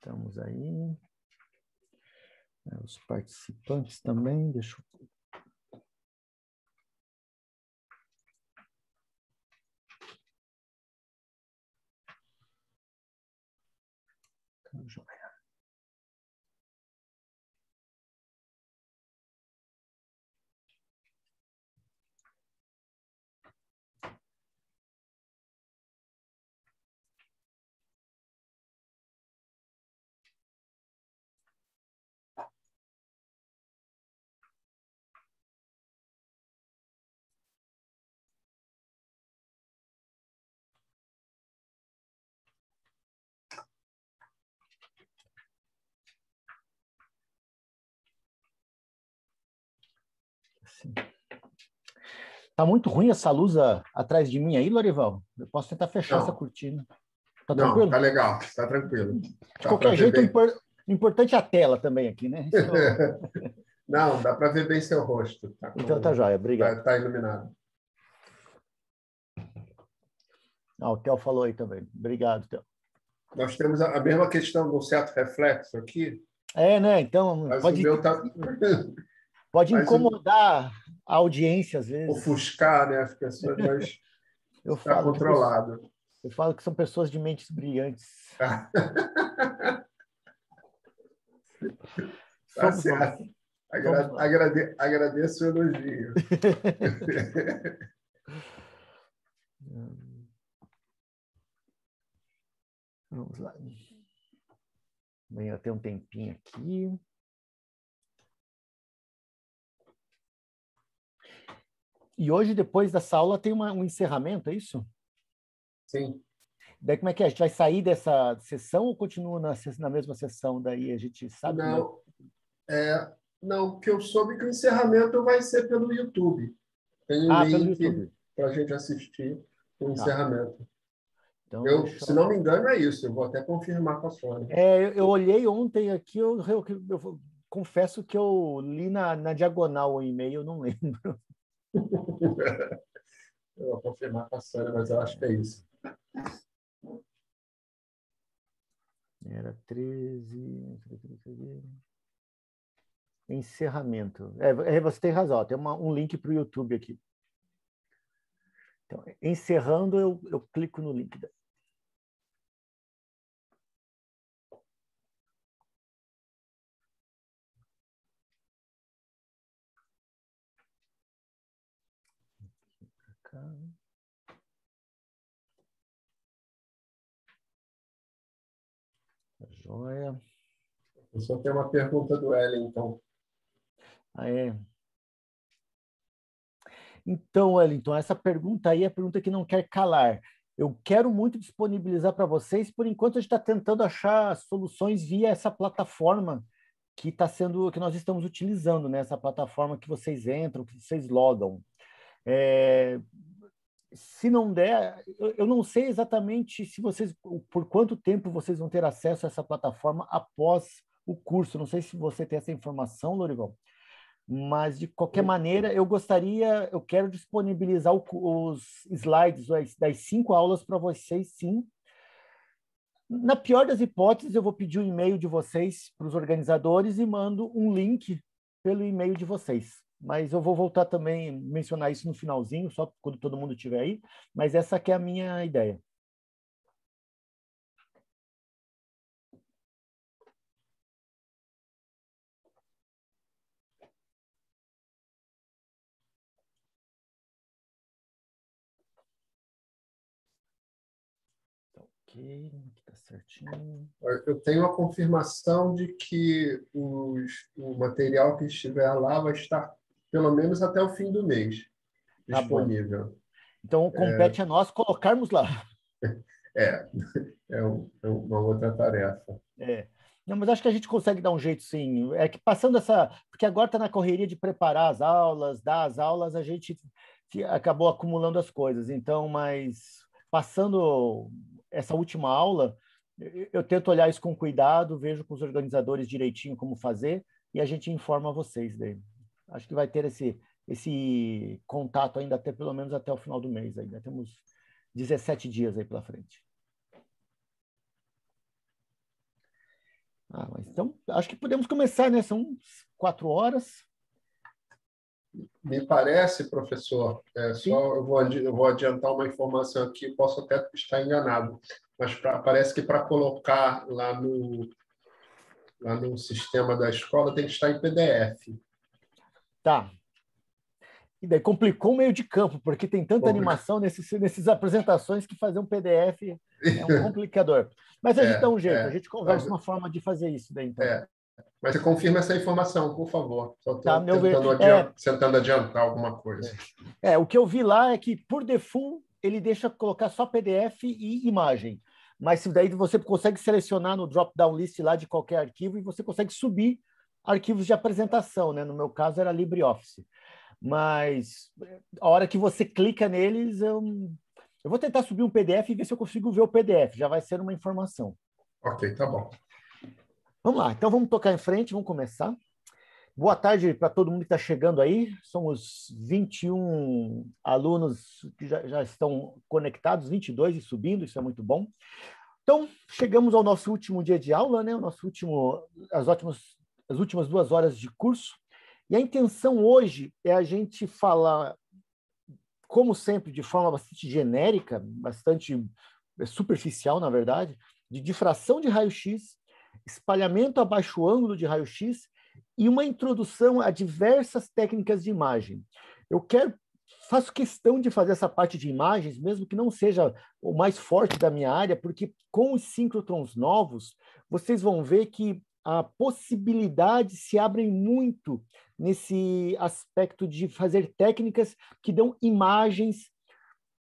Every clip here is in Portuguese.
Estamos aí. É, os participantes também, deixa eu já Tá muito ruim essa luz a, atrás de mim aí, Lorival? Eu posso tentar fechar não. essa cortina. Tá não, tranquilo? tá legal, tá tranquilo. De dá qualquer jeito, impor, importante é a tela também aqui, né? É não, dá para ver bem seu rosto. Tá com... Então tá joia, obrigado. Tá, tá iluminado. Ah, o Theo falou aí também. Obrigado, Theo. Nós temos a, a mesma questão de um certo reflexo aqui. É, né? Então, Mas pode... O meu tá... Pode incomodar a audiência, às vezes. Ofuscar, né? Fica pessoas, mas está controlado. Que, eu falo que são pessoas de mentes brilhantes. tá certo. Agra agrade agradeço o elogio. Vamos lá. Amanhã tem um tempinho aqui. E hoje, depois dessa aula, tem uma, um encerramento, é isso? Sim. Daí como é que é? A gente vai sair dessa sessão ou continua na, na mesma sessão? Daí a gente sabe? É não, é, não, que eu soube é que o encerramento vai ser pelo YouTube. Tem um ah, link para a gente assistir o tá. encerramento. Ah. Então, eu, eu... Se não me engano, é isso. Eu vou até confirmar com a Sônia. É, eu, eu olhei ontem aqui, eu, eu confesso que eu li na, na diagonal o e-mail, não lembro eu vou confirmar com a Sônia, mas eu acho que é isso. Era 13. Encerramento. É, é, você tem razão, tem uma, um link para o YouTube aqui. Então, encerrando, eu, eu clico no link. Da... cá. Tá joia. Eu só tenho uma pergunta do Wellington. Então. Aê. Então, Wellington, essa pergunta aí é a pergunta que não quer calar. Eu quero muito disponibilizar para vocês. Por enquanto, a gente está tentando achar soluções via essa plataforma que está sendo, que nós estamos utilizando, né? Essa plataforma que vocês entram, que vocês logam. É, se não der, eu não sei exatamente se vocês, por quanto tempo vocês vão ter acesso a essa plataforma após o curso. Não sei se você tem essa informação, Lorival. Mas de qualquer maneira, eu gostaria, eu quero disponibilizar o, os slides das cinco aulas para vocês, sim. Na pior das hipóteses, eu vou pedir o um e-mail de vocês para os organizadores e mando um link pelo e-mail de vocês mas eu vou voltar também mencionar isso no finalzinho, só quando todo mundo estiver aí, mas essa aqui é a minha ideia. Tá ok, está certinho. Eu tenho a confirmação de que os, o material que estiver lá vai estar pelo menos até o fim do mês tá disponível. Bom. Então, é. compete é... a nós colocarmos lá. É, é, é, uma outra tarefa. É. Não, mas acho que a gente consegue dar um jeito, sim. É que passando essa. Porque agora está na correria de preparar as aulas, dar as aulas, a gente acabou acumulando as coisas. Então, mas passando essa última aula, eu tento olhar isso com cuidado, vejo com os organizadores direitinho como fazer e a gente informa vocês dele acho que vai ter esse, esse contato ainda até pelo menos até o final do mês. Ainda né? temos 17 dias aí pela frente. Ah, então, acho que podemos começar, né? São quatro horas. Me parece, professor, é, só eu vou, eu vou, adiantar uma informação aqui, posso até estar enganado, mas pra, parece que para colocar lá no, lá no sistema da escola tem que estar em PDF. Tá. E daí complicou o meio de campo, porque tem tanta Bom, animação nesses, nessas apresentações que fazer um PDF é um complicador. Mas a gente é, dá um jeito, é, a gente conversa tá. uma forma de fazer isso daí, então. É. Mas você confirma essa informação, por favor. Só estou tá, tentando, adiant... É. tentando, adiantar alguma coisa. É. o que eu vi lá é que, por default, ele deixa colocar só PDF e imagem. Mas daí você consegue selecionar no drop-down list lá de qualquer arquivo e você consegue subir arquivos de apresentação, né? No meu caso era LibreOffice. Mas eh, a hora que você clica neles, eu, eu vou tentar subir um PDF e ver se eu consigo ver o PDF, já vai ser uma informação. Ok, tá bom. Vamos lá, então vamos tocar em frente, vamos começar. Boa tarde para todo mundo que está chegando aí. Somos 21 alunos que já, já, estão conectados, 22 e subindo, isso é muito bom. Então, chegamos ao nosso último dia de aula, né? O nosso último, as últimas as últimas duas horas de curso. E a intenção hoje é a gente falar, como sempre, de forma bastante genérica, bastante é, superficial, na verdade, de difração de raio-x, espalhamento a baixo ângulo de raio-x e uma introdução a diversas técnicas de imagem. Eu quero faço questão de fazer essa parte de imagens, mesmo que não seja o mais forte da minha área, porque com os síncrotrons novos, vocês vão ver que a possibilidade se abrem muito nesse aspecto de fazer técnicas que dão imagens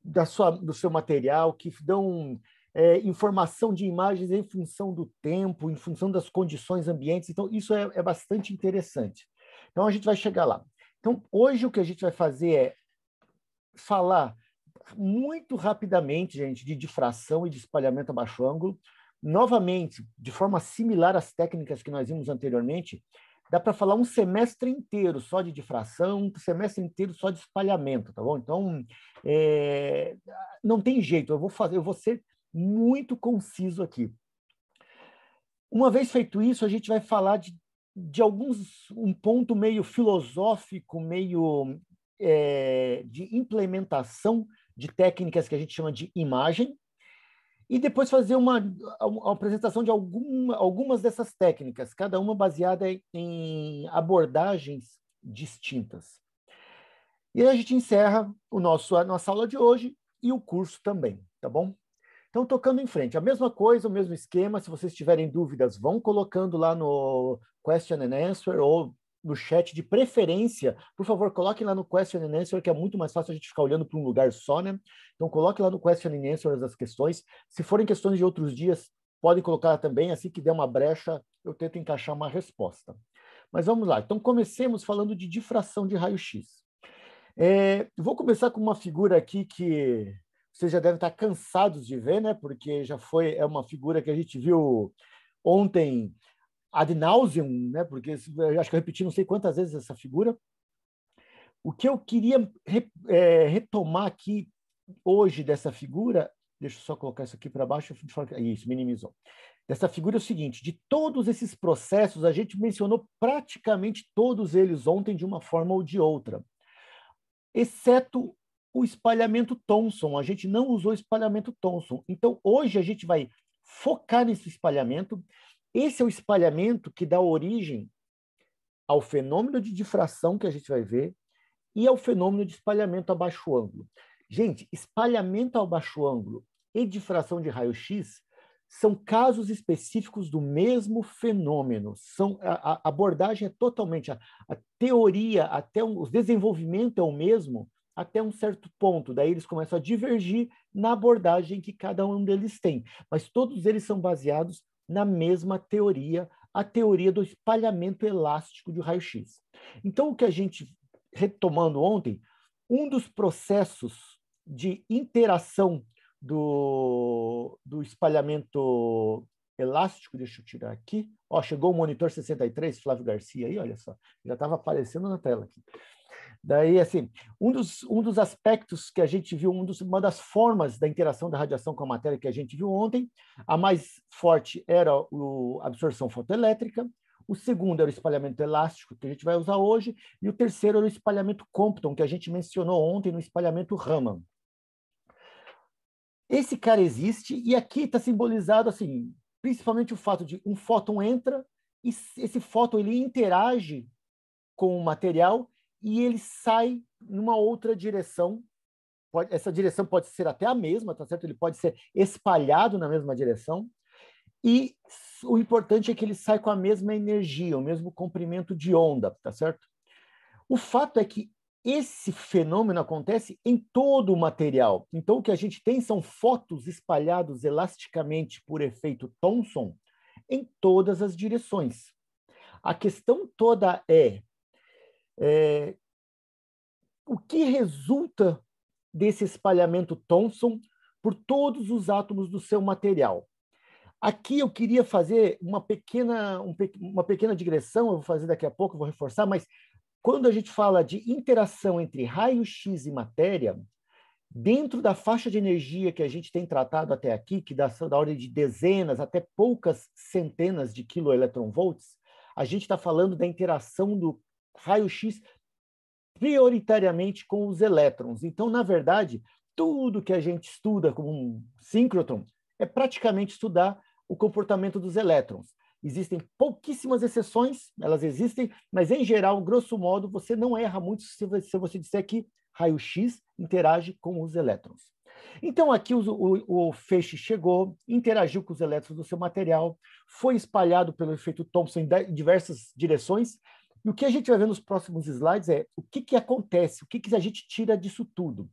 da sua, do seu material, que dão é, informação de imagens em função do tempo, em função das condições ambientes. Então, isso é, é, bastante interessante. Então, a gente vai chegar lá. Então, hoje o que a gente vai fazer é falar muito rapidamente, gente, de difração e de espalhamento a baixo ângulo novamente, de forma similar às técnicas que nós vimos anteriormente, dá para falar um semestre inteiro só de difração, um semestre inteiro só de espalhamento, tá bom? Então, é, não tem jeito, eu vou fazer, eu vou ser muito conciso aqui. Uma vez feito isso, a gente vai falar de, de alguns um ponto meio filosófico, meio é, de implementação de técnicas que a gente chama de imagem, e depois fazer uma, uma apresentação de alguma, algumas dessas técnicas, cada uma baseada em abordagens distintas. E aí a gente encerra o nosso, a nossa aula de hoje e o curso também, tá bom? Então, tocando em frente, a mesma coisa, o mesmo esquema. Se vocês tiverem dúvidas, vão colocando lá no question and answer ou no chat, de preferência, por favor, coloquem lá no question and answer, que é muito mais fácil a gente ficar olhando para um lugar só, né? Então, coloque lá no question and answer as questões. Se forem questões de outros dias, podem colocar também, assim que der uma brecha, eu tento encaixar uma resposta. Mas vamos lá. Então, comecemos falando de difração de raio-x. É, vou começar com uma figura aqui que vocês já devem estar cansados de ver, né? Porque já foi é uma figura que a gente viu ontem ad nauseum, né? Porque acho que eu repeti não sei quantas vezes essa figura. O que eu queria re, é, retomar aqui hoje dessa figura, deixa eu só colocar isso aqui para baixo, isso minimizou. Dessa figura é o seguinte: de todos esses processos, a gente mencionou praticamente todos eles ontem de uma forma ou de outra, exceto o espalhamento Thomson. A gente não usou espalhamento Thomson. Então, hoje a gente vai focar nesse espalhamento esse é o espalhamento que dá origem ao fenômeno de difração que a gente vai ver e ao fenômeno de espalhamento a baixo ângulo. Gente, espalhamento a baixo ângulo e difração de raio-x são casos específicos do mesmo fenômeno. São, a, a abordagem é totalmente. A, a teoria, até um, o desenvolvimento é o mesmo até um certo ponto. Daí eles começam a divergir na abordagem que cada um deles tem. Mas todos eles são baseados na mesma teoria, a teoria do espalhamento elástico de raio-x. Então, o que a gente, retomando ontem, um dos processos de interação do, do espalhamento elástico, deixa eu tirar aqui. Ó, chegou o monitor 63, Flávio Garcia aí, olha só. Já estava aparecendo na tela aqui. Daí, assim, um dos, um dos aspectos que a gente viu, um dos, uma das formas da interação da radiação com a matéria que a gente viu ontem, a mais forte era o, a absorção fotoelétrica, o segundo era o espalhamento elástico, que a gente vai usar hoje, e o terceiro era o espalhamento Compton, que a gente mencionou ontem no espalhamento Raman. Esse cara existe, e aqui está simbolizado, assim, principalmente o fato de um fóton entra, e esse fóton ele interage com o material e ele sai numa outra direção. Pode, essa direção pode ser até a mesma, tá certo? Ele pode ser espalhado na mesma direção. E o importante é que ele sai com a mesma energia, o mesmo comprimento de onda, tá certo? O fato é que esse fenômeno acontece em todo o material. Então, o que a gente tem são fotos espalhados elasticamente por efeito Thomson em todas as direções. A questão toda é é, o que resulta desse espalhamento Thomson por todos os átomos do seu material? Aqui eu queria fazer uma pequena, um, uma pequena digressão, eu vou fazer daqui a pouco, vou reforçar, mas quando a gente fala de interação entre raio-x e matéria, dentro da faixa de energia que a gente tem tratado até aqui, que dá da ordem de dezenas até poucas centenas de quiloeletronvolts, a gente está falando da interação do raio-x prioritariamente com os elétrons. Então, na verdade, tudo que a gente estuda como um síncrotron é praticamente estudar o comportamento dos elétrons. Existem pouquíssimas exceções, elas existem, mas em geral, grosso modo, você não erra muito se você disser que raio-x interage com os elétrons. Então, aqui o, o, o, feixe chegou, interagiu com os elétrons do seu material, foi espalhado pelo efeito Thomson em diversas direções, e o que a gente vai ver nos próximos slides é o que, que acontece, o que, que a gente tira disso tudo.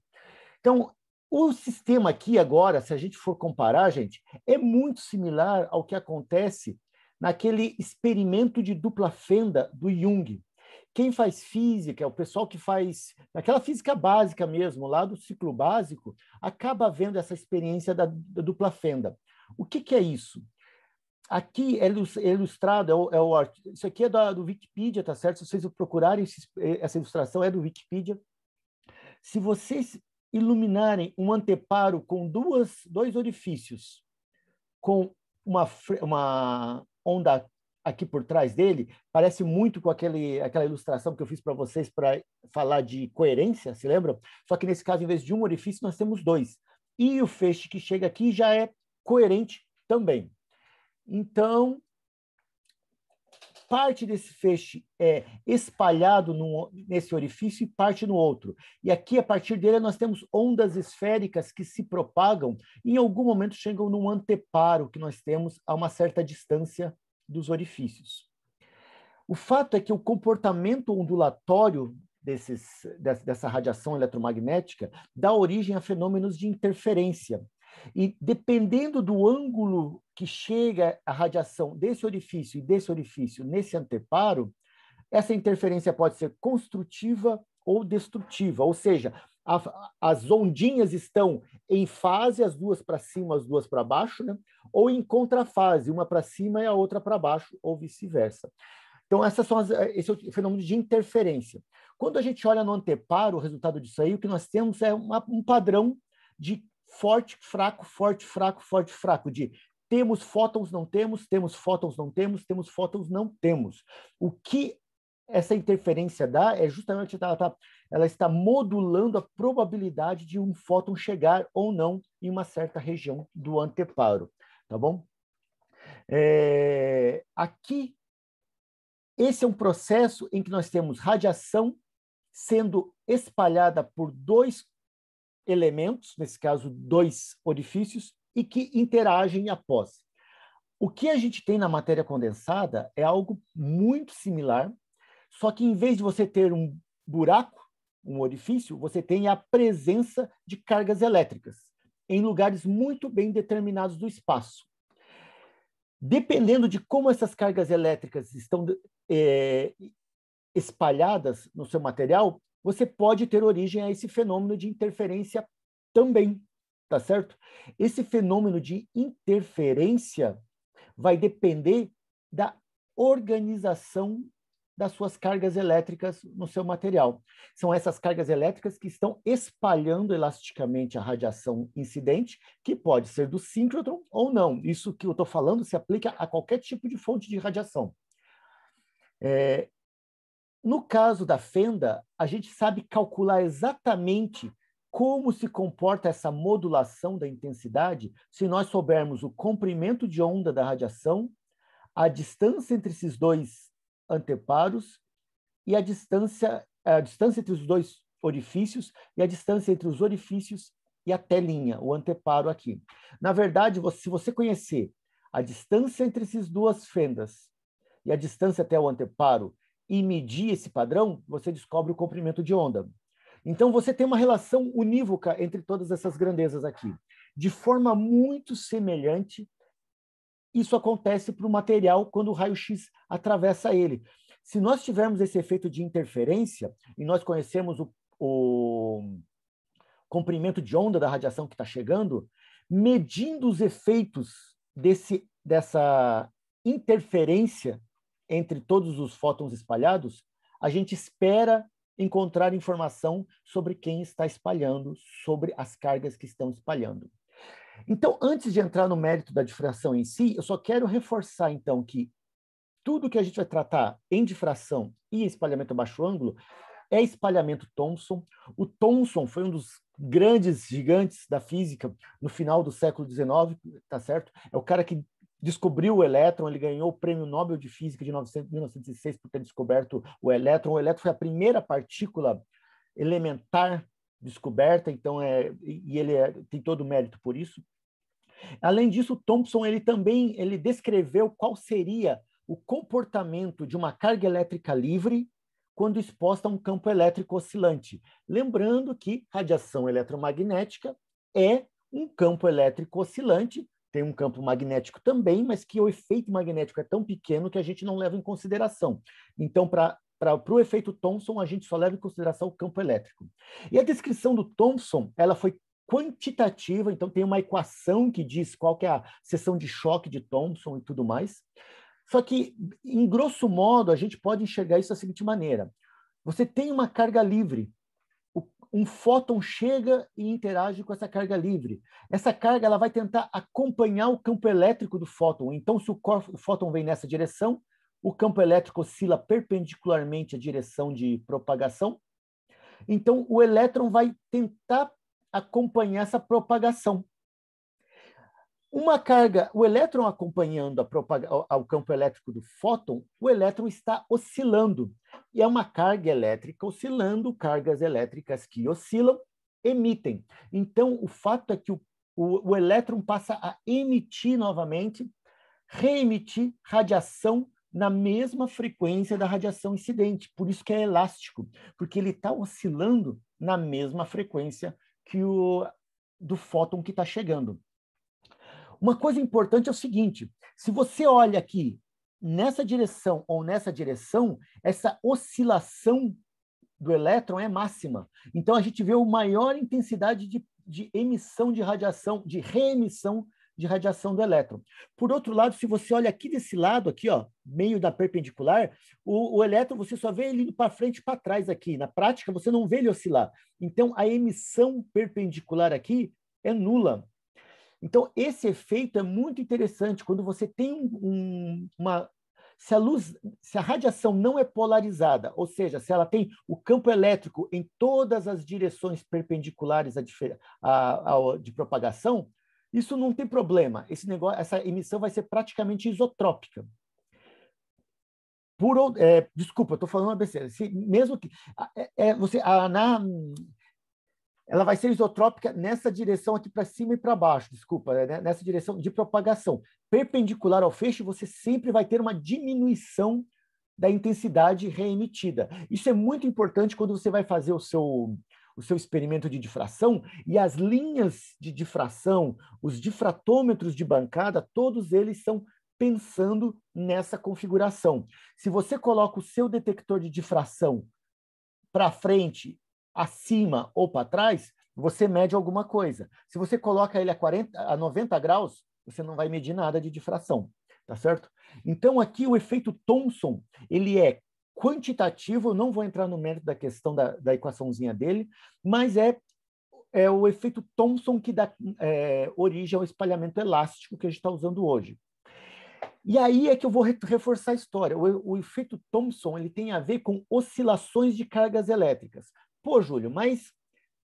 Então, o sistema aqui agora, se a gente for comparar, gente, é muito similar ao que acontece naquele experimento de dupla fenda do Jung. Quem faz física, o pessoal que faz aquela física básica mesmo, lá do ciclo básico, acaba vendo essa experiência da, da dupla fenda. O que, que é isso? Aqui é, é ilustrado, é o, é o, isso aqui é do Wikipedia, tá certo? Se vocês procurarem esse, eh, essa ilustração, é do Wikipedia. Se vocês iluminarem um anteparo com duas, dois orifícios, com uma, uma onda aqui por trás dele, parece muito com aquele, aquela ilustração que eu fiz para vocês para falar de coerência, se lembram? Só que nesse caso, em vez de um orifício, nós temos dois. E o feixe que chega aqui já é coerente também. Então, parte desse feixe é espalhado nesse orifício e parte no outro. E aqui, a partir dele, nós temos ondas esféricas que se propagam e, em algum momento, chegam num anteparo que nós temos a uma certa distância dos orifícios. O fato é que o comportamento ondulatório desses, dessa radiação eletromagnética dá origem a fenômenos de interferência, e dependendo do ângulo que chega a radiação desse orifício e desse orifício nesse anteparo, essa interferência pode ser construtiva ou destrutiva, ou seja, a, as ondinhas estão em fase, as duas para cima, as duas para baixo, né? ou em contrafase, uma para cima e a outra para baixo, ou vice-versa. Então, essas são as, esse é o fenômeno de interferência. Quando a gente olha no anteparo, o resultado disso aí, o que nós temos é uma, um padrão de forte, fraco, forte, fraco, forte, fraco, de temos fótons, não temos, temos fótons, não temos, temos fótons, não temos. O que essa interferência dá é justamente ela, tá, tá, ela está modulando a probabilidade de um fóton chegar ou não em uma certa região do anteparo, tá bom? É, aqui, esse é um processo em que nós temos radiação sendo espalhada por dois elementos, nesse caso, dois orifícios, e que interagem após. O que a gente tem na matéria condensada é algo muito similar, só que em vez de você ter um buraco, um orifício, você tem a presença de cargas elétricas em lugares muito bem determinados do espaço. Dependendo de como essas cargas elétricas estão é, espalhadas no seu material, você pode ter origem a esse fenômeno de interferência também, tá certo? Esse fenômeno de interferência vai depender da organização das suas cargas elétricas no seu material. São essas cargas elétricas que estão espalhando elasticamente a radiação incidente, que pode ser do síncrotron ou não. Isso que eu estou falando se aplica a qualquer tipo de fonte de radiação. É, no caso da fenda, a gente sabe calcular exatamente como se comporta essa modulação da intensidade se nós soubermos o comprimento de onda da radiação, a distância entre esses dois anteparos e a distância, a distância entre os dois orifícios e a distância entre os orifícios e a telinha, o anteparo aqui. Na verdade, se você conhecer a distância entre essas duas fendas e a distância até o anteparo e medir esse padrão, você descobre o comprimento de onda. Então, você tem uma relação unívoca entre todas essas grandezas aqui. De forma muito semelhante, isso acontece para o material quando o raio-x atravessa ele. Se nós tivermos esse efeito de interferência, e nós conhecemos o, o comprimento de onda da radiação que está chegando, medindo os efeitos desse, dessa interferência entre todos os fótons espalhados, a gente espera encontrar informação sobre quem está espalhando, sobre as cargas que estão espalhando. Então, antes de entrar no mérito da difração em si, eu só quero reforçar então que tudo que a gente vai tratar em difração e espalhamento a baixo ângulo é espalhamento Thomson. O Thomson foi um dos grandes gigantes da física no final do século XIX, tá certo? É o cara que descobriu o elétron, ele ganhou o Prêmio Nobel de Física de 900, 1906 por ter descoberto o elétron. O elétron foi a primeira partícula elementar descoberta, então é e ele é, tem todo o mérito por isso. Além disso, Thomson ele também ele descreveu qual seria o comportamento de uma carga elétrica livre quando exposta a um campo elétrico oscilante. Lembrando que radiação eletromagnética é um campo elétrico oscilante, tem um campo magnético também, mas que o efeito magnético é tão pequeno que a gente não leva em consideração. Então, para para o efeito Thomson, a gente só leva em consideração o campo elétrico. E a descrição do Thomson, ela foi quantitativa, então tem uma equação que diz qual que é a seção de choque de Thomson e tudo mais. Só que, em grosso modo, a gente pode enxergar isso da seguinte maneira. Você tem uma carga livre um fóton chega e interage com essa carga livre. Essa carga ela vai tentar acompanhar o campo elétrico do fóton. Então, se o, o fóton vem nessa direção, o campo elétrico oscila perpendicularmente à direção de propagação. Então, o elétron vai tentar acompanhar essa propagação. Uma carga, o elétron acompanhando ao campo elétrico do fóton, o elétron está oscilando. E é uma carga elétrica oscilando, cargas elétricas que oscilam emitem. Então, o fato é que o, o, o elétron passa a emitir novamente, reemitir radiação na mesma frequência da radiação incidente. Por isso que é elástico, porque ele está oscilando na mesma frequência que o do fóton que está chegando. Uma coisa importante é o seguinte: se você olha aqui nessa direção ou nessa direção, essa oscilação do elétron é máxima. Então a gente vê uma maior intensidade de, de emissão de radiação, de reemissão de radiação do elétron. Por outro lado, se você olha aqui desse lado aqui, ó, meio da perpendicular, o, o elétron você só vê ele indo para frente e para trás aqui. Na prática, você não vê ele oscilar. Então a emissão perpendicular aqui é nula. Então, esse efeito é muito interessante. Quando você tem um, uma. Se a luz, se a radiação não é polarizada, ou seja, se ela tem o campo elétrico em todas as direções perpendiculares a, de propagação, isso não tem problema. Esse negócio, essa emissão vai ser praticamente isotrópica. Por, é, desculpa, estou falando uma besteira. Se, mesmo que é, é, você, a, na, ela vai ser isotrópica nessa direção aqui para cima e para baixo, desculpa, né? nessa direção de propagação. Perpendicular ao feixe, você sempre vai ter uma diminuição da intensidade reemitida. Isso é muito importante quando você vai fazer o seu, o seu experimento de difração e as linhas de difração, os difratômetros de bancada, todos eles são pensando nessa configuração. Se você coloca o seu detector de difração para frente acima ou para trás, você mede alguma coisa. Se você coloca ele a, 40, a 90 graus, você não vai medir nada de difração, tá certo? Então aqui o efeito Thomson, ele é quantitativo, eu não vou entrar no mérito da questão da, da equaçãozinha dele, mas é, é o efeito Thomson que dá é, origem ao espalhamento elástico que a gente está usando hoje. E aí é que eu vou reforçar a história. O, o efeito Thomson ele tem a ver com oscilações de cargas elétricas. Pô, Júlio, mas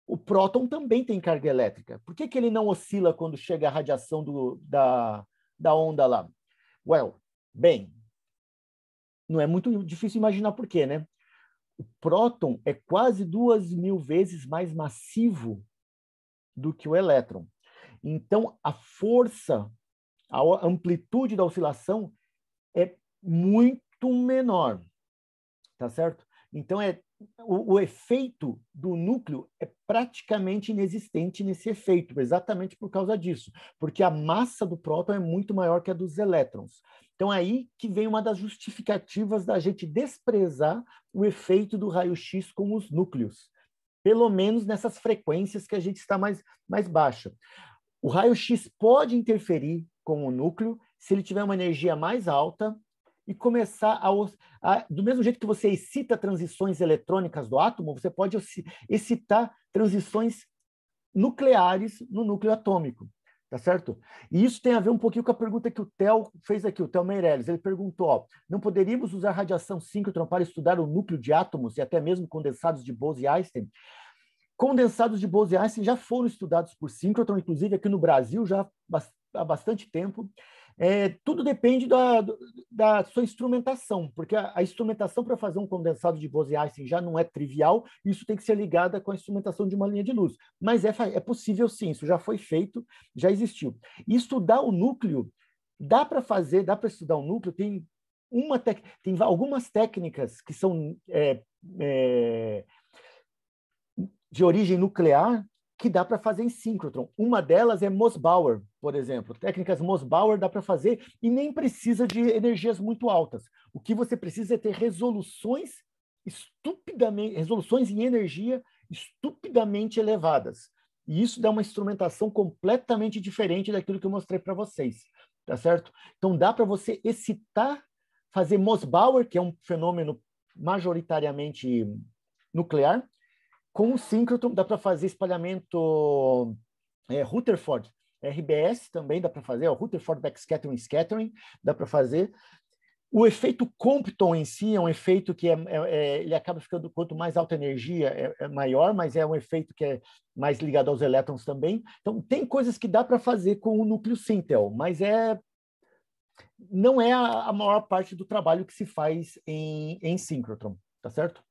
o próton também tem carga elétrica. Por que, que ele não oscila quando chega a radiação do, da, da onda lá? Well, bem, não é muito difícil imaginar por quê, né? O próton é quase duas mil vezes mais massivo do que o elétron. Então, a força, a amplitude da oscilação é muito menor, tá certo? Então, é o, o, efeito do núcleo é praticamente inexistente nesse efeito, exatamente por causa disso, porque a massa do próton é muito maior que a dos elétrons. Então, é aí que vem uma das justificativas da gente desprezar o efeito do raio-x com os núcleos, pelo menos nessas frequências que a gente está mais, mais baixa. O raio-x pode interferir com o núcleo se ele tiver uma energia mais alta e começar a, a, Do mesmo jeito que você excita transições eletrônicas do átomo, você pode excitar transições nucleares no núcleo atômico. Tá certo? E isso tem a ver um pouquinho com a pergunta que o Theo fez aqui, o Theo Meirelles. Ele perguntou: ó, não poderíamos usar radiação síncrotron para estudar o núcleo de átomos e até mesmo condensados de Bose e Einstein? Condensados de Bose e Einstein já foram estudados por síncrotron, inclusive aqui no Brasil já há bastante tempo. É, tudo depende da, da sua instrumentação, porque a, a instrumentação para fazer um condensado de Bose-Einstein já não é trivial, isso tem que ser ligada com a instrumentação de uma linha de luz. Mas é, é possível sim, isso já foi feito, já existiu. E estudar o núcleo, dá para fazer, dá para estudar o núcleo, tem, uma tec, tem algumas técnicas que são é, é, de origem nuclear que dá para fazer em síncrotron. Uma delas é Mossbauer por exemplo. Técnicas Mossbauer dá para fazer e nem precisa de energias muito altas. O que você precisa é ter resoluções estupidamente, resoluções em energia estupidamente elevadas. E isso dá uma instrumentação completamente diferente daquilo que eu mostrei para vocês, tá certo? Então dá para você excitar, fazer Mossbauer, que é um fenômeno majoritariamente nuclear, com o síncrotron dá para fazer espalhamento é, Rutherford, RBS também dá para fazer, o Rutherford Backscattering Scattering dá para fazer. O efeito Compton em si é um efeito que é, é, é ele acaba ficando quanto mais alta energia é, é, maior, mas é um efeito que é mais ligado aos elétrons também. Então tem coisas que dá para fazer com o núcleo Sintel, mas é não é a, a maior parte do trabalho que se faz em, em síncrotron, tá certo?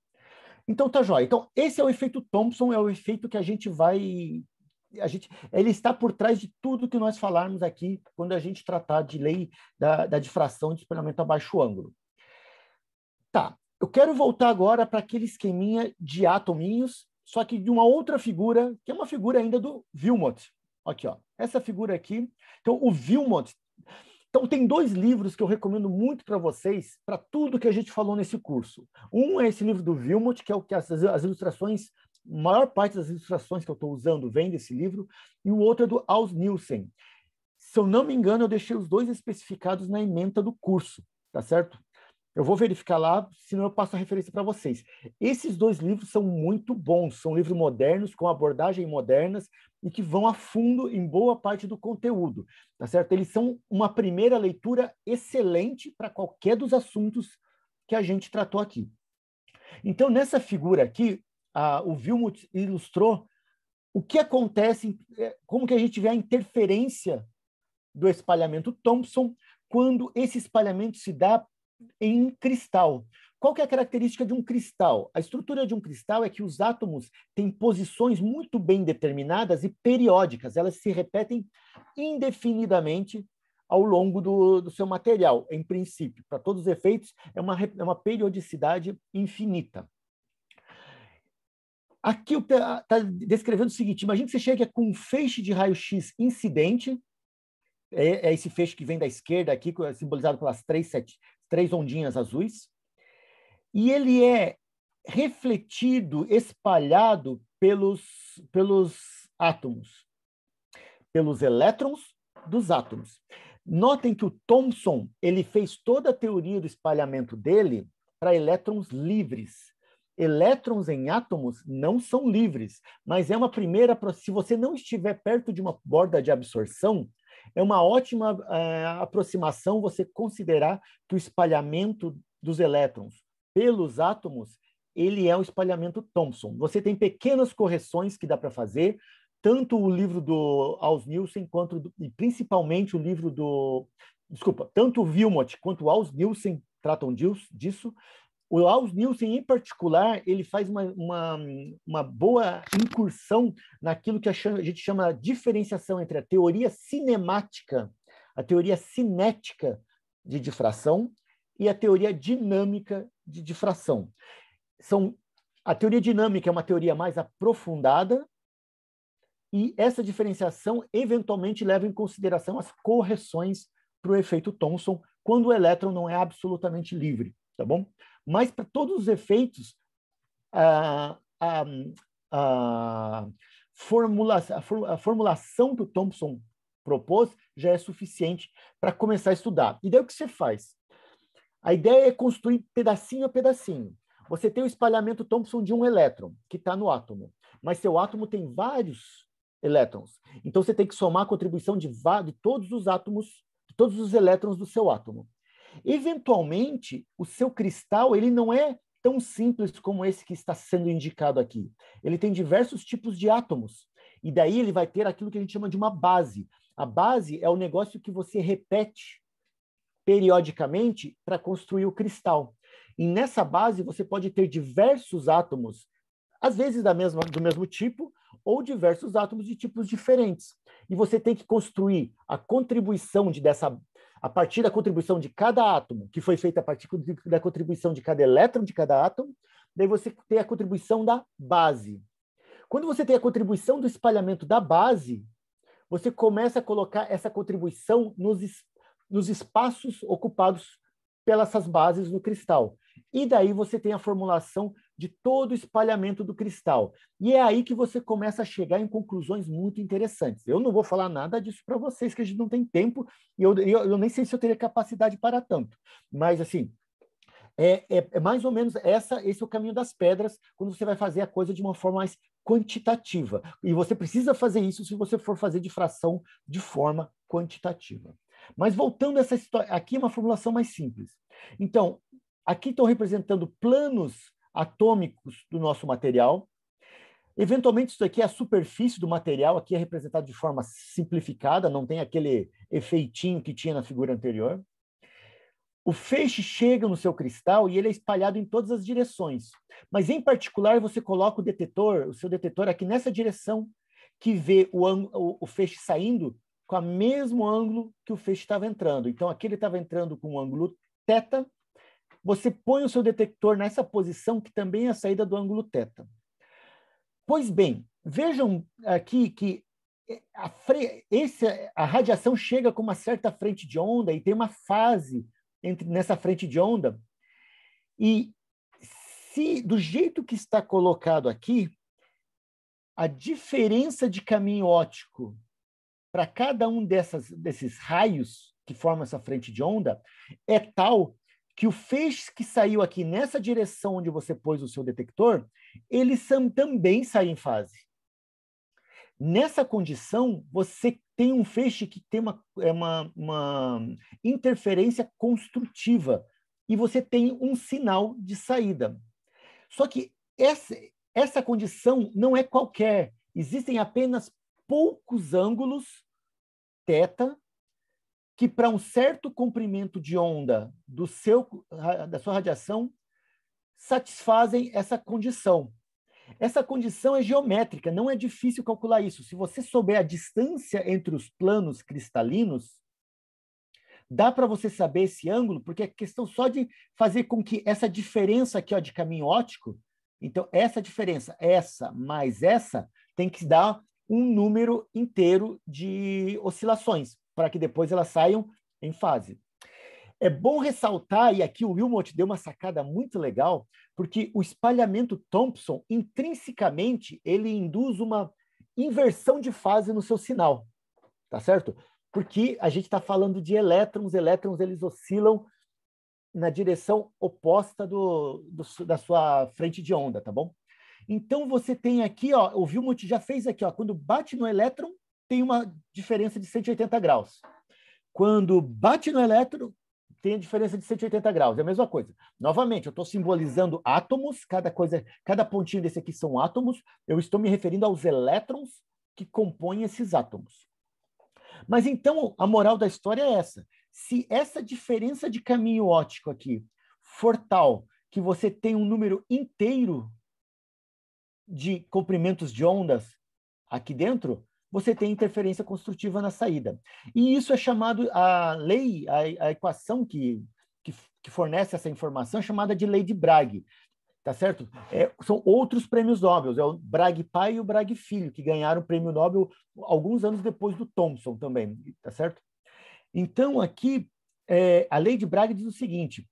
Então tá jóia. Então esse é o efeito Thomson, é o efeito que a gente vai a gente, ele está por trás de tudo que nós falarmos aqui quando a gente tratar de lei da, da difração de espelhamento a baixo ângulo. Tá, eu quero voltar agora para aquele esqueminha de atominhos, só que de uma outra figura, que é uma figura ainda do Wilmot. Aqui, ó, essa figura aqui. Então, o Wilmot. Então, tem dois livros que eu recomendo muito para vocês, para tudo que a gente falou nesse curso. Um é esse livro do Wilmot, que é o que as, as ilustrações maior parte das ilustrações que eu estou usando vem desse livro, e o outro é do Aus Nielsen. Se eu não me engano, eu deixei os dois especificados na emenda do curso, tá certo? Eu vou verificar lá, senão eu passo a referência para vocês. Esses dois livros são muito bons, são livros modernos, com abordagem modernas e que vão a fundo em boa parte do conteúdo, tá certo? Eles são uma primeira leitura excelente para qualquer dos assuntos que a gente tratou aqui. Então, nessa figura aqui, ah, o Wilmot ilustrou, o que acontece, é, como que a gente vê a interferência do espalhamento Thompson quando esse espalhamento se dá em cristal. Qual que é a característica de um cristal? A estrutura de um cristal é que os átomos têm posições muito bem determinadas e periódicas, elas se repetem indefinidamente ao longo do, do seu material, em princípio. Para todos os efeitos, é uma, é uma periodicidade infinita. Aqui está descrevendo o seguinte: imagina que você chega com um feixe de raio-x incidente, é, é, esse feixe que vem da esquerda aqui, simbolizado pelas três, sete, três ondinhas azuis, e ele é refletido, espalhado pelos, pelos átomos, pelos elétrons dos átomos. Notem que o Thomson ele fez toda a teoria do espalhamento dele para elétrons livres elétrons em átomos não são livres, mas é uma primeira. Se você não estiver perto de uma borda de absorção, é uma ótima eh, aproximação você considerar que o espalhamento dos elétrons pelos átomos ele é o espalhamento Thomson. Você tem pequenas correções que dá para fazer, tanto o livro do Aus Nielsen quanto e principalmente o livro do desculpa, tanto o Wilmot quanto o Aus Nielsen tratam disso, o Klaus Nielsen, em particular, ele faz uma, uma, uma, boa incursão naquilo que a gente chama de diferenciação entre a teoria cinemática, a teoria cinética de difração e a teoria dinâmica de difração. São, a teoria dinâmica é uma teoria mais aprofundada e essa diferenciação eventualmente leva em consideração as correções para o efeito Thomson quando o elétron não é absolutamente livre tá bom? Mas para todos os efeitos, a, a, a, formula, a formulação que o Thompson propôs já é suficiente para começar a estudar. E daí o que você faz? A ideia é construir pedacinho a pedacinho. Você tem o espalhamento Thomson de um elétron, que está no átomo, mas seu átomo tem vários elétrons. Então você tem que somar a contribuição de, de todos os átomos, de todos os elétrons do seu átomo. Eventualmente, o seu cristal ele não é tão simples como esse que está sendo indicado aqui. Ele tem diversos tipos de átomos. E daí ele vai ter aquilo que a gente chama de uma base. A base é o negócio que você repete periodicamente para construir o cristal. E nessa base você pode ter diversos átomos, às vezes da mesma, do mesmo tipo, ou diversos átomos de tipos diferentes. E você tem que construir a contribuição de, dessa, a partir da contribuição de cada átomo, que foi feita a partir da contribuição de cada elétron de cada átomo, daí você tem a contribuição da base. Quando você tem a contribuição do espalhamento da base, você começa a colocar essa contribuição nos, es nos espaços ocupados pelas bases no cristal. E daí você tem a formulação de todo o espalhamento do cristal. E é aí que você começa a chegar em conclusões muito interessantes. Eu não vou falar nada disso para vocês, que a gente não tem tempo, e eu, eu, eu nem sei se eu teria capacidade para tanto. Mas, assim, é, é, é, mais ou menos essa, esse é o caminho das pedras quando você vai fazer a coisa de uma forma mais quantitativa. E você precisa fazer isso se você for fazer difração de forma quantitativa. Mas voltando a essa história, aqui é uma formulação mais simples. Então, aqui estão representando planos atômicos do nosso material. Eventualmente, isso aqui é a superfície do material, aqui é representado de forma simplificada, não tem aquele efeitinho que tinha na figura anterior. O feixe chega no seu cristal e ele é espalhado em todas as direções. Mas, em particular, você coloca o detetor, o seu detetor, aqui nessa direção, que vê o, o feixe saindo com o mesmo ângulo que o feixe estava entrando. Então, aqui ele estava entrando com um ângulo θ você põe o seu detector nessa posição, que também é a saída do ângulo θ. Pois bem, vejam aqui que a, fre... Esse, a radiação chega com uma certa frente de onda e tem uma fase entre nessa frente de onda. E se do jeito que está colocado aqui, a diferença de caminho óptico para cada um dessas, desses raios que formam essa frente de onda é tal que o feixe que saiu aqui nessa direção onde você pôs o seu detector, ele também sai em fase. Nessa condição, você tem um feixe que tem uma, é uma, uma interferência construtiva e você tem um sinal de saída. Só que essa, essa condição não é qualquer. Existem apenas poucos ângulos, θ que para um certo comprimento de onda do seu, da sua radiação satisfazem essa condição. Essa condição é geométrica, não é difícil calcular isso. Se você souber a distância entre os planos cristalinos, dá para você saber esse ângulo, porque é questão só de fazer com que essa diferença aqui ó, de caminho óptico, então essa diferença, essa mais essa, tem que dar um número inteiro de oscilações para que depois elas saiam em fase. É bom ressaltar, e aqui o Wilmot deu uma sacada muito legal, porque o espalhamento Thompson, intrinsecamente, ele induz uma inversão de fase no seu sinal, tá certo? Porque a gente está falando de elétrons, elétrons eles oscilam na direção oposta do, do, da sua frente de onda, tá bom? Então você tem aqui, ó, o Wilmot já fez aqui, ó, quando bate no elétron, tem uma diferença de 180 graus. Quando bate no elétron, tem a diferença de 180 graus. É a mesma coisa. Novamente, eu estou simbolizando átomos, cada coisa, cada pontinho desse aqui são átomos. Eu estou me referindo aos elétrons que compõem esses átomos. Mas então a moral da história é essa. Se essa diferença de caminho óptico aqui for tal que você tem um número inteiro de comprimentos de ondas aqui dentro, você tem interferência construtiva na saída. E isso é chamado a lei, a, a equação que, que, que, fornece essa informação é chamada de lei de Bragg. Tá certo? É, são outros prêmios Nobel, é o Bragg pai e o Bragg filho, que ganharam o prêmio Nobel alguns anos depois do Thomson também, tá certo? Então, aqui, é, a lei de Bragg diz o seguinte: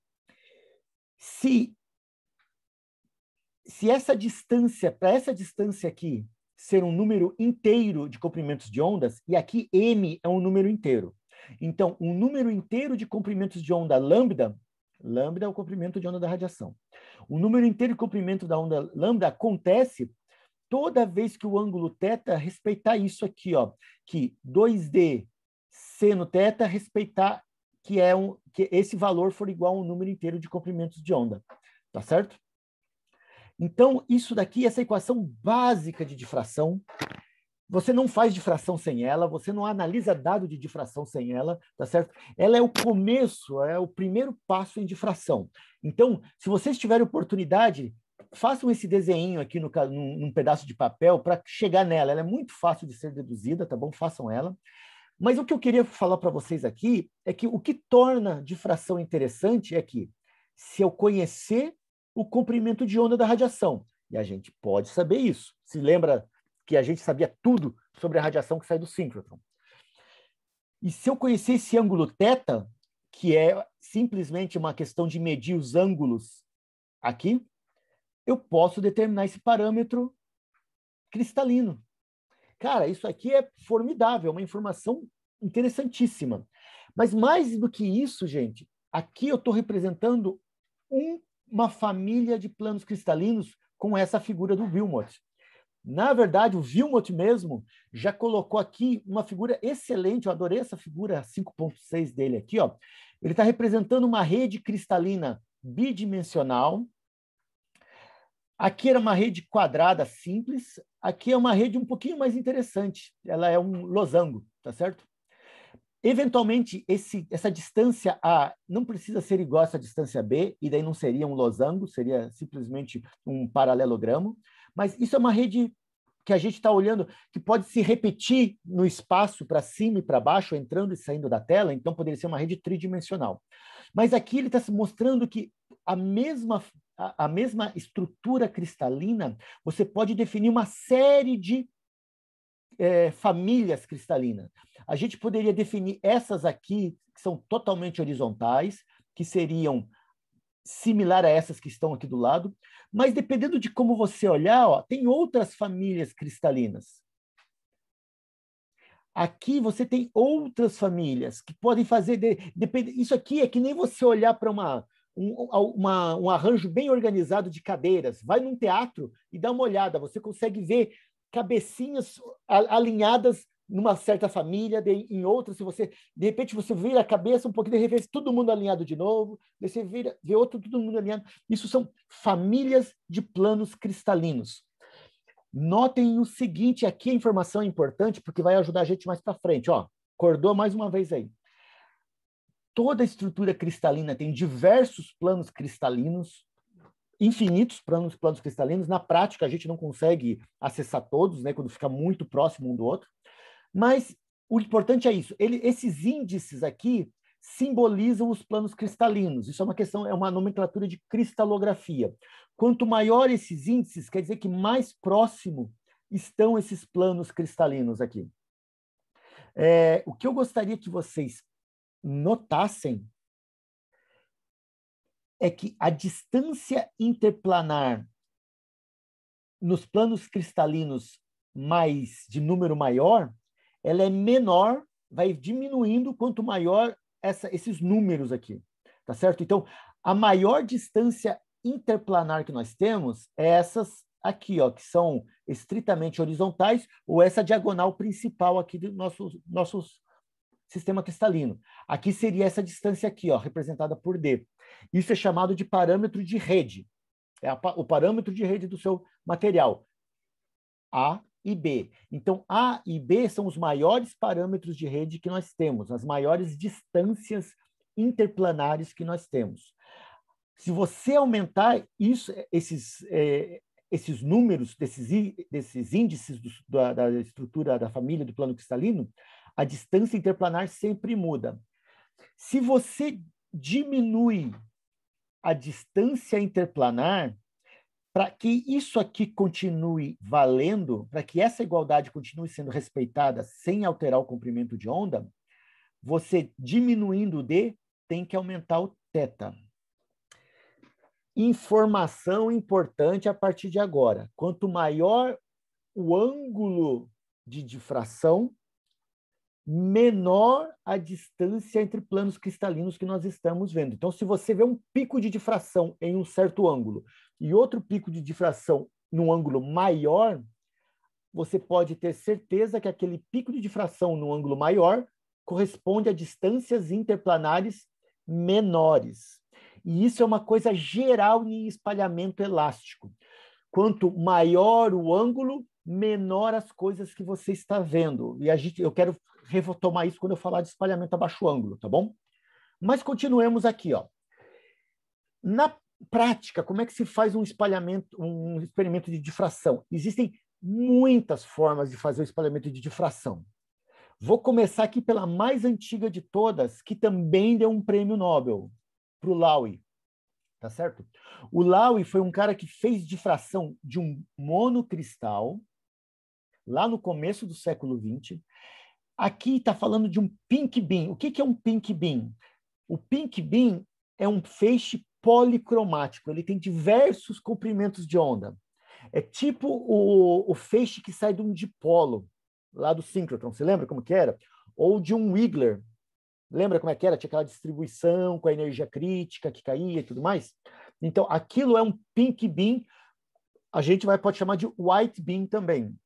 se se essa distância, para essa distância aqui, ser um número inteiro de comprimentos de ondas, e aqui m é um número inteiro. Então, um número inteiro de comprimentos de onda lambda, lambda é o comprimento de onda da radiação. O número inteiro de comprimento da onda lambda acontece toda vez que o ângulo θ respeitar isso aqui, ó, que 2d seno θ respeitar que é um que esse valor for igual a um número inteiro de comprimentos de onda. Tá certo? Então, isso daqui, essa equação básica de difração, você não faz difração sem ela, você não analisa dado de difração sem ela, tá certo? Ela é o começo, é o primeiro passo em difração. Então, se vocês tiverem oportunidade, façam esse desenho aqui no, num, num pedaço de papel para chegar nela. Ela é muito fácil de ser deduzida, tá bom? Façam ela. Mas o que eu queria falar para vocês aqui é que o que torna difração interessante é que se eu conhecer o comprimento de onda da radiação. E a gente pode saber isso. Se lembra que a gente sabia tudo sobre a radiação que sai do síncrotron. E se eu conhecer esse ângulo θ, que é simplesmente uma questão de medir os ângulos aqui, eu posso determinar esse parâmetro cristalino. Cara, isso aqui é formidável, é uma informação interessantíssima. Mas mais do que isso, gente, aqui eu estou representando um uma família de planos cristalinos com essa figura do Wilmot. Na verdade, o Wilmot mesmo já colocou aqui uma figura excelente, eu adorei essa figura 5.6 dele aqui, ó. Ele está representando uma rede cristalina bidimensional. Aqui era uma rede quadrada simples, aqui é uma rede um pouquinho mais interessante, ela é um losango, tá certo? Eventualmente, esse, essa distância A não precisa ser igual a essa distância B, e daí não seria um losango, seria simplesmente um paralelogramo, mas isso é uma rede que a gente está olhando, que pode se repetir no espaço para cima e para baixo, entrando e saindo da tela, então poderia ser uma rede tridimensional. Mas aqui ele está se mostrando que a mesma, a, a mesma estrutura cristalina, você pode definir uma série de é, famílias cristalinas. A gente poderia definir essas aqui, que são totalmente horizontais, que seriam similar a essas que estão aqui do lado, mas dependendo de como você olhar, ó, tem outras famílias cristalinas. Aqui você tem outras famílias que podem fazer. De, depend, isso aqui é que nem você olhar para uma, um, uma, um, arranjo bem organizado de cadeiras. Vai num teatro e dá uma olhada, você consegue ver cabecinhas alinhadas numa certa família, de, em outra, se você, de repente você vira a cabeça um pouquinho, de repente todo mundo alinhado de novo, você vira, vê outro, todo mundo alinhado. Isso são famílias de planos cristalinos. Notem o seguinte, aqui a informação é importante porque vai ajudar a gente mais para frente, ó. Acordou mais uma vez aí. Toda estrutura cristalina tem diversos planos cristalinos infinitos planos, planos cristalinos. Na prática, a gente não consegue acessar todos, né, quando fica muito próximo um do outro. Mas o importante é isso. Ele, esses índices aqui simbolizam os planos cristalinos. Isso é uma questão, é uma nomenclatura de cristalografia. Quanto maior esses índices, quer dizer que mais próximo estão esses planos cristalinos aqui. É, o que eu gostaria que vocês notassem é que a distância interplanar nos planos cristalinos mais de número maior, ela é menor, vai diminuindo quanto maior essa, esses números aqui, tá certo? Então, a maior distância interplanar que nós temos é essas aqui, ó, que são estritamente horizontais, ou essa diagonal principal aqui do nosso, nosso sistema cristalino. Aqui seria essa distância aqui, ó, representada por D. Isso é chamado de parâmetro de rede. É a, o parâmetro de rede do seu material. A e B. Então, A e B são os maiores parâmetros de rede que nós temos, as maiores distâncias interplanares que nós temos. Se você aumentar isso, esses, é, esses números, desses, desses índices do, da, da estrutura da família do plano cristalino, a distância interplanar sempre muda. Se você diminui a distância interplanar para que isso aqui continue valendo, para que essa igualdade continue sendo respeitada sem alterar o comprimento de onda, você diminuindo o D tem que aumentar o teta. Informação importante a partir de agora. Quanto maior o ângulo de difração, menor a distância entre planos cristalinos que nós estamos vendo. Então, se você vê um pico de difração em um certo ângulo e outro pico de difração num ângulo maior, você pode ter certeza que aquele pico de difração no ângulo maior corresponde a distâncias interplanares menores. E isso é uma coisa geral em espalhamento elástico. Quanto maior o ângulo, menor as coisas que você está vendo. E a gente, eu quero retomar isso quando eu falar de espalhamento a baixo ângulo, tá bom? Mas continuemos aqui, ó. Na prática, como é que se faz um espalhamento, um experimento de difração? Existem muitas formas de fazer o espalhamento de difração. Vou começar aqui pela mais antiga de todas, que também deu um prêmio Nobel para o Lowy, tá certo? O Lowy foi um cara que fez difração de um monocristal lá no começo do século XX Aqui está falando de um pink beam. O que, que é um pink beam? O pink beam é um feixe policromático, ele tem diversos comprimentos de onda. É tipo o, o feixe que sai de um dipolo, lá do síncrotron, você lembra como que era? Ou de um Wiggler, lembra como é que era? Tinha aquela distribuição com a energia crítica que caía e tudo mais? Então, aquilo é um pink beam, a gente vai, pode chamar de white beam também.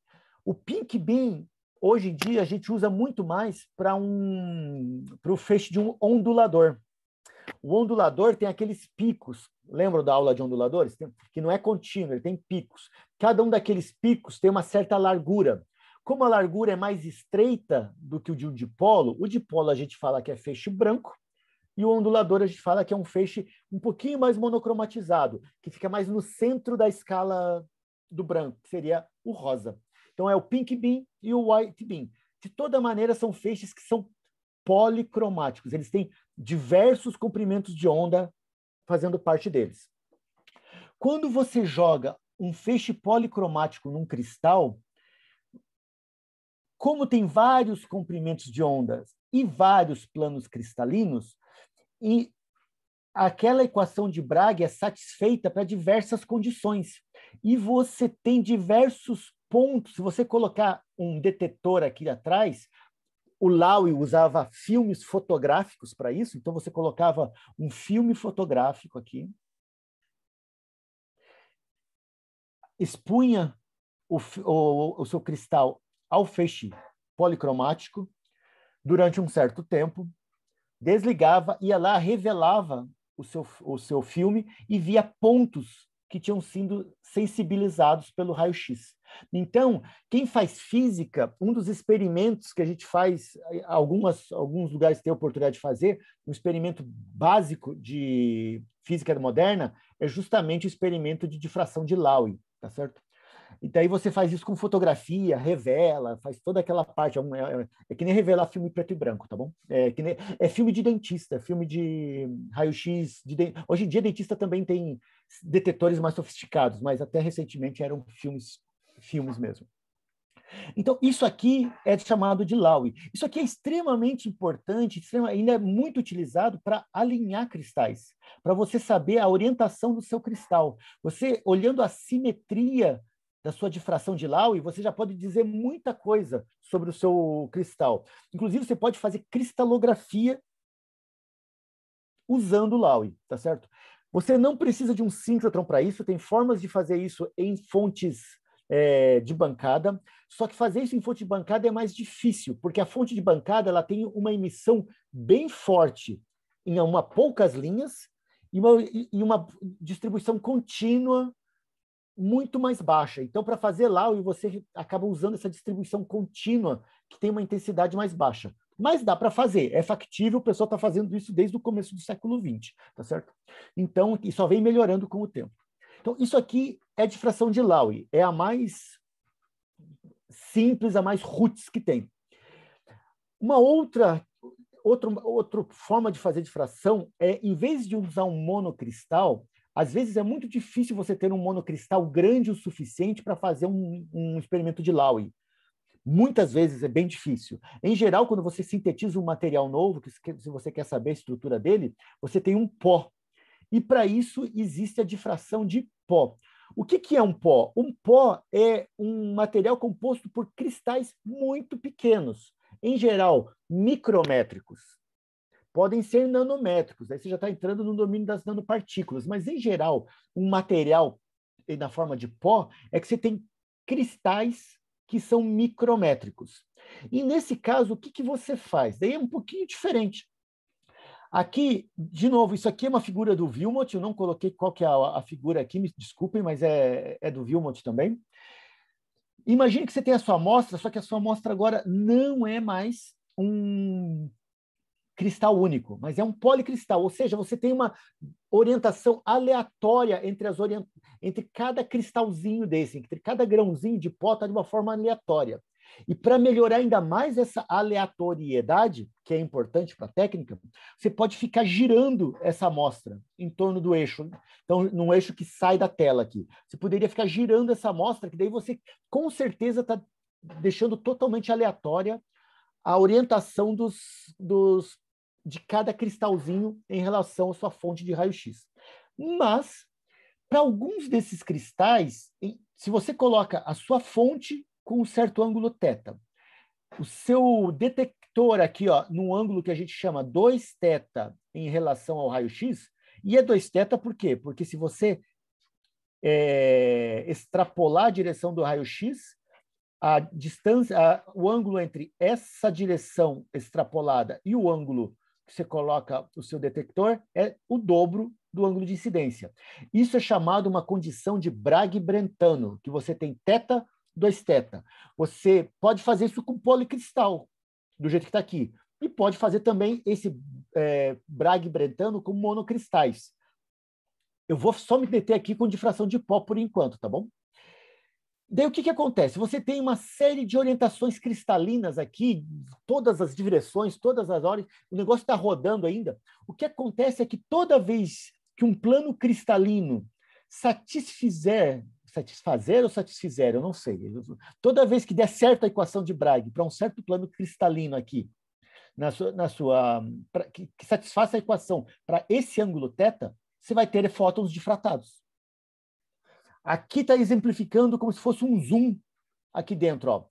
O pink beam Hoje em dia, a gente usa muito mais para um, o feixe de um ondulador. O ondulador tem aqueles picos. Lembram da aula de onduladores? que não é contínuo, ele tem picos. Cada um daqueles picos tem uma certa largura. Como a largura é mais estreita do que o de um dipolo, o dipolo a gente fala que é feixe branco, e o ondulador a gente fala que é um feixe um pouquinho mais monocromatizado, que fica mais no centro da escala do branco, que seria o rosa. Então, é o pink bean e o white bean. De toda maneira, são feixes que são policromáticos. Eles têm diversos comprimentos de onda fazendo parte deles. Quando você joga um feixe policromático num cristal, como tem vários comprimentos de ondas e vários planos cristalinos, e aquela equação de Bragg é satisfeita para diversas condições. E você tem diversos ponto, se você colocar um detetor aqui atrás, o Laue usava filmes fotográficos para isso, então você colocava um filme fotográfico aqui, expunha o, o, o seu cristal ao feixe policromático durante um certo tempo, desligava, ia lá, revelava o seu, o seu filme e via pontos que tinham sido sensibilizados pelo raio-x. Então, quem faz física, um dos experimentos que a gente faz, eh, algumas, alguns lugares têm a oportunidade de fazer, um experimento básico de física moderna é justamente o experimento de difração de Laue, tá certo? E daí você faz isso com fotografia, revela, faz toda aquela parte. É, é, é, é que nem revelar filme preto e branco, tá bom? É, que nem, é filme de dentista, é filme de raio-x. De, hoje em dia, dentista também tem detetores mais sofisticados, mas até recentemente eram filmes, filmes mesmo. Então, isso aqui é chamado de Laue. Isso aqui é extremamente importante, ainda é muito utilizado para alinhar cristais, para você saber a orientação do seu cristal. Você, olhando a simetria da sua difração de Laue, você já pode dizer muita coisa sobre o seu cristal. Inclusive, você pode fazer cristalografia usando o Laue, tá certo? Você não precisa de um síncrotron para isso, tem formas de fazer isso em fontes é, de bancada, só que fazer isso em fonte de bancada é mais difícil, porque a fonte de bancada ela tem uma emissão bem forte em uma poucas linhas e uma, e uma distribuição contínua muito mais baixa. Então, para fazer lá, você acaba usando essa distribuição contínua que tem uma intensidade mais baixa. Mas dá para fazer, é factível, o pessoal está fazendo isso desde o começo do século XX, tá certo? Então, e só vem melhorando com o tempo. Então, isso aqui é difração de Laue, é a mais simples, a mais roots que tem. Uma outra, outra, outra forma de fazer difração é, em vez de usar um monocristal, às vezes é muito difícil você ter um monocristal grande o suficiente para fazer um, um experimento de Laue muitas vezes é bem difícil. Em geral, quando você sintetiza um material novo, que se você quer saber a estrutura dele, você tem um pó. E para isso existe a difração de pó. O que, que é um pó? Um pó é um material composto por cristais muito pequenos, em geral micrométricos. Podem ser nanométricos, aí você já está entrando no domínio das nanopartículas, mas em geral, um material na forma de pó é que você tem cristais que são micrométricos. E nesse caso, o que, que você faz? Daí é um pouquinho diferente. Aqui, de novo, isso aqui é uma figura do Wilmot, eu não coloquei qual que é a, a figura aqui, me desculpem, mas é, é do Wilmot também. Imagine que você tem a sua amostra, só que a sua amostra agora não é mais um cristal único, mas é um policristal, ou seja, você tem uma orientação aleatória entre, as orient... entre cada cristalzinho desse, entre cada grãozinho de pó está de uma forma aleatória. E para melhorar ainda mais essa aleatoriedade, que é importante para a técnica, você pode ficar girando essa amostra em torno do eixo. Né? Então, num eixo que sai da tela aqui. Você poderia ficar girando essa amostra, que daí você com certeza está deixando totalmente aleatória a orientação dos, dos de cada cristalzinho em relação à sua fonte de raio-x. Mas, para alguns desses cristais, se você coloca a sua fonte com um certo ângulo θ, o seu detector aqui, ó, num ângulo que a gente chama 2 θ em relação ao raio-x, e é 2 θ por quê? Porque se você é, extrapolar a direção do raio-x, a distância, a, o ângulo entre essa direção extrapolada e o ângulo que você coloca o seu detector é o dobro do ângulo de incidência. Isso é chamado uma condição de Bragg-Brentano, que você tem θ, 2 θ. Você pode fazer isso com policristal, do jeito que está aqui. E pode fazer também esse é, Bragg-Brentano com monocristais. Eu vou só me deter aqui com difração de pó por enquanto, tá bom? Daí o que, que acontece? Você tem uma série de orientações cristalinas aqui, todas as direções, todas as horas, o negócio está rodando ainda. O que acontece é que toda vez que um plano cristalino satisfizer, satisfazer ou satisfizer, eu não sei, toda vez que der certo a equação de Bragg para um certo plano cristalino aqui, na sua, na sua pra, que, que satisfaça a equação para esse ângulo θ, você vai ter fótons difratados. Aqui está exemplificando como se fosse um zoom aqui dentro.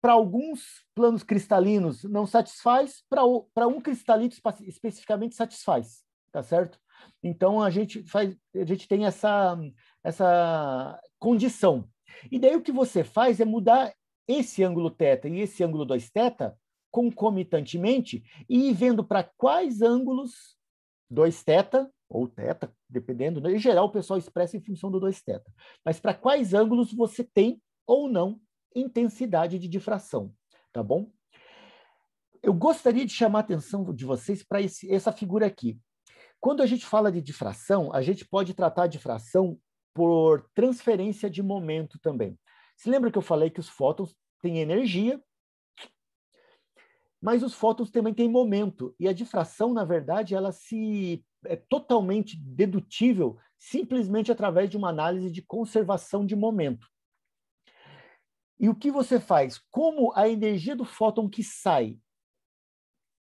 Para alguns planos cristalinos não satisfaz, para um cristalito especificamente satisfaz, tá certo? Então a gente faz, a gente tem essa essa condição. E daí o que você faz é mudar esse ângulo θ e esse ângulo 2 θ concomitantemente e ir vendo para quais ângulos 2 θ ou teta, dependendo. Né? Em geral, o pessoal expressa em função do 2 teta. Mas para quais ângulos você tem ou não intensidade de difração, tá bom? Eu gostaria de chamar a atenção de vocês para essa figura aqui. Quando a gente fala de difração, a gente pode tratar a difração por transferência de momento também. Se lembra que eu falei que os fótons têm energia, mas os fótons também têm momento. E a difração, na verdade, ela se é totalmente dedutível simplesmente através de uma análise de conservação de momento. E o que você faz? Como a energia do fóton que sai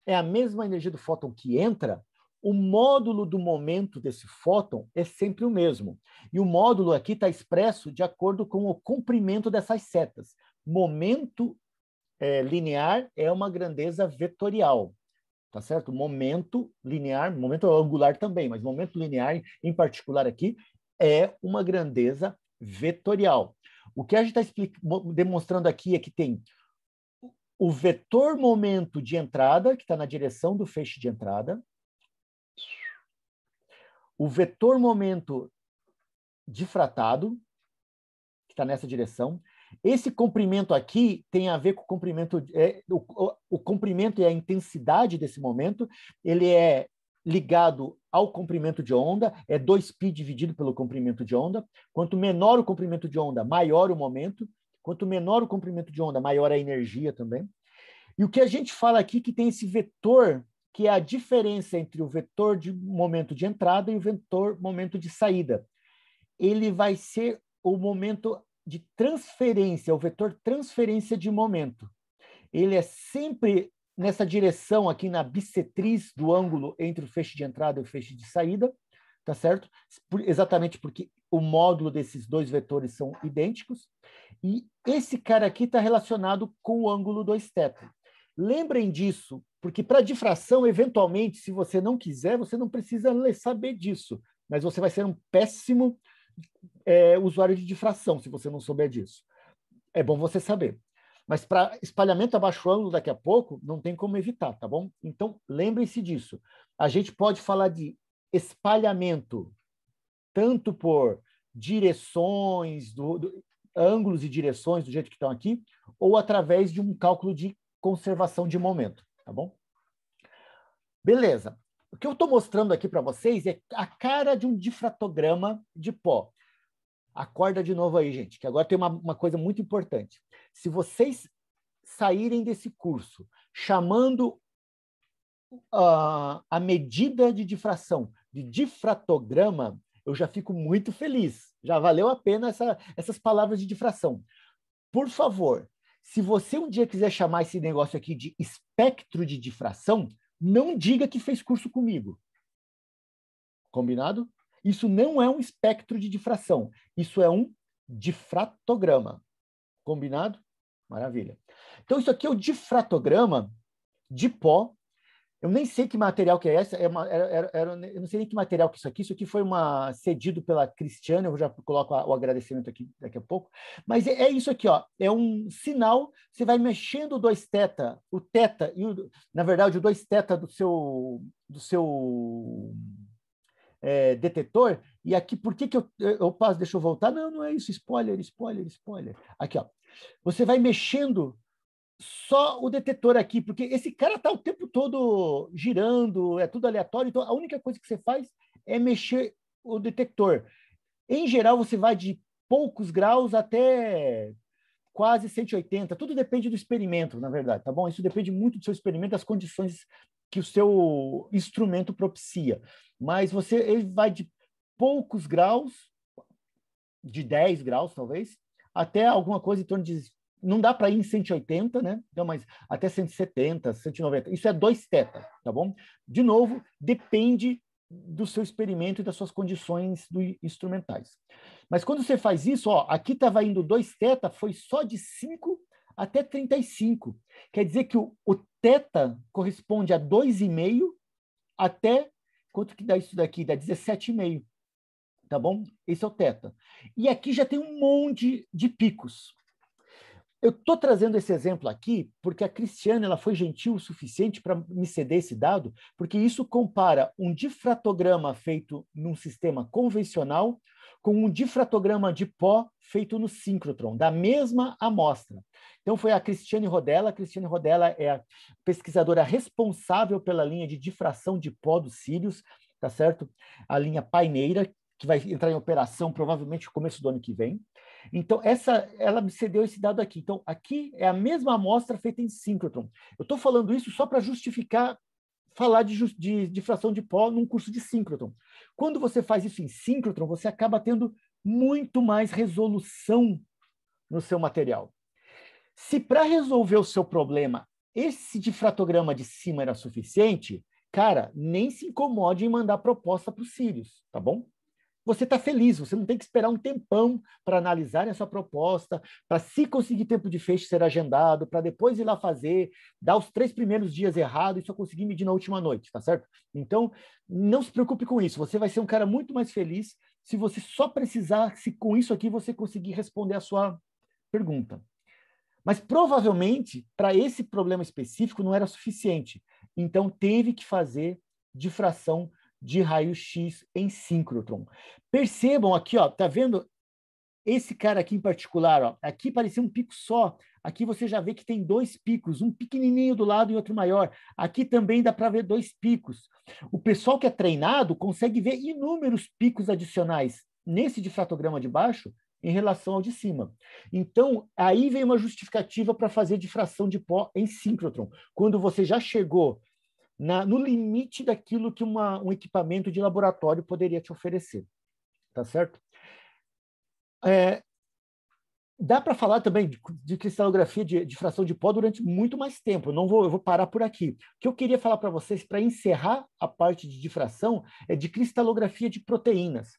é a mesma energia do fóton que entra, o módulo do momento desse fóton é sempre o mesmo. E o módulo aqui está expresso de acordo com o comprimento dessas setas. Momento é, linear é uma grandeza vetorial tá certo? Momento linear, momento angular também, mas momento linear em particular aqui é uma grandeza vetorial. O que a gente está demonstrando aqui é que tem o vetor momento de entrada, que está na direção do feixe de entrada, o vetor momento difratado, que está nessa direção, esse comprimento aqui tem a ver com o comprimento, é, o, o, o comprimento e a intensidade desse momento, ele é ligado ao comprimento de onda, é 2π dividido pelo comprimento de onda. Quanto menor o comprimento de onda, maior o momento. Quanto menor o comprimento de onda, maior a energia também. E o que a gente fala aqui que tem esse vetor, que é a diferença entre o vetor de momento de entrada e o vetor momento de saída. Ele vai ser o momento de transferência, o vetor transferência de momento. Ele é sempre nessa direção aqui na bissetriz do ângulo entre o feixe de entrada e o feixe de saída, tá certo? exatamente porque o módulo desses dois vetores são idênticos. E esse cara aqui está relacionado com o ângulo do estepo. Lembrem disso, porque para difração, eventualmente, se você não quiser, você não precisa saber disso, mas você vai ser um péssimo é, usuário de difração, se você não souber disso. É bom você saber. Mas para espalhamento abaixo ângulo daqui a pouco, não tem como evitar, tá bom? Então, lembre se disso. A gente pode falar de espalhamento tanto por direções, do, do, ângulos e direções do jeito que estão aqui, ou através de um cálculo de conservação de momento, tá bom? Beleza. O que eu estou mostrando aqui para vocês é a cara de um difratograma de pó. Acorda de novo aí, gente, que agora tem uma, uma coisa muito importante. Se vocês saírem desse curso chamando uh, a medida de difração de difratograma, eu já fico muito feliz. Já valeu a pena essa, essas palavras de difração. Por favor, se você um dia quiser chamar esse negócio aqui de espectro de difração, não diga que fez curso comigo. Combinado? Isso não é um espectro de difração, isso é um difratograma. Combinado? Maravilha. Então, isso aqui é o difratograma de pó. Eu nem sei que material que é essa, é uma, era, era, eu não sei nem que material que é isso aqui. Isso aqui foi uma cedido pela Cristiana, eu já coloco a, o agradecimento aqui daqui a pouco. Mas é, é, isso aqui, ó. É um sinal. Você vai mexendo o 2 teta, o teta, e o, na verdade, o dois teta do seu, do seu é, detetor, e aqui, por que, que eu, eu passo? Deixa eu voltar. Não, não é isso. Spoiler, spoiler, spoiler. Aqui, ó. Você vai mexendo só o detetor aqui, porque esse cara tá o tempo todo girando, é tudo aleatório, então a única coisa que você faz é mexer o detector. Em geral, você vai de poucos graus até quase 180, tudo depende do experimento, na verdade, tá bom? Isso depende muito do seu experimento, das condições que o seu instrumento propicia. Mas você ele vai de poucos graus, de 10 graus talvez, até alguma coisa em torno de. Não dá para ir em 180, né? Não, mas até 170, 190. Isso é 2 teta, tá bom? De novo, depende do seu experimento e das suas condições do, instrumentais. Mas quando você faz isso, ó, aqui estava indo 2 teta, foi só de 5 até 35. Quer dizer que o, o teta corresponde a 2,5 até quanto que dá isso daqui? Dá 17,5. Tá bom? Esse é o teta. E aqui já tem um monte de picos. Eu estou trazendo esse exemplo aqui porque a Cristiana ela foi gentil o suficiente para me ceder esse dado, porque isso compara um difratograma feito num sistema convencional com um difratograma de pó feito no síncrotron, da mesma amostra. Então, foi a Cristiane Rodella. A Cristiane Rodella é a pesquisadora responsável pela linha de difração de pó dos cílios, tá certo? A linha paineira, que vai entrar em operação provavelmente no começo do ano que vem. Então, essa, ela me cedeu esse dado aqui. Então, aqui é a mesma amostra feita em síncrotron. Eu estou falando isso só para justificar falar de, de, de, de pó num curso de síncrotron. Quando você faz isso em síncrotron, você acaba tendo muito mais resolução no seu material. Se para resolver o seu problema esse difratograma de cima era suficiente, cara, nem se incomode em mandar proposta para os Sirius, tá bom? você está feliz, você não tem que esperar um tempão para analisar a sua proposta, para se conseguir tempo de fecho ser agendado, para depois ir lá fazer, dar os três primeiros dias errado e só conseguir medir na última noite, tá certo? Então, não se preocupe com isso, você vai ser um cara muito mais feliz se você só precisar, se com isso aqui você conseguir responder a sua pergunta. Mas provavelmente, para esse problema específico, não era suficiente. Então, teve que fazer difração de raio-x em síncrotron. Percebam aqui, ó, tá vendo? Esse cara aqui em particular, ó, aqui parecia um pico só. Aqui você já vê que tem dois picos, um pequenininho do lado e outro maior. Aqui também dá para ver dois picos. O pessoal que é treinado consegue ver inúmeros picos adicionais nesse difratograma de baixo em relação ao de cima. Então, aí vem uma justificativa para fazer difração de pó em síncrotron. Quando você já chegou na, no limite daquilo que uma, um equipamento de laboratório poderia te oferecer, tá certo? É, dá para falar também de, de cristalografia de, de, fração de pó durante muito mais tempo. não vou, eu vou parar por aqui. O que eu queria falar para vocês para encerrar a parte de difração é de cristalografia de proteínas.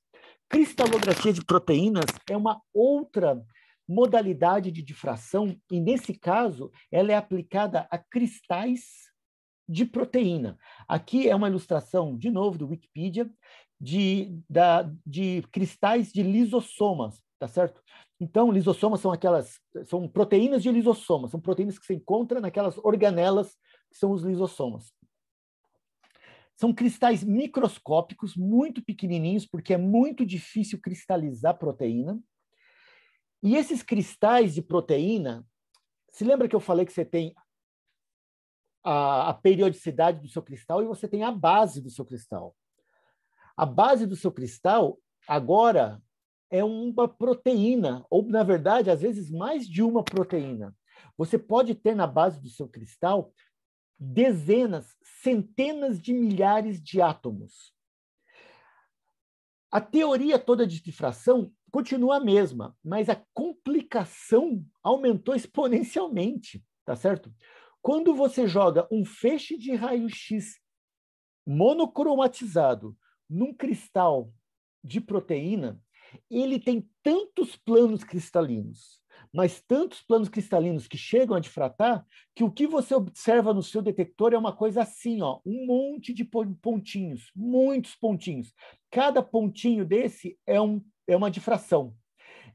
Cristalografia de proteínas é uma outra modalidade de difração e nesse caso ela é aplicada a cristais de proteína. Aqui é uma ilustração, de novo, do Wikipedia, de, da, de cristais de lisossomas, tá certo? Então, lisossomas são aquelas, são proteínas de lisossomas, são proteínas que se encontram naquelas organelas que são os lisossomas. São cristais microscópicos, muito pequenininhos, porque é muito difícil cristalizar proteína. E esses cristais de proteína, se lembra que eu falei que você tem a, a periodicidade do seu cristal e você tem a base do seu cristal. A base do seu cristal, agora, é uma proteína, ou na verdade, às vezes, mais de uma proteína. Você pode ter na base do seu cristal dezenas, centenas de milhares de átomos. A teoria toda de difração continua a mesma, mas a complicação aumentou exponencialmente, tá certo? Quando você joga um feixe de raio-x monocromatizado num cristal de proteína, ele tem tantos planos cristalinos, mas tantos planos cristalinos que chegam a difratar, que o que você observa no seu detector é uma coisa assim, ó, um monte de pontinhos, muitos pontinhos. Cada pontinho desse é, um, é uma difração.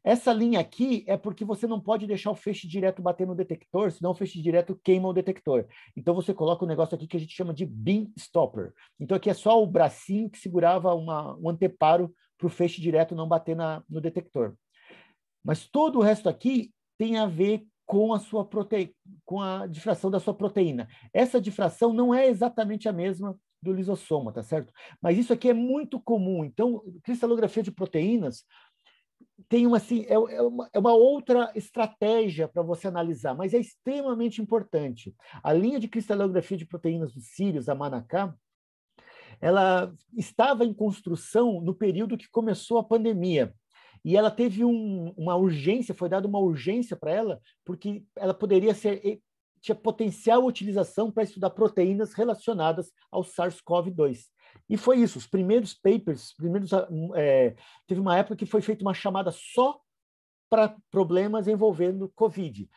Essa linha aqui é porque você não pode deixar o feixe direto bater no detector, senão o feixe direto queima o detector. Então você coloca um negócio aqui que a gente chama de beam stopper. Então aqui é só o bracinho que segurava uma, um anteparo para o feixe direto não bater na, no detector. Mas todo o resto aqui tem a ver com a sua proteína, com a difração da sua proteína. Essa difração não é exatamente a mesma do lisossoma, tá certo? Mas isso aqui é muito comum. Então, cristalografia de proteínas tem uma, assim, é, é, uma, é uma outra estratégia para você analisar, mas é extremamente importante. A linha de cristalografia de proteínas dos cílios, a Manacá, ela estava em construção no período que começou a pandemia. E ela teve um, uma urgência, foi dada uma urgência para ela, porque ela poderia ser tinha potencial utilização para estudar proteínas relacionadas ao SARS-CoV-2. E foi isso, os primeiros papers, primeiros, ah, é, teve uma época que foi feita uma chamada só para problemas envolvendo Covid.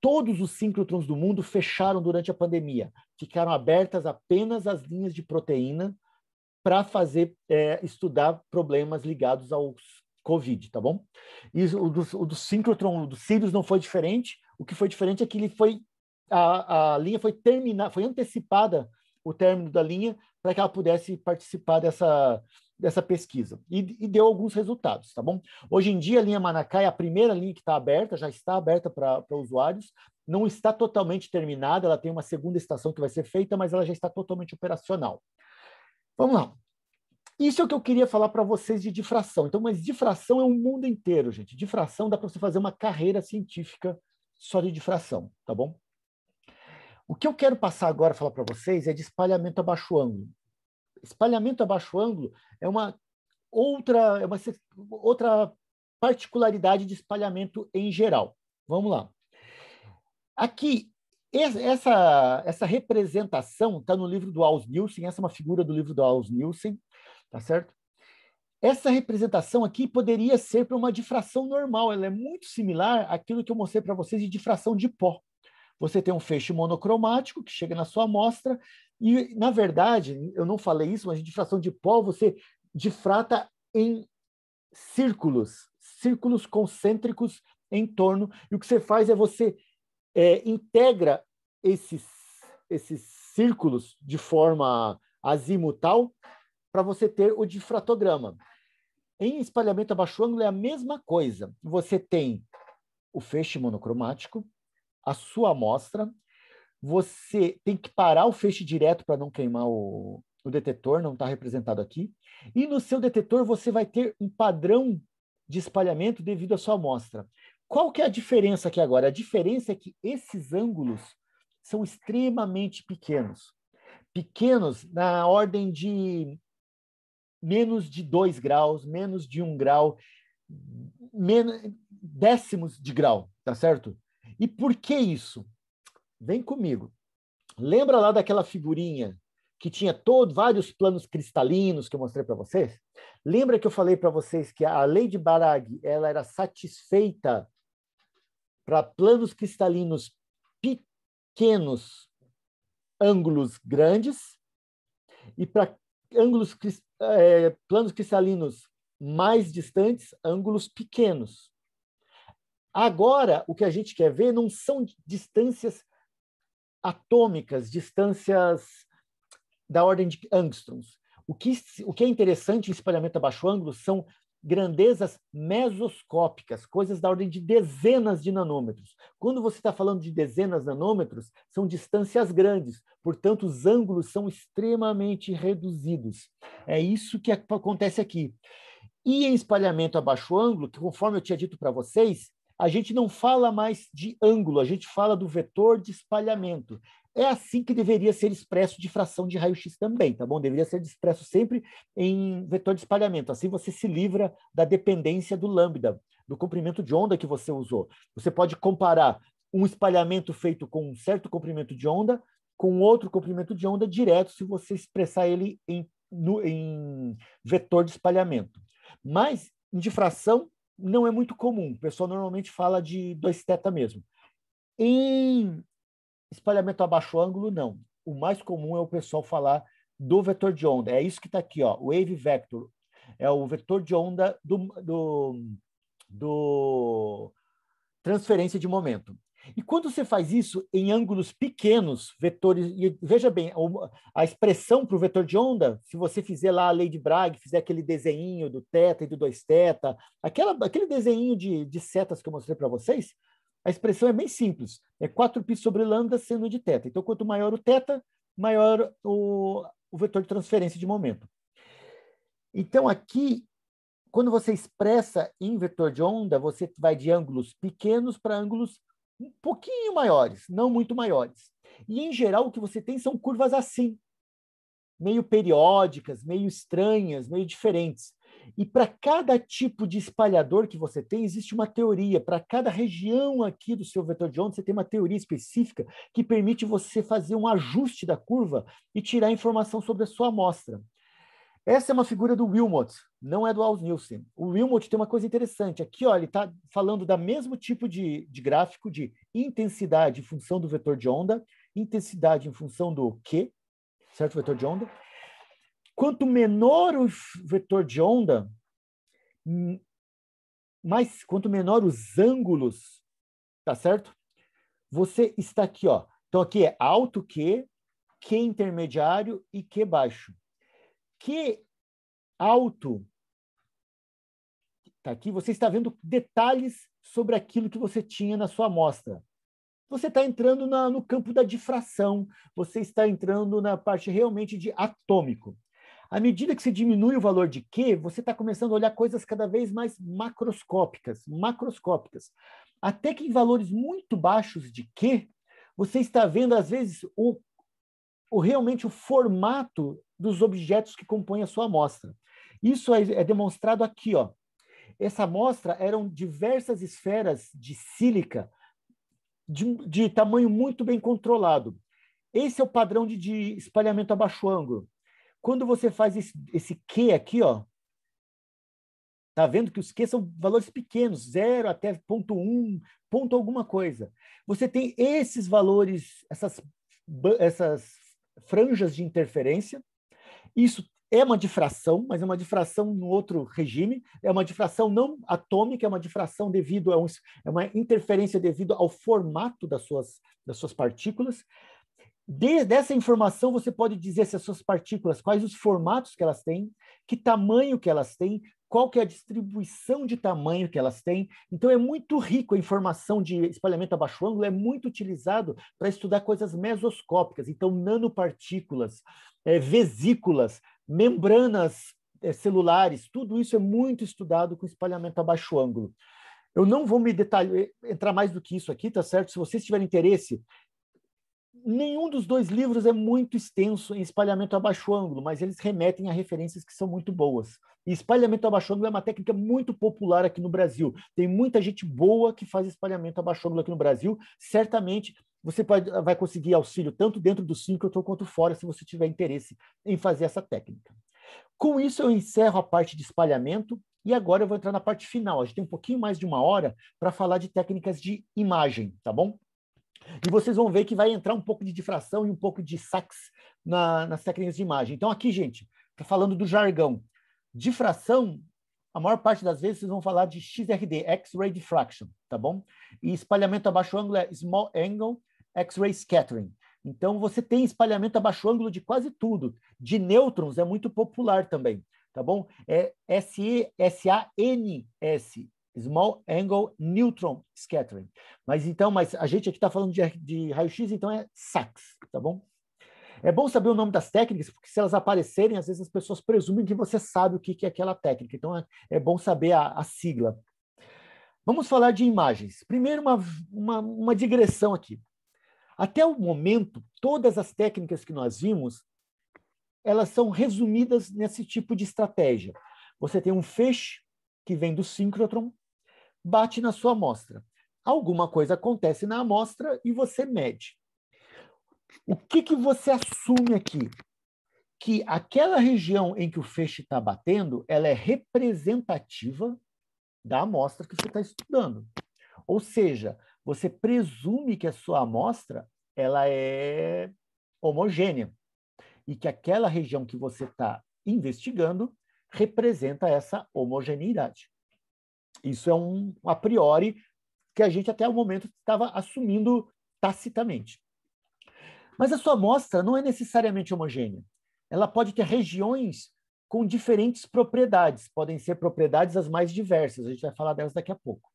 Todos os síncrotrons do mundo fecharam durante a pandemia, ficaram abertas apenas as linhas de proteína para fazer é, estudar problemas ligados ao Covid, tá bom? E o do, o do síncrotron, o do Sirius não foi diferente. O que foi diferente é que ele foi a, a linha foi terminar, foi antecipada o término da linha para que ela pudesse participar dessa, dessa pesquisa. E, e, deu alguns resultados, tá bom? Hoje em dia, a linha Manacá é a primeira linha que está aberta, já está aberta para usuários, não está totalmente terminada, ela tem uma segunda estação que vai ser feita, mas ela já está totalmente operacional. Vamos lá. Isso é o que eu queria falar para vocês de difração. Então, mas difração é um mundo inteiro, gente. Difração dá para você fazer uma carreira científica só de difração, tá bom? O que eu quero passar agora falar para vocês é de espalhamento a baixo ângulo. Espalhamento a baixo ângulo é uma outra, é uma outra particularidade de espalhamento em geral. Vamos lá. Aqui, essa, essa representação está no livro do Aus Nielsen, essa é uma figura do livro do Aus Nielsen, tá certo? Essa representação aqui poderia ser para uma difração normal, ela é muito similar àquilo que eu mostrei para vocês de difração de pó. Você tem um feixe monocromático que chega na sua amostra e, na verdade, eu não falei isso, mas a difração de pó você difrata em círculos, círculos concêntricos em torno. E o que você faz é você é, integra esses, esses círculos de forma azimutal para você ter o difratograma. Em espalhamento a baixo ângulo é a mesma coisa. Você tem o feixe monocromático, a sua amostra, você tem que parar o feixe direto para não queimar o, o detetor, não está representado aqui. E no seu detetor você vai ter um padrão de espalhamento devido à sua amostra. Qual que é a diferença aqui agora? A diferença é que esses ângulos são extremamente pequenos. Pequenos na ordem de menos de 2 graus, menos de 1 um grau, décimos de grau, tá certo? E por que isso? Vem comigo. Lembra lá daquela figurinha que tinha todo, vários planos cristalinos que eu mostrei para vocês? Lembra que eu falei para vocês que a lei de Barag ela era satisfeita para planos cristalinos pequenos, ângulos grandes, e para ângulos é, planos cristalinos mais distantes, ângulos pequenos. Agora, o que a gente quer ver não são distâncias atômicas, distâncias da ordem de angstroms. O que, o que é interessante em espalhamento a baixo ângulo são grandezas mesoscópicas, coisas da ordem de dezenas de nanômetros. Quando você está falando de dezenas de nanômetros, são distâncias grandes, portanto, os ângulos são extremamente reduzidos. É isso que acontece aqui. E em espalhamento a baixo ângulo, que conforme eu tinha dito para vocês, a gente não fala mais de ângulo, a gente fala do vetor de espalhamento. É assim que deveria ser expresso difração de, de raio-x também, tá bom? Deveria ser expresso sempre em vetor de espalhamento. Assim você se livra da dependência do lambda, do comprimento de onda que você usou. Você pode comparar um espalhamento feito com um certo comprimento de onda com outro comprimento de onda direto se você expressar ele em, no, em vetor de espalhamento. Mas em difração não é muito comum. O pessoal normalmente fala de dois teta mesmo. Em espalhamento a baixo ângulo, não. O mais comum é o pessoal falar do vetor de onda. É isso que está aqui, ó, wave vector. É o vetor de onda do, do, do transferência de momento. E quando você faz isso em ângulos pequenos, vetores, e veja bem, a expressão para o vetor de onda, se você fizer lá a lei de Bragg, fizer aquele desenho do teta e do dois teta, aquela, aquele desenho de, de setas que eu mostrei para vocês, a expressão é bem simples, é 4π sobre lambda seno de teta. Então, quanto maior o teta, maior o, o vetor de transferência de momento. Então, aqui quando você expressa em vetor de onda, você vai de ângulos pequenos para ângulos um pouquinho maiores, não muito maiores. E, em geral, o que você tem são curvas assim, meio periódicas, meio estranhas, meio diferentes. E para cada tipo de espalhador que você tem, existe uma teoria. Para cada região aqui do seu vetor de onda, você tem uma teoria específica que permite você fazer um ajuste da curva e tirar informação sobre a sua amostra. Essa é uma figura do Wilmot, não é do Aus Nielsen. O Wilmot tem uma coisa interessante. Aqui, é ó, ele está falando do mesmo tipo de, de gráfico de intensidade em função do vetor de onda, intensidade em função do Q, certo? Vetor de onda. Quanto menor o vetor de onda, hum, mais, quanto menor os ângulos, tá certo? Você está aqui, ó. Então aqui é alto Q, Q intermediário e Q baixo que alto tá aqui, você está vendo detalhes sobre aquilo que você tinha na sua amostra. Você está entrando na, no campo da difração, você está entrando na parte realmente de atômico. À medida que se diminui o valor de Q, você está começando a olhar coisas cada vez mais macroscópicas, macroscópicas. Até que em valores muito baixos de Q, você está vendo, às vezes, o, o realmente o formato dos objetos que compõem a sua amostra. Isso é, é demonstrado aqui, ó. Essa amostra eram diversas esferas de sílica de, de tamanho muito bem controlado. Esse é o padrão de, de espalhamento a baixo ângulo. Quando você faz esse, esse Q aqui, ó, Tá vendo que os Q são valores pequenos, 0 até ponto 1, um, ponto alguma coisa. Você tem esses valores, essas, essas franjas de interferência, isso é uma difração, mas é uma difração no outro regime, é uma difração não atômica, é uma difração devido a um, é uma interferência devido ao formato das suas, das suas partículas. De, dessa informação você pode dizer se as suas partículas, quais os formatos que elas têm, que tamanho que elas têm, qual que é a distribuição de tamanho que elas têm. Então é muito rico a informação de espalhamento a baixo ângulo, é muito utilizado para estudar coisas mesoscópicas, então nanopartículas, é, vesículas, membranas é, celulares, tudo isso é muito estudado com espalhamento a baixo ângulo. Eu não vou me detalhar, entrar mais do que isso aqui, tá certo? Se vocês tiverem interesse, nenhum dos dois livros é muito extenso em espalhamento a baixo ângulo, mas eles remetem a referências que são muito boas. E espalhamento a baixo ângulo é uma técnica muito popular aqui no Brasil. Tem muita gente boa que faz espalhamento a baixo ângulo aqui no Brasil. Certamente você pode, vai conseguir auxílio tanto dentro do síncroton quanto fora, se você tiver interesse em fazer essa técnica. Com isso, eu encerro a parte de espalhamento e agora eu vou entrar na parte final. A gente tem um pouquinho mais de uma hora para falar de técnicas de imagem, tá bom? E vocês vão ver que vai entrar um pouco de difração e um pouco de sax na, nas técnicas de imagem. Então, aqui, gente, está falando do jargão. Difração, a maior parte das vezes vocês vão falar de XRD, X-ray diffraction, tá bom? E espalhamento a baixo ângulo é small angle, X-ray scattering. Então, você tem espalhamento a baixo ângulo de quase tudo. De nêutrons é muito popular também, tá bom? É S-A-N-S, Small Angle Neutron Scattering. Mas então, mas a gente aqui está falando de, de raio-x, então é SACS, tá bom? É bom saber o nome das técnicas, porque se elas aparecerem, às vezes as pessoas presumem que você sabe o que é aquela técnica. Então é, é bom saber a, a, sigla. Vamos falar de imagens. Primeiro, uma, uma, uma digressão aqui. Até o momento, todas as técnicas que nós vimos, elas são resumidas nesse tipo de estratégia. Você tem um feixe que vem do síncrotron, bate na sua amostra. Alguma coisa acontece na amostra e você mede. O que, que você assume aqui? Que aquela região em que o feixe está batendo, ela é representativa da amostra que você está estudando. Ou seja, você presume que a sua amostra ela é homogênea e que aquela região que você está investigando representa essa homogeneidade. Isso é um, a priori que a gente até o momento estava assumindo tacitamente. Mas a sua amostra não é necessariamente homogênea. Ela pode ter regiões com diferentes propriedades, podem ser propriedades as mais diversas, a gente vai falar delas daqui a pouco.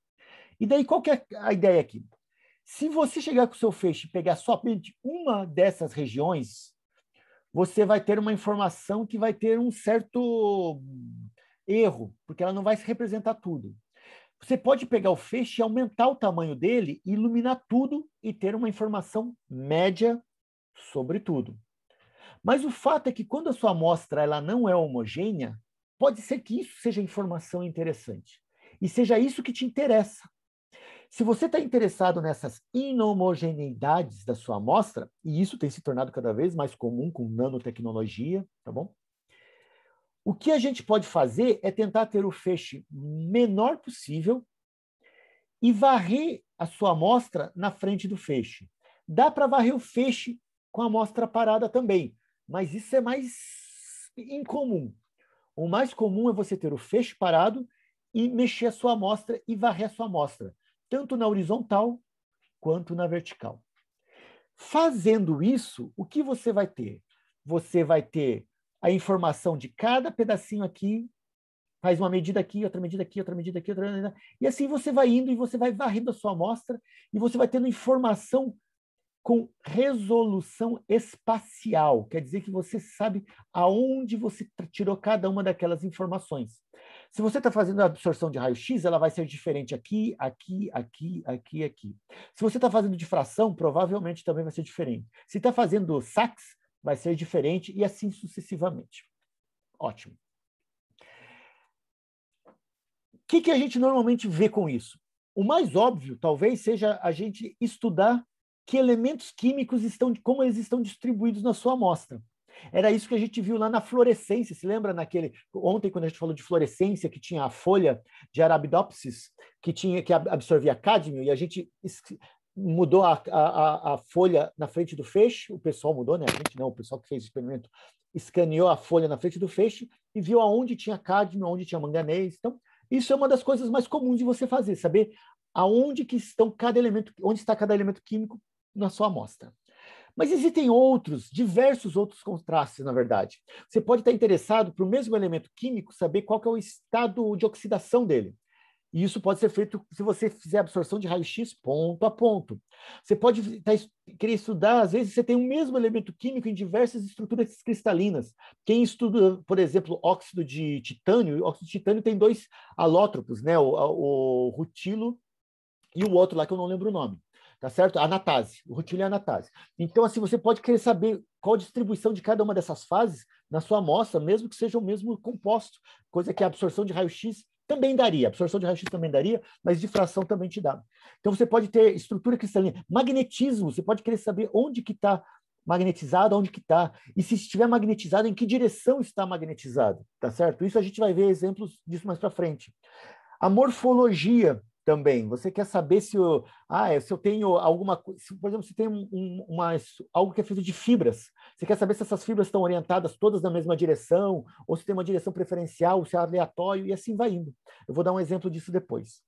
E daí qual que é a ideia aqui? Se você chegar com o seu feixe e pegar somente uma dessas regiões, você vai ter uma informação que vai ter um certo erro, porque ela não vai se representar tudo. Você pode pegar o feixe e aumentar o tamanho dele, iluminar tudo e ter uma informação média sobre tudo. Mas o fato é que quando a sua amostra ela não é homogênea, pode ser que isso seja informação interessante e seja isso que te interessa. Se você está interessado nessas inhomogeneidades da sua amostra, e isso tem se tornado cada vez mais comum com nanotecnologia, tá bom? O que a gente pode fazer é tentar ter o feixe menor possível e varrer a sua amostra na frente do feixe. Dá para varrer o feixe com a amostra parada também, mas isso é mais incomum. O mais comum é você ter o feixe parado e mexer a sua amostra e varrer a sua amostra, tanto na horizontal quanto na vertical. Fazendo isso, o que você vai ter? Você vai ter a informação de cada pedacinho aqui, faz uma medida aqui, outra medida aqui, outra medida aqui, outra medida. E assim você vai indo e você vai varrendo a sua amostra e você vai tendo informação com resolução espacial, quer dizer que você sabe aonde você tirou cada uma daquelas informações. Se você está fazendo a absorção de raio-x, ela vai ser diferente aqui, aqui, aqui, aqui, aqui. Se você está fazendo difração, provavelmente também vai ser diferente. Se está fazendo SACS, vai ser diferente e assim sucessivamente. Ótimo. O que, que a gente normalmente vê com isso? O mais óbvio, talvez, seja a gente estudar que elementos químicos estão, como eles estão distribuídos na sua amostra. Era isso que a gente viu lá na fluorescência. Se lembra naquele ontem quando a gente falou de fluorescência que tinha a folha de Arabidopsis que tinha que absorvia cádmio e a gente mudou a, a, a, folha na frente do feixe, o pessoal mudou, né? A gente não, o pessoal que fez o experimento escaneou a folha na frente do feixe e viu aonde tinha cádmio, aonde tinha manganês. Então, isso é uma das coisas mais comuns de você fazer, saber aonde que estão cada elemento, onde está cada elemento químico na sua amostra. Mas existem outros, diversos outros contrastes, na verdade. Você pode estar interessado para o mesmo elemento químico saber qual é o estado de oxidação dele. E isso pode ser feito se você fizer absorção de raio-x ponto a ponto. Você pode tá, querer estudar, às vezes, você tem o mesmo elemento químico em diversas estruturas cristalinas. Quem estuda, por exemplo, óxido de titânio, óxido de titânio tem dois alótropos, né? O, o rutilo e o outro lá que eu não lembro o nome. Tá certo? Anatase, o rutilo e a anatase. Então, assim, você pode querer saber qual a distribuição de cada uma dessas fases na sua amostra, mesmo que seja o mesmo composto, coisa que é a absorção de raio-x também daria, absorção de raio-x também daria, mas difração também te dá. Então você pode ter estrutura cristalina, magnetismo, você pode querer saber onde que está magnetizado, onde que está, e se estiver magnetizado, em que direção está magnetizado, tá certo? Isso a gente vai ver exemplos disso mais para frente. A morfologia, também. Você quer saber se eu, ah, é, se eu tenho alguma coisa por exemplo, se tem um, uma, algo que é feito de fibras. Você quer saber se essas fibras estão orientadas todas na mesma direção, ou se tem uma direção preferencial, se é aleatório, e assim vai indo. Eu vou dar um exemplo disso depois.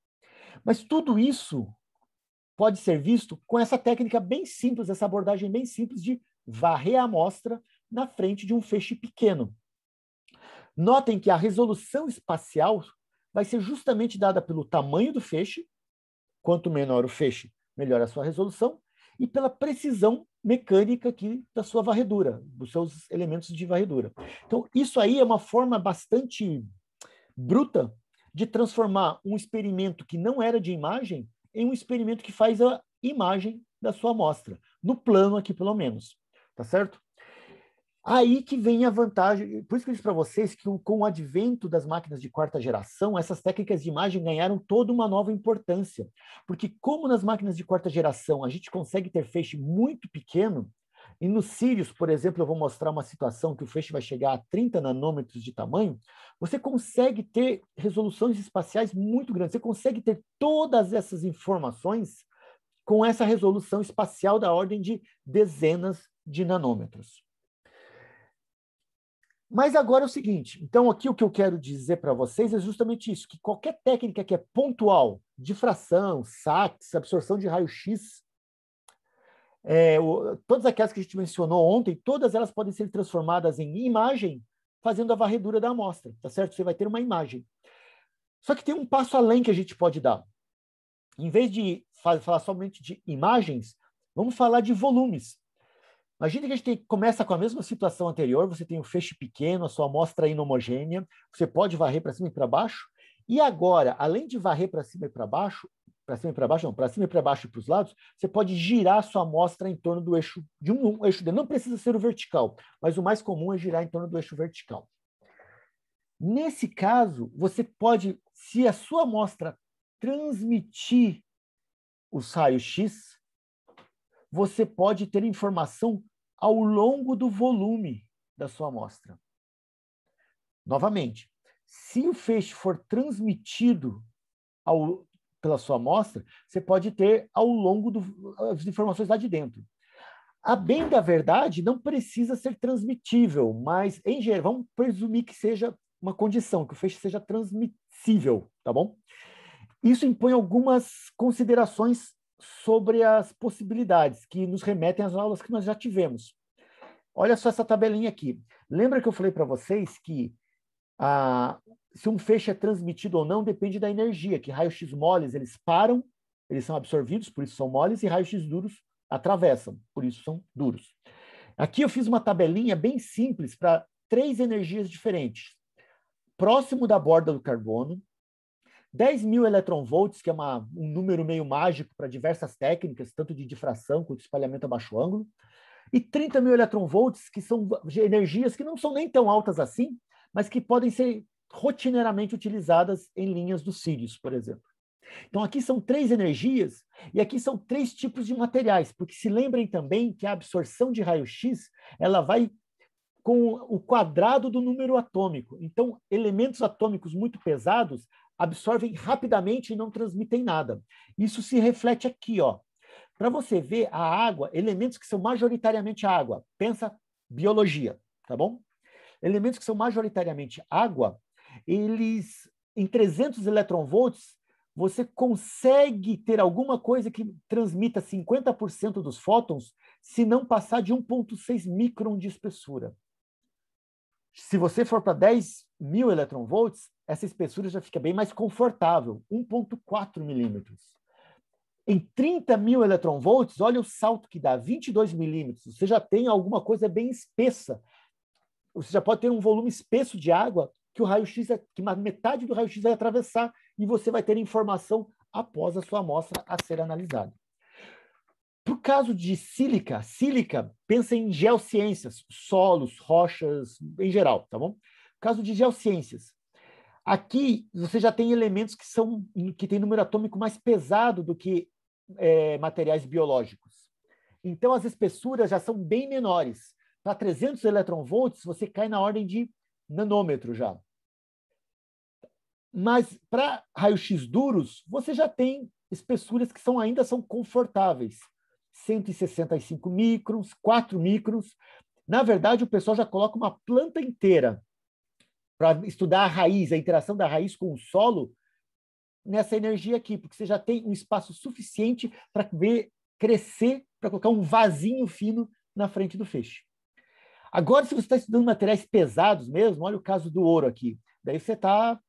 Mas tudo isso pode ser visto com essa técnica bem simples, essa abordagem bem simples de varrer a amostra na frente de um feixe pequeno. Notem que a resolução espacial vai ser justamente dada pelo tamanho do feixe. Quanto menor o feixe, melhor a sua resolução. E pela precisão mecânica aqui da sua varredura, dos seus elementos de varredura. Então, isso aí é uma forma bastante bruta de transformar um experimento que não era de imagem em um experimento que faz a imagem da sua amostra, no plano aqui pelo menos. Tá certo? Aí que vem a vantagem, por isso que eu disse para vocês que com o advento das máquinas de quarta geração, essas técnicas de imagem ganharam toda uma nova importância. Porque como nas máquinas de quarta geração a gente consegue ter feixe muito pequeno, e no Sirius, por exemplo, eu vou mostrar uma situação que o feixe vai chegar a 30 nanômetros de tamanho, você consegue ter resoluções espaciais muito grandes, você consegue ter todas essas informações com essa resolução espacial da ordem de dezenas de nanômetros. Mas agora é o seguinte: então, aqui o que eu quero dizer para vocês é justamente isso: que qualquer técnica que é pontual, difração, sax, absorção de raio-x, é, todas aquelas que a gente mencionou ontem, todas elas podem ser transformadas em imagem fazendo a varredura da amostra, tá certo? Você vai ter uma imagem. Só que tem um passo além que a gente pode dar. Em vez de falar somente de imagens, vamos falar de volumes. Imagina que a gente começa com a mesma situação anterior, você tem um feixe pequeno, a sua amostra é inhomogênea, você pode varrer para cima e para baixo, e agora, além de varrer para cima e para baixo, para cima e para baixo, não, para cima e para baixo e para os lados, você pode girar a sua amostra em torno do eixo de um, um eixo dele. Não precisa ser o vertical, mas o mais comum é girar em torno do eixo vertical. Nesse caso, você pode, se a sua amostra transmitir os raios X, você pode ter informação ao longo do volume da sua amostra. Novamente, se o feixe for transmitido ao, pela sua amostra, você pode ter ao longo das informações lá de dentro. A bem da verdade, não precisa ser transmitível, mas, em geral, vamos presumir que seja uma condição, que o feixe seja transmissível, tá bom? Isso impõe algumas considerações sobre as possibilidades que nos remetem às aulas que nós já tivemos. Olha só essa tabelinha aqui. Lembra que eu falei para vocês que ah, se um feixe é transmitido ou não depende da energia, que raios-x moles eles param, eles são absorvidos, por isso são moles, e raios-x duros atravessam, por isso são duros. Aqui eu fiz uma tabelinha bem simples para três energias diferentes. Próximo da borda do carbono, 10 mil eletronvolts, que é uma, um número meio mágico para diversas técnicas, tanto de difração quanto de espalhamento a baixo ângulo, e 30 mil eletronvolts, que são energias que não são nem tão altas assim, mas que podem ser rotineiramente utilizadas em linhas dos cílios, por exemplo. Então, aqui são três energias e aqui são três tipos de materiais, porque se lembrem também que a absorção de raio-x ela vai com o quadrado do número atômico. Então, elementos atômicos muito pesados absorvem rapidamente e não transmitem nada. Isso se reflete aqui, ó. Para você ver a água, elementos que são majoritariamente água. Pensa biologia, tá bom? Elementos que são majoritariamente água, eles em 300 eletronvolts, você consegue ter alguma coisa que transmita 50% dos fótons, se não passar de 1.6 micron de espessura. Se você for para 10 mil eletronvolts, essa espessura já fica bem mais confortável, 1,4 milímetros. Em 30 mil eletronvolts, olha o salto que dá, 22 milímetros. Você já tem alguma coisa bem espessa. Você já pode ter um volume espesso de água que o raio-x, é, que metade do raio-x vai atravessar e você vai ter informação após a sua amostra a ser analisada. Para o caso de sílica, sílica, pensa em geociências, solos, rochas, em geral, tá bom? Caso de geociências, Aqui você já tem elementos que são que tem número atômico mais pesado do que é, materiais biológicos. Então as espessuras já são bem menores. Para 300 eletronvolts você cai na ordem de nanômetro já. Mas para raios-x duros você já tem espessuras que são ainda são confortáveis, 165 microns, 4 microns. Na verdade o pessoal já coloca uma planta inteira para estudar a raiz, a interação da raiz com o solo, nessa energia aqui, porque você já tem um espaço suficiente para ver crescer, para colocar um vasinho fino na frente do feixe. Agora, se você está estudando materiais pesados mesmo, olha o caso do ouro aqui. Daí você está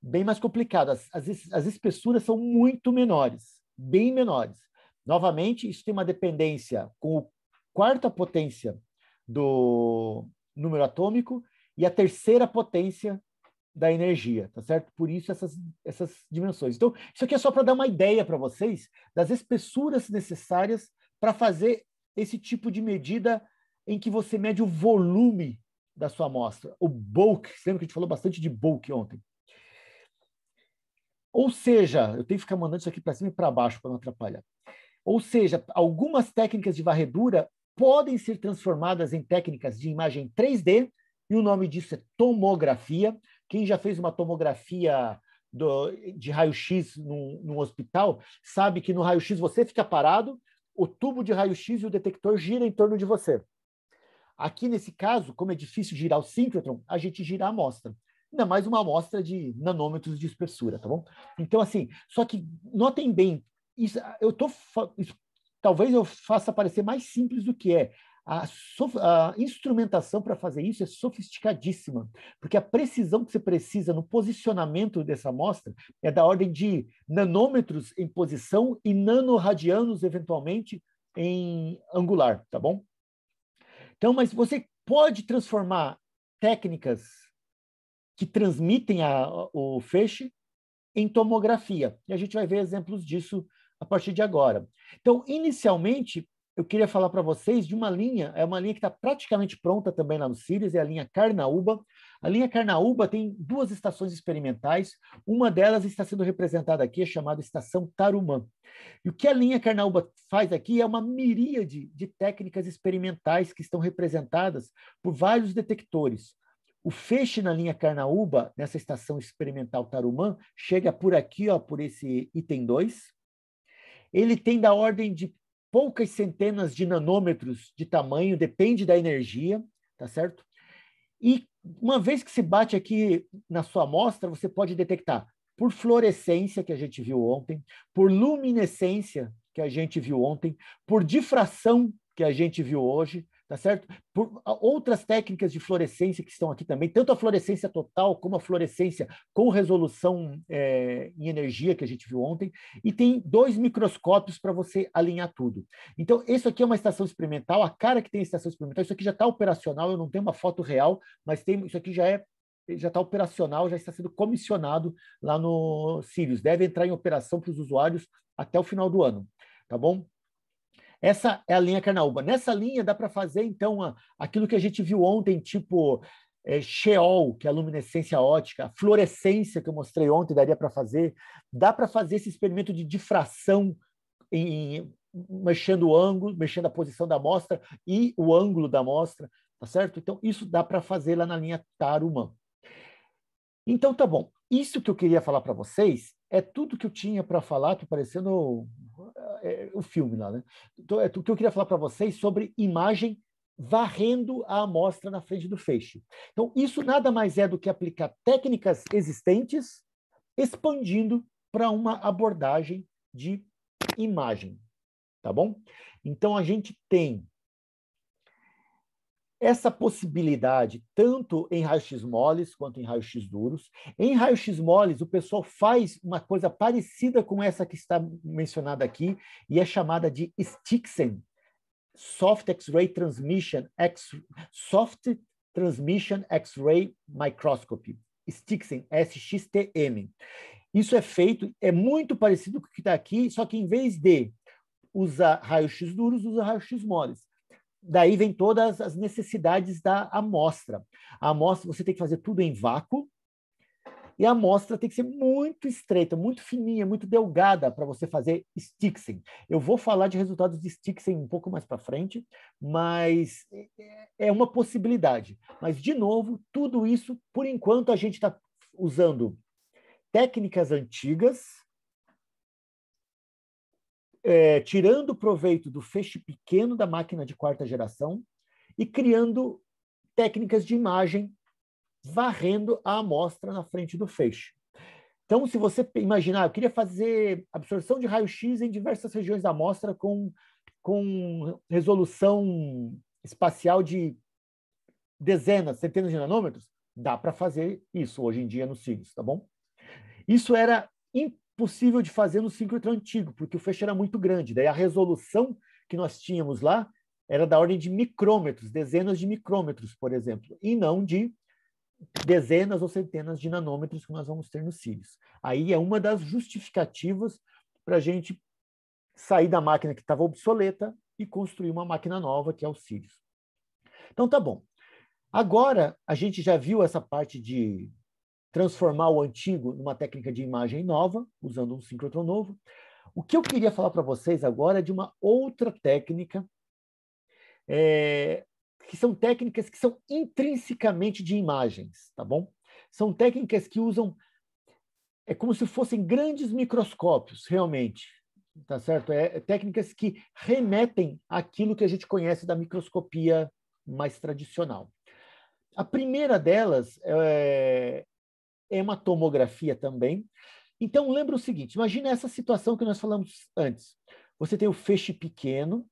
bem mais complicado. As, as, as espessuras são muito menores, bem menores. Novamente, isso tem uma dependência com a quarta potência do número atômico e a terceira potência da energia, tá certo? Por isso essas, essas dimensões. Então, isso aqui é só para dar uma ideia para vocês das espessuras necessárias para fazer esse tipo de medida em que você mede o volume da sua amostra, o bulk. lembra que a gente falou bastante de bulk ontem? Ou seja, eu tenho que ficar mandando isso aqui para cima e para baixo para não atrapalhar. Ou seja, algumas técnicas de varredura podem ser transformadas em técnicas de imagem 3D e o nome disso é tomografia. Quem já fez uma tomografia do, de raio-x num, hospital sabe que no raio-x você fica parado, o tubo de raio-x e o detector giram em torno de você. Aqui, nesse caso, como é difícil girar o síncrotron, a gente gira a amostra. Ainda mais uma amostra de nanômetros de espessura, tá bom? Então, assim, só que notem bem, isso, eu tô, isso, talvez eu faça parecer mais simples do que é a, a instrumentação para fazer isso é sofisticadíssima, porque a precisão que você precisa no posicionamento dessa amostra é da ordem de nanômetros em posição e nanoradianos, eventualmente, em angular, tá bom? Então, mas você pode transformar técnicas que transmitem a, o feixe em tomografia. E a gente vai ver exemplos disso a partir de agora. Então, inicialmente, eu queria falar para vocês de uma linha, é uma linha que está praticamente pronta também lá no Sirius, é a linha Carnaúba. A linha Carnaúba tem duas estações experimentais, uma delas está sendo representada aqui, é chamada Estação Tarumã. E o que a linha Carnaúba faz aqui é uma miríade de técnicas experimentais que estão representadas por vários detectores. O feixe na linha Carnaúba, nessa estação experimental Tarumã, chega por aqui, ó, por esse item 2. Ele tem da ordem de poucas centenas de nanômetros de tamanho, depende da energia, tá certo? E uma vez que se bate aqui na sua amostra, você pode detectar por fluorescência, que a gente viu ontem, por luminescência, que a gente viu ontem, por difração, que a gente viu hoje, tá certo? Por outras técnicas de fluorescência que estão aqui também, tanto a fluorescência total como a fluorescência com resolução é, em energia que a gente viu ontem, e tem dois microscópios para você alinhar tudo. Então, isso aqui é uma estação experimental, a cara que tem a estação experimental, isso aqui já está operacional, eu não tenho uma foto real, mas tem, isso aqui já é já está operacional, já está sendo comissionado lá no Sirius. Deve entrar em operação para os usuários até o final do ano, tá bom? Essa é a linha Carnaúba. Nessa linha dá para fazer, então, a, aquilo que a gente viu ontem, tipo é, Sheol, que é a luminescência ótica, a fluorescência que eu mostrei ontem, daria para fazer. Dá para fazer esse experimento de difração em, em, mexendo o ângulo, mexendo a posição da amostra e o ângulo da amostra, tá certo? Então, isso dá para fazer lá na linha Tarumã. Então, tá bom. Isso que eu queria falar para vocês é tudo que eu tinha para falar, tô tá parecendo é, o filme lá, né? Então, é, o que eu queria falar para vocês sobre imagem varrendo a amostra na frente do feixe. Então, isso nada mais é do que aplicar técnicas existentes expandindo para uma abordagem de imagem, tá bom? Então, a gente tem essa possibilidade, tanto em raios x moles quanto em raios x duros. Em raios x moles, o pessoal faz uma coisa parecida com essa que está mencionada aqui, e é chamada de Stixen, Soft X-Ray Transmission, X, Soft Transmission X-Ray Microscopy, Stixen, SXTM. Isso é feito, é muito parecido com o que está aqui, só que em vez de usar raios-x duros, usa raios-x moles daí vem todas as necessidades da amostra. A amostra você tem que fazer tudo em vácuo e a amostra tem que ser muito estreita, muito fininha, muito delgada para você fazer Stixen. Eu vou falar de resultados de Stixen um pouco mais para frente, mas é, é, é uma possibilidade. Mas, de novo, tudo isso, por enquanto, a gente está usando técnicas antigas é, tirando proveito do feixe pequeno da máquina de quarta geração e criando técnicas de imagem varrendo a amostra na frente do feixe. Então, se você imaginar, eu queria fazer absorção de raio-x em diversas regiões da amostra com, com resolução espacial de dezenas, centenas de nanômetros, dá para fazer isso hoje em dia nos signos, tá bom? Isso era possível de fazer no síncrotrão antigo, porque o fecho era muito grande. Daí a resolução que nós tínhamos lá era da ordem de micrômetros, dezenas de micrômetros, por exemplo, e não de dezenas ou centenas de nanômetros que nós vamos ter nos cílios. Aí é uma das justificativas para a gente sair da máquina que estava obsoleta e construir uma máquina nova, que é o Sirius. Então tá bom. Agora a gente já viu essa parte de transformar o antigo numa técnica de imagem nova, usando um síncrotron novo. O que eu queria falar para vocês agora é de uma outra técnica, é, que são técnicas que são intrinsecamente de imagens, tá bom? São técnicas que usam, é como se fossem grandes microscópios, realmente, tá certo? É, é técnicas que remetem àquilo que a gente conhece da microscopia mais tradicional. A primeira delas é, hematomografia é também. Então, lembra o seguinte: imagina essa situação que nós falamos antes. Você tem o feixe pequeno,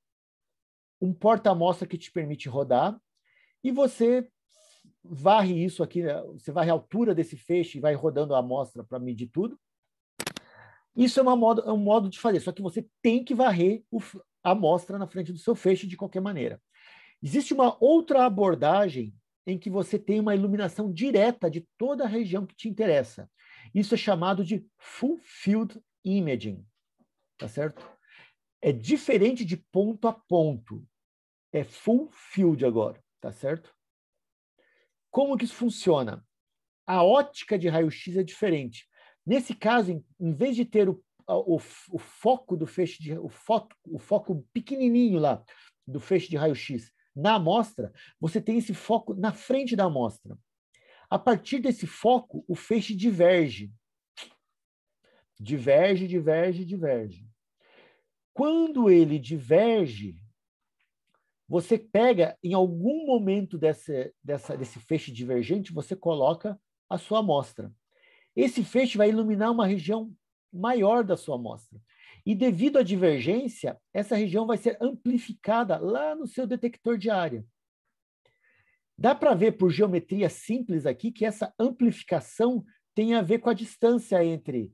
um porta-amostra que te permite rodar, e você varre isso aqui, né, você varre a altura desse feixe e vai rodando a amostra para medir tudo. Isso é, modo, é, um modo de fazer, só que você tem que varrer o, a amostra na frente do seu feixe de qualquer maneira. Existe uma outra abordagem em que você tem uma iluminação direta de toda a região que te interessa. Isso é chamado de full field imaging, tá certo? É diferente de ponto a ponto. É full field agora, tá certo? Como que isso funciona? A ótica de raio-x é diferente. Nesse caso, em, em vez de ter o, o, o, foco do feixe de o foco, o foco pequenininho lá do feixe de raio-x na amostra, você tem esse foco na frente da amostra. A partir desse foco, o feixe diverge. Diverge, diverge, diverge. Quando ele diverge, você pega, em algum momento dessa, desse feixe divergente, você coloca a sua amostra. Esse feixe vai iluminar uma região maior da sua amostra. E devido à divergência, essa região vai ser amplificada lá no seu detector de área. Dá para ver por geometria simples aqui que essa amplificação tem a ver com a distância entre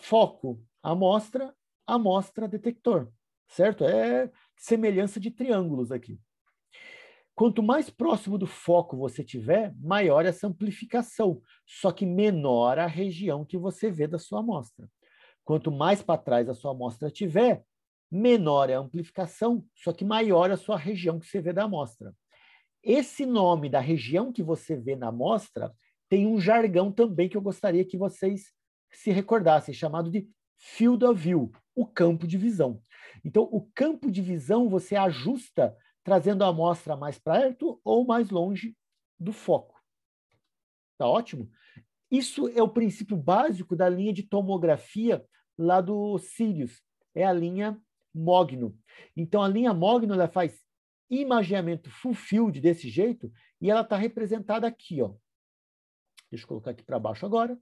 foco, amostra, amostra, detector, certo? É semelhança de triângulos aqui. Quanto mais próximo do foco você tiver, maior essa amplificação, só que menor a região que você vê da sua amostra. Quanto mais para trás a sua amostra tiver, menor é a amplificação, só que maior a sua região que você vê da amostra. Esse nome da região que você vê na amostra tem um jargão também que eu gostaria que vocês se recordassem, chamado de field of view, o campo de visão. Então, o campo de visão você ajusta trazendo a amostra mais perto ou mais longe do foco. Tá ótimo? Isso é o princípio básico da linha de tomografia lá do Sirius. É a linha Mogno. Então, a linha Mogno ela faz imageamento full field desse jeito e ela está representada aqui. Ó. Deixa eu colocar aqui para baixo agora.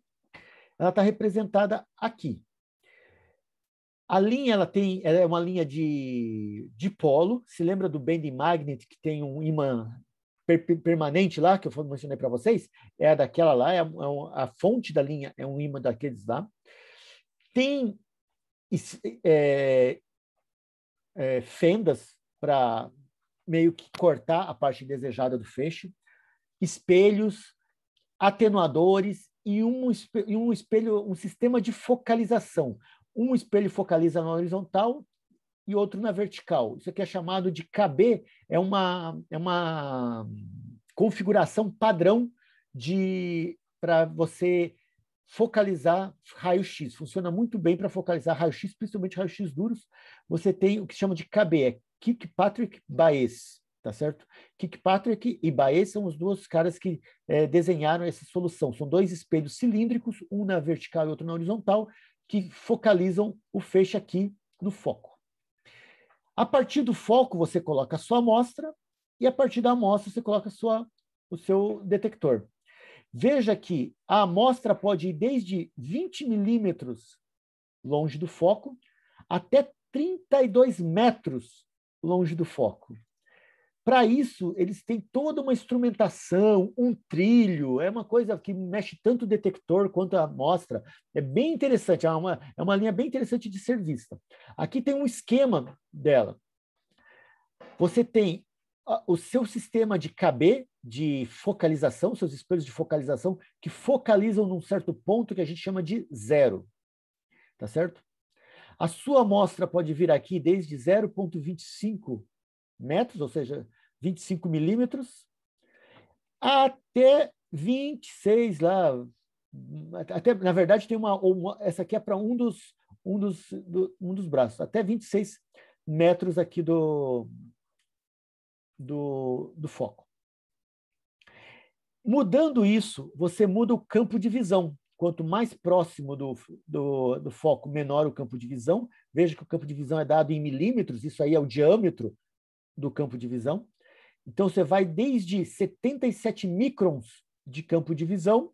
Ela está representada aqui. A linha ela tem, ela é uma linha de, de polo. Se lembra do Bending Magnet, que tem um imã per, permanente lá, que eu mencionei para vocês? É daquela lá, é, é a fonte da linha é um imã daqueles lá tem é, é, fendas para meio que cortar a parte desejada do fecho, espelhos, atenuadores e um, espelho, um, espelho, um sistema de focalização. Um espelho focaliza na horizontal e outro na vertical. Isso aqui é chamado de KB, é uma, é uma configuração padrão de para você focalizar raio-x. Funciona muito bem para focalizar raio-x, principalmente raio-x duros. Você tem o que chama de KB é Kirkpatrick Baez, tá certo? Kirkpatrick e Baez são os dois caras que é, desenharam essa solução. São dois espelhos cilíndricos, um na vertical e outro na horizontal, que focalizam o feixe aqui no foco. A partir do foco, você coloca a sua amostra, e a partir da amostra, você coloca sua, o seu detector. Veja que a amostra pode ir desde 20 milímetros longe do foco até 32 metros longe do foco. Para isso, eles têm toda uma instrumentação, um trilho, é uma coisa que mexe tanto o detector quanto a amostra. É bem interessante, é uma, é uma linha bem interessante de ser vista. Aqui tem um esquema dela. Você tem o seu sistema de KB, de focalização, seus espelhos de focalização, que focalizam num certo ponto que a gente chama de zero. Tá certo? A sua amostra pode vir aqui desde 0,25 metros, ou seja, 25 milímetros, até 26 lá. Até, na verdade, tem uma. uma essa aqui é para um dos, um, dos, do, um dos braços, até 26 metros aqui do, do, do foco. Mudando isso, você muda o campo de visão. Quanto mais próximo do, do, do, foco, menor o campo de visão. Veja que o campo de visão é dado em milímetros, isso aí é o diâmetro do campo de visão. Então, você vai desde 77 microns de campo de visão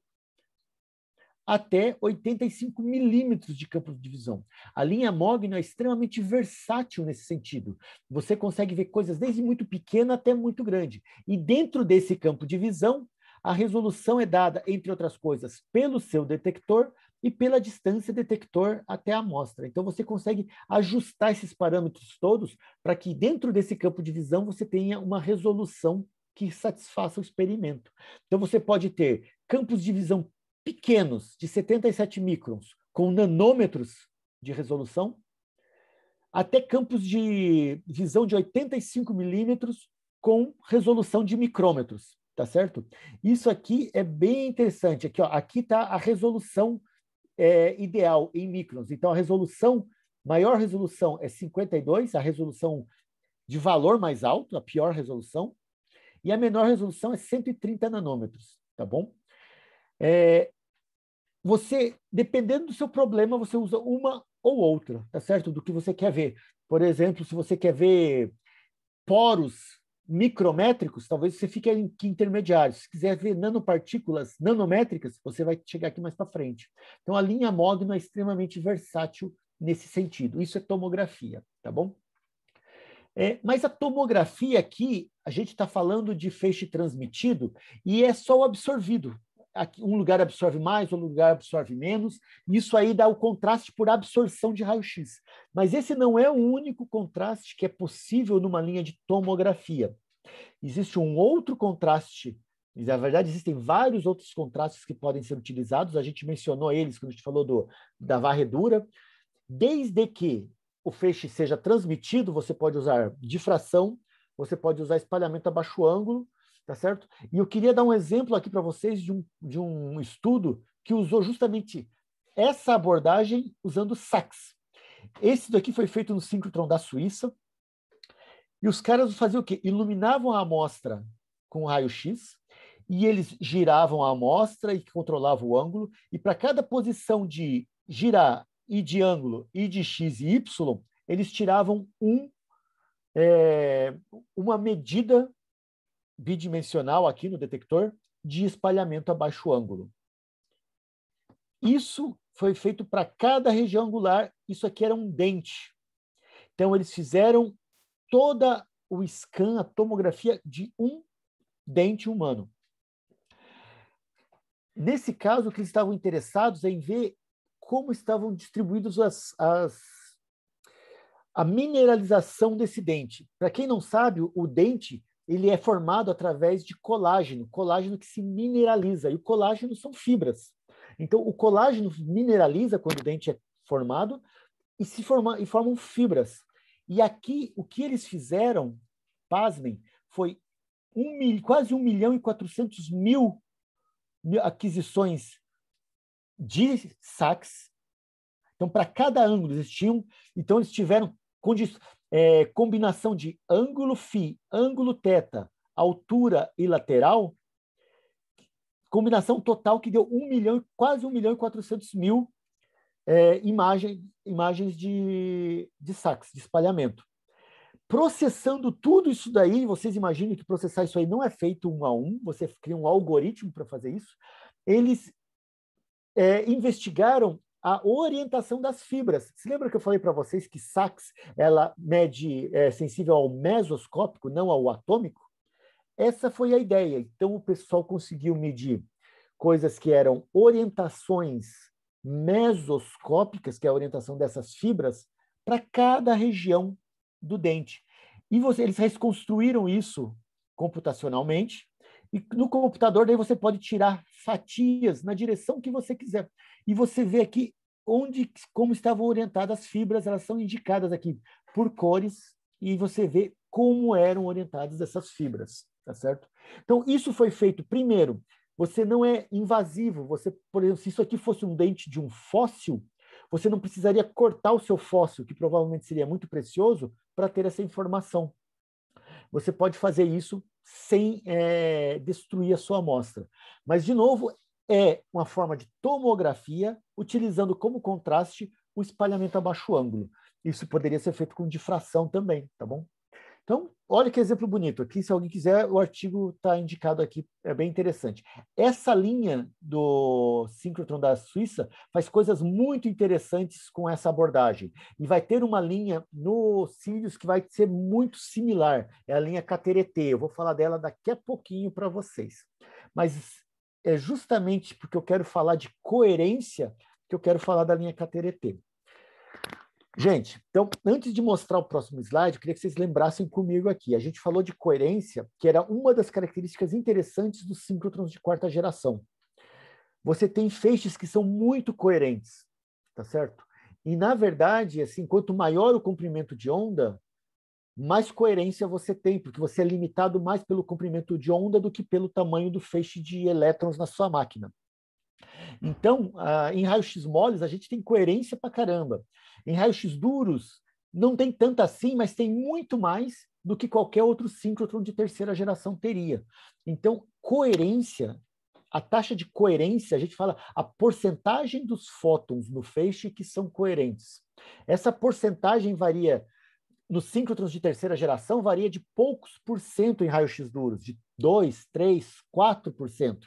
até 85 milímetros de campo de visão. A linha Mogno é extremamente versátil nesse sentido. Você consegue ver coisas desde muito pequena até muito grande. E dentro desse campo de visão, a resolução é dada, entre outras coisas, pelo seu detector e pela distância detector até a amostra. Então você consegue ajustar esses parâmetros todos para que dentro desse campo de visão você tenha uma resolução que satisfaça o experimento. Então você pode ter campos de visão pequenos, de 77 microns, com nanômetros de resolução, até campos de visão de 85 milímetros com resolução de micrômetros tá certo? Isso aqui é bem interessante. Aqui, ó, aqui está a resolução é, ideal em microns. Então, a resolução, maior resolução é 52, a resolução de valor mais alto, a pior resolução, e a menor resolução é 130 nanômetros, tá bom? É, você, dependendo do seu problema, você usa uma ou outra, tá certo? Do que você quer ver. Por exemplo, se você quer ver poros micrométricos, talvez você fique em intermediários. Se quiser ver nanopartículas nanométricas, você vai chegar aqui mais para frente. Então, a linha Mogno é extremamente versátil nesse sentido. Isso é tomografia, tá bom? É, mas a tomografia aqui, a gente está falando de feixe transmitido e é só o absorvido. Aqui, um lugar absorve mais, outro lugar absorve menos. Isso aí dá o contraste por absorção de raio-x. Mas esse não é o único contraste que é possível numa linha de tomografia. Existe um outro contraste, e na verdade existem vários outros contrastes que podem ser utilizados, a gente mencionou eles quando a gente falou do, da varredura. Desde que o feixe seja transmitido, você pode usar difração, você pode usar espalhamento a baixo ângulo, tá certo? E eu queria dar um exemplo aqui para vocês de um, de um estudo que usou justamente essa abordagem usando sax. Esse daqui foi feito no síncrotron da Suíça, e os caras faziam o quê? Iluminavam a amostra com raio-x e eles giravam a amostra e controlavam o ângulo. E para cada posição de girar e de ângulo e de x e y, eles tiravam um, é, uma medida bidimensional aqui no detector de espalhamento a baixo ângulo. Isso foi feito para cada região angular. Isso aqui era um dente. Então, eles fizeram toda o scan, a tomografia de um dente humano. Nesse caso, o que eles estavam interessados é em ver como estavam distribuídos as, as a mineralização desse dente. Para quem não sabe, o dente ele é formado através de colágeno, colágeno que se mineraliza, e o colágeno são fibras. Então, o colágeno mineraliza quando o dente é formado e se forma, e formam fibras. E aqui, o que eles fizeram, pasmem, foi um mil, quase 1 milhão e 400 mil aquisições de saques. Então, para cada ângulo eles tinham, então eles tiveram é, combinação de ângulo φ, ângulo θ, altura e lateral, combinação total que deu 1 milhão, quase 1 milhão e 400 mil é, imagem, imagens de, de de espalhamento. Processando tudo isso daí, vocês imaginem que processar isso aí não é feito um a um, você cria um algoritmo para fazer isso. Eles é, investigaram a orientação das fibras. Se lembra que eu falei para vocês que Sachs ela mede é, sensível ao mesoscópico, não ao atômico? Essa foi a ideia. Então o pessoal conseguiu medir coisas que eram orientações mesoscópicas, que é a orientação dessas fibras, para cada região do dente. E você, eles reconstruíram isso computacionalmente. E no computador, daí você pode tirar fatias na direção que você quiser. E você vê aqui onde, como estavam orientadas as fibras, elas são indicadas aqui por cores, e você vê como eram orientadas essas fibras, tá certo? Então, isso foi feito primeiro você não é invasivo. Você, por exemplo, se isso aqui fosse um dente de um fóssil, você não precisaria cortar o seu fóssil, que provavelmente seria muito precioso, para ter essa informação. Você pode fazer isso sem é, destruir a sua amostra. Mas, de novo, é uma forma de tomografia utilizando como contraste o espalhamento a baixo ângulo. Isso poderia ser feito com difração também, tá bom? Então, olha que exemplo bonito. Aqui, se alguém quiser, o artigo está indicado aqui, é bem interessante. Essa linha do Synchrotron da Suíça faz coisas muito interessantes com essa abordagem. E vai ter uma linha no Sirius que vai ser muito similar. É a linha KTRT. Eu vou falar dela daqui a pouquinho para vocês. Mas é justamente porque eu quero falar de coerência que eu quero falar da linha KTRT. Gente, então, antes de mostrar o próximo slide, eu queria que vocês lembrassem comigo aqui. A gente falou de coerência, que era uma das características interessantes dos síncrotrons de quarta geração. Você tem feixes que são muito coerentes, tá certo? E, na verdade, assim, quanto maior o comprimento de onda, mais coerência você tem, porque você é limitado mais pelo comprimento de onda do que pelo tamanho do feixe de elétrons na sua máquina. Então, em raios-x moles, a gente tem coerência pra caramba. Em raios-x duros, não tem tanto assim, mas tem muito mais do que qualquer outro síncrotron de terceira geração teria. Então, coerência, a taxa de coerência, a gente fala a porcentagem dos fótons no feixe que são coerentes. Essa porcentagem varia nos síncrotrons de terceira geração varia de poucos por cento em raios-x duros, de 2, 3, 4%.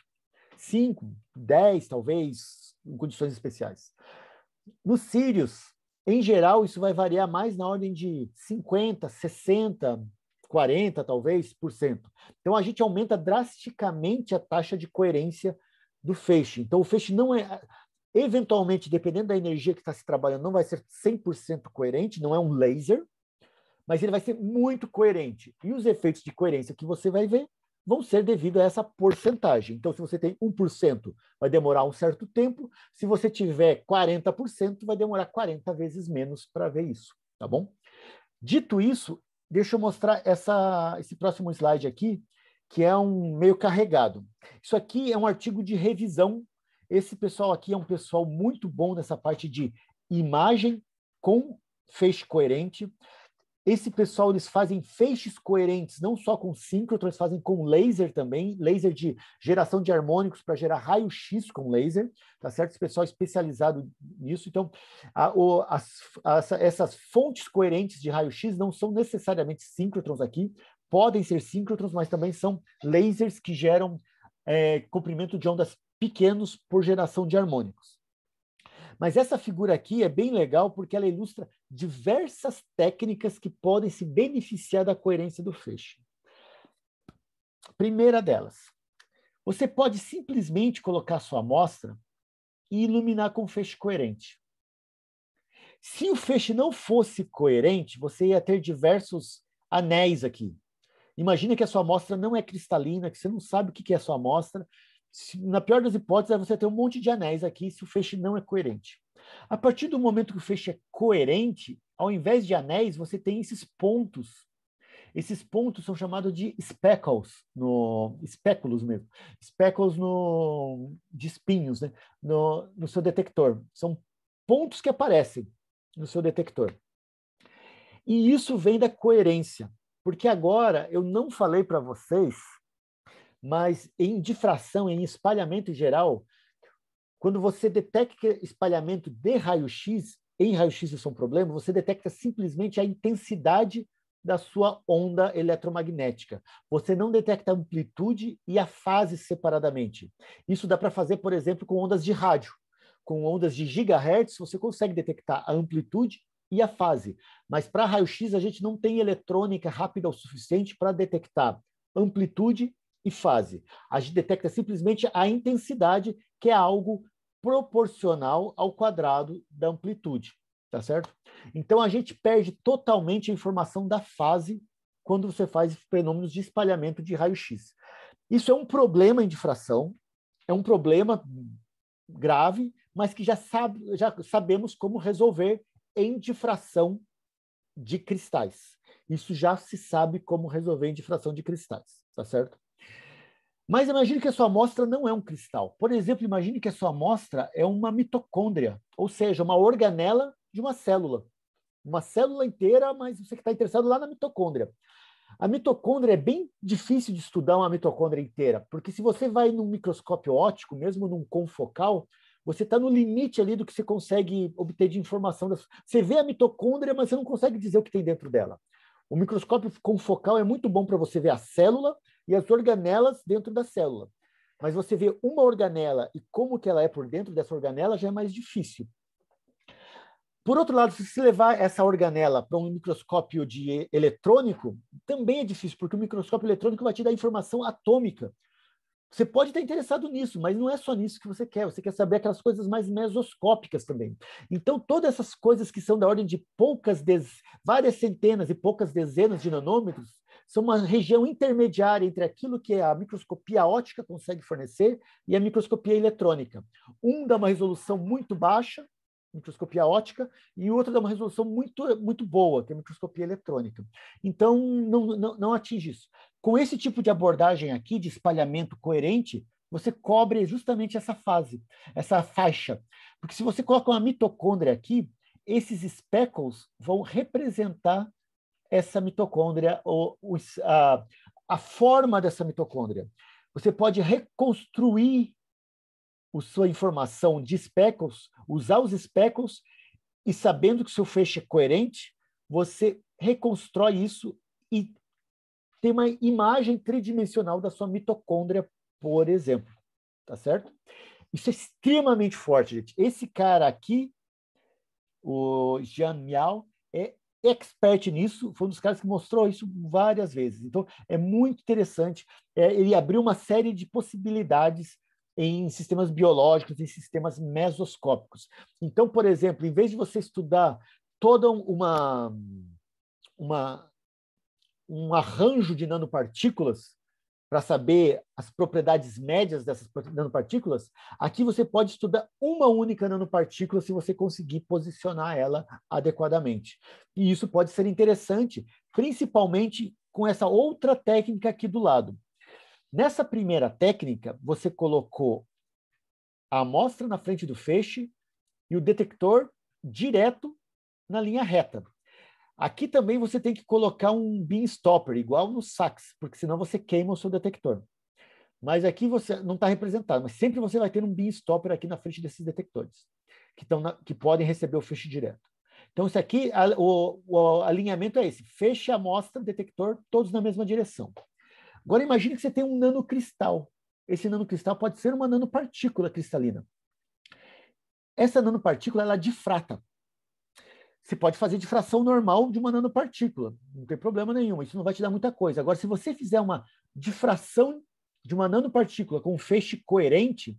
5, 10, talvez, em condições especiais. Nos sírios, em geral, isso vai variar mais na ordem de 50, 60, 40, talvez, por cento. Então, a gente aumenta drasticamente a taxa de coerência do feixe. Então, o feixe não é. Eventualmente, dependendo da energia que está se trabalhando, não vai ser 100% coerente, não é um laser, mas ele vai ser muito coerente. E os efeitos de coerência que você vai ver vão ser devido a essa porcentagem. Então, se você tem 1%, vai demorar um certo tempo. Se você tiver 40%, vai demorar 40 vezes menos para ver isso, tá bom? Dito isso, deixa eu mostrar essa, esse próximo slide aqui, que é um meio carregado. Isso aqui é um artigo de revisão. Esse pessoal aqui é um pessoal muito bom nessa parte de imagem com feixe coerente. Esse pessoal eles fazem feixes coerentes, não só com síncrotron, eles fazem com laser também, laser de geração de harmônicos para gerar raio-x com laser, tá certo? Esse pessoal é especializado nisso. Então, a, o, as, as, essas fontes coerentes de raio-x não são necessariamente síncrotrons aqui, podem ser síncrotrons, mas também são lasers que geram é, comprimento de ondas pequenos por geração de harmônicos. Mas essa figura aqui é bem legal porque ela ilustra diversas técnicas que podem se beneficiar da coerência do feixe. Primeira delas, você pode simplesmente colocar sua amostra e iluminar com feixe coerente. Se o feixe não fosse coerente, você ia ter diversos anéis aqui. Imagina que a sua amostra não é cristalina, que você não sabe o que é a sua amostra, na pior das hipóteses, é você tem um monte de anéis aqui se o feixe não é coerente. A partir do momento que o feixe é coerente, ao invés de anéis, você tem esses pontos. Esses pontos são chamados de speckles, no, speculos mesmo, speckles no, de espinhos né? no, no seu detector. São pontos que aparecem no seu detector. E isso vem da coerência, porque agora eu não falei para vocês mas em difração, em espalhamento em geral, quando você detecta espalhamento de raio-x, em raio-x isso é um problema, você detecta simplesmente a intensidade da sua onda eletromagnética. Você não detecta a amplitude e a fase separadamente. Isso dá para fazer, por exemplo, com ondas de rádio. Com ondas de gigahertz, você consegue detectar a amplitude e a fase. Mas para raio-x, a gente não tem eletrônica rápida o suficiente para detectar amplitude e fase. A gente detecta simplesmente a intensidade, que é algo proporcional ao quadrado da amplitude, tá certo? Então a gente perde totalmente a informação da fase quando você faz fenômenos de espalhamento de raio-x. Isso é um problema em difração, é um problema grave, mas que já, sabe, já sabemos como resolver em difração de cristais. Isso já se sabe como resolver em difração de cristais, tá certo? Mas imagine que a sua amostra não é um cristal. Por exemplo, imagine que a sua amostra é uma mitocôndria, ou seja, uma organela de uma célula. Uma célula inteira, mas você que está interessado lá na mitocôndria. A mitocôndria é bem difícil de estudar uma mitocôndria inteira, porque se você vai num microscópio óptico, mesmo num confocal, você está no limite ali do que você consegue obter de informação. Você vê a mitocôndria, mas você não consegue dizer o que tem dentro dela. O microscópio confocal é muito bom para você ver a célula e as organelas dentro da célula. Mas você vê uma organela e como que ela é por dentro dessa organela já é mais difícil. Por outro lado, se você levar essa organela para um microscópio de eletrônico, também é difícil, porque o microscópio eletrônico vai te dar informação atômica. Você pode estar interessado nisso, mas não é só nisso que você quer. Você quer saber aquelas coisas mais mesoscópicas também. Então, todas essas coisas que são da ordem de poucas, várias centenas e poucas dezenas de nanômetros, são uma região intermediária entre aquilo que a microscopia ótica consegue fornecer e a microscopia eletrônica. Um dá uma resolução muito baixa, microscopia ótica, e o outro dá uma resolução muito, muito boa, que é a microscopia eletrônica. Então, não, não, não atinge isso. Com esse tipo de abordagem aqui, de espalhamento coerente, você cobre justamente essa fase, essa faixa. Porque se você coloca uma mitocôndria aqui, esses speckles vão representar essa mitocôndria, ou, a, a forma dessa mitocôndria. Você pode reconstruir a sua informação de speckles, usar os speckles, e sabendo que seu feixe é coerente, você reconstrói isso e tem uma imagem tridimensional da sua mitocôndria, por exemplo. Tá certo? Isso é extremamente forte, gente. Esse cara aqui, o Jian Miao, expert nisso, foi um dos caras que mostrou isso várias vezes. Então, é muito interessante. É, ele abriu uma série de possibilidades em sistemas biológicos, em sistemas mesoscópicos. Então, por exemplo, em vez de você estudar toda uma, uma um arranjo de nanopartículas, para saber as propriedades médias dessas nanopartículas, aqui você pode estudar uma única nanopartícula se você conseguir posicionar ela adequadamente. E isso pode ser interessante, principalmente com essa outra técnica aqui do lado. Nessa primeira técnica, você colocou a amostra na frente do feixe e o detector direto na linha reta. Aqui também você tem que colocar um bean stopper, igual no sax, porque senão você queima o seu detector. Mas aqui você não está representado, mas sempre você vai ter um bean stopper aqui na frente desses detectores, que, na, que podem receber o feixe direto. Então, isso aqui, a, o, o, alinhamento é esse: feixe, amostra, detector, todos na mesma direção. Agora, imagine que você tem um nanocristal. Esse nanocristal pode ser uma nanopartícula cristalina. Essa nanopartícula ela difrata você pode fazer difração normal de uma nanopartícula, não tem problema nenhum, isso não vai te dar muita coisa. Agora, se você fizer uma difração de uma nanopartícula com um feixe coerente,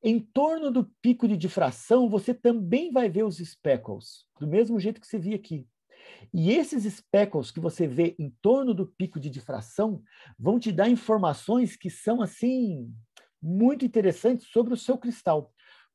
em torno do pico de difração você também vai ver os speckles, do mesmo jeito que você viu aqui. E esses speckles que você vê em torno do pico de difração vão te dar informações que são assim muito interessantes sobre o seu cristal.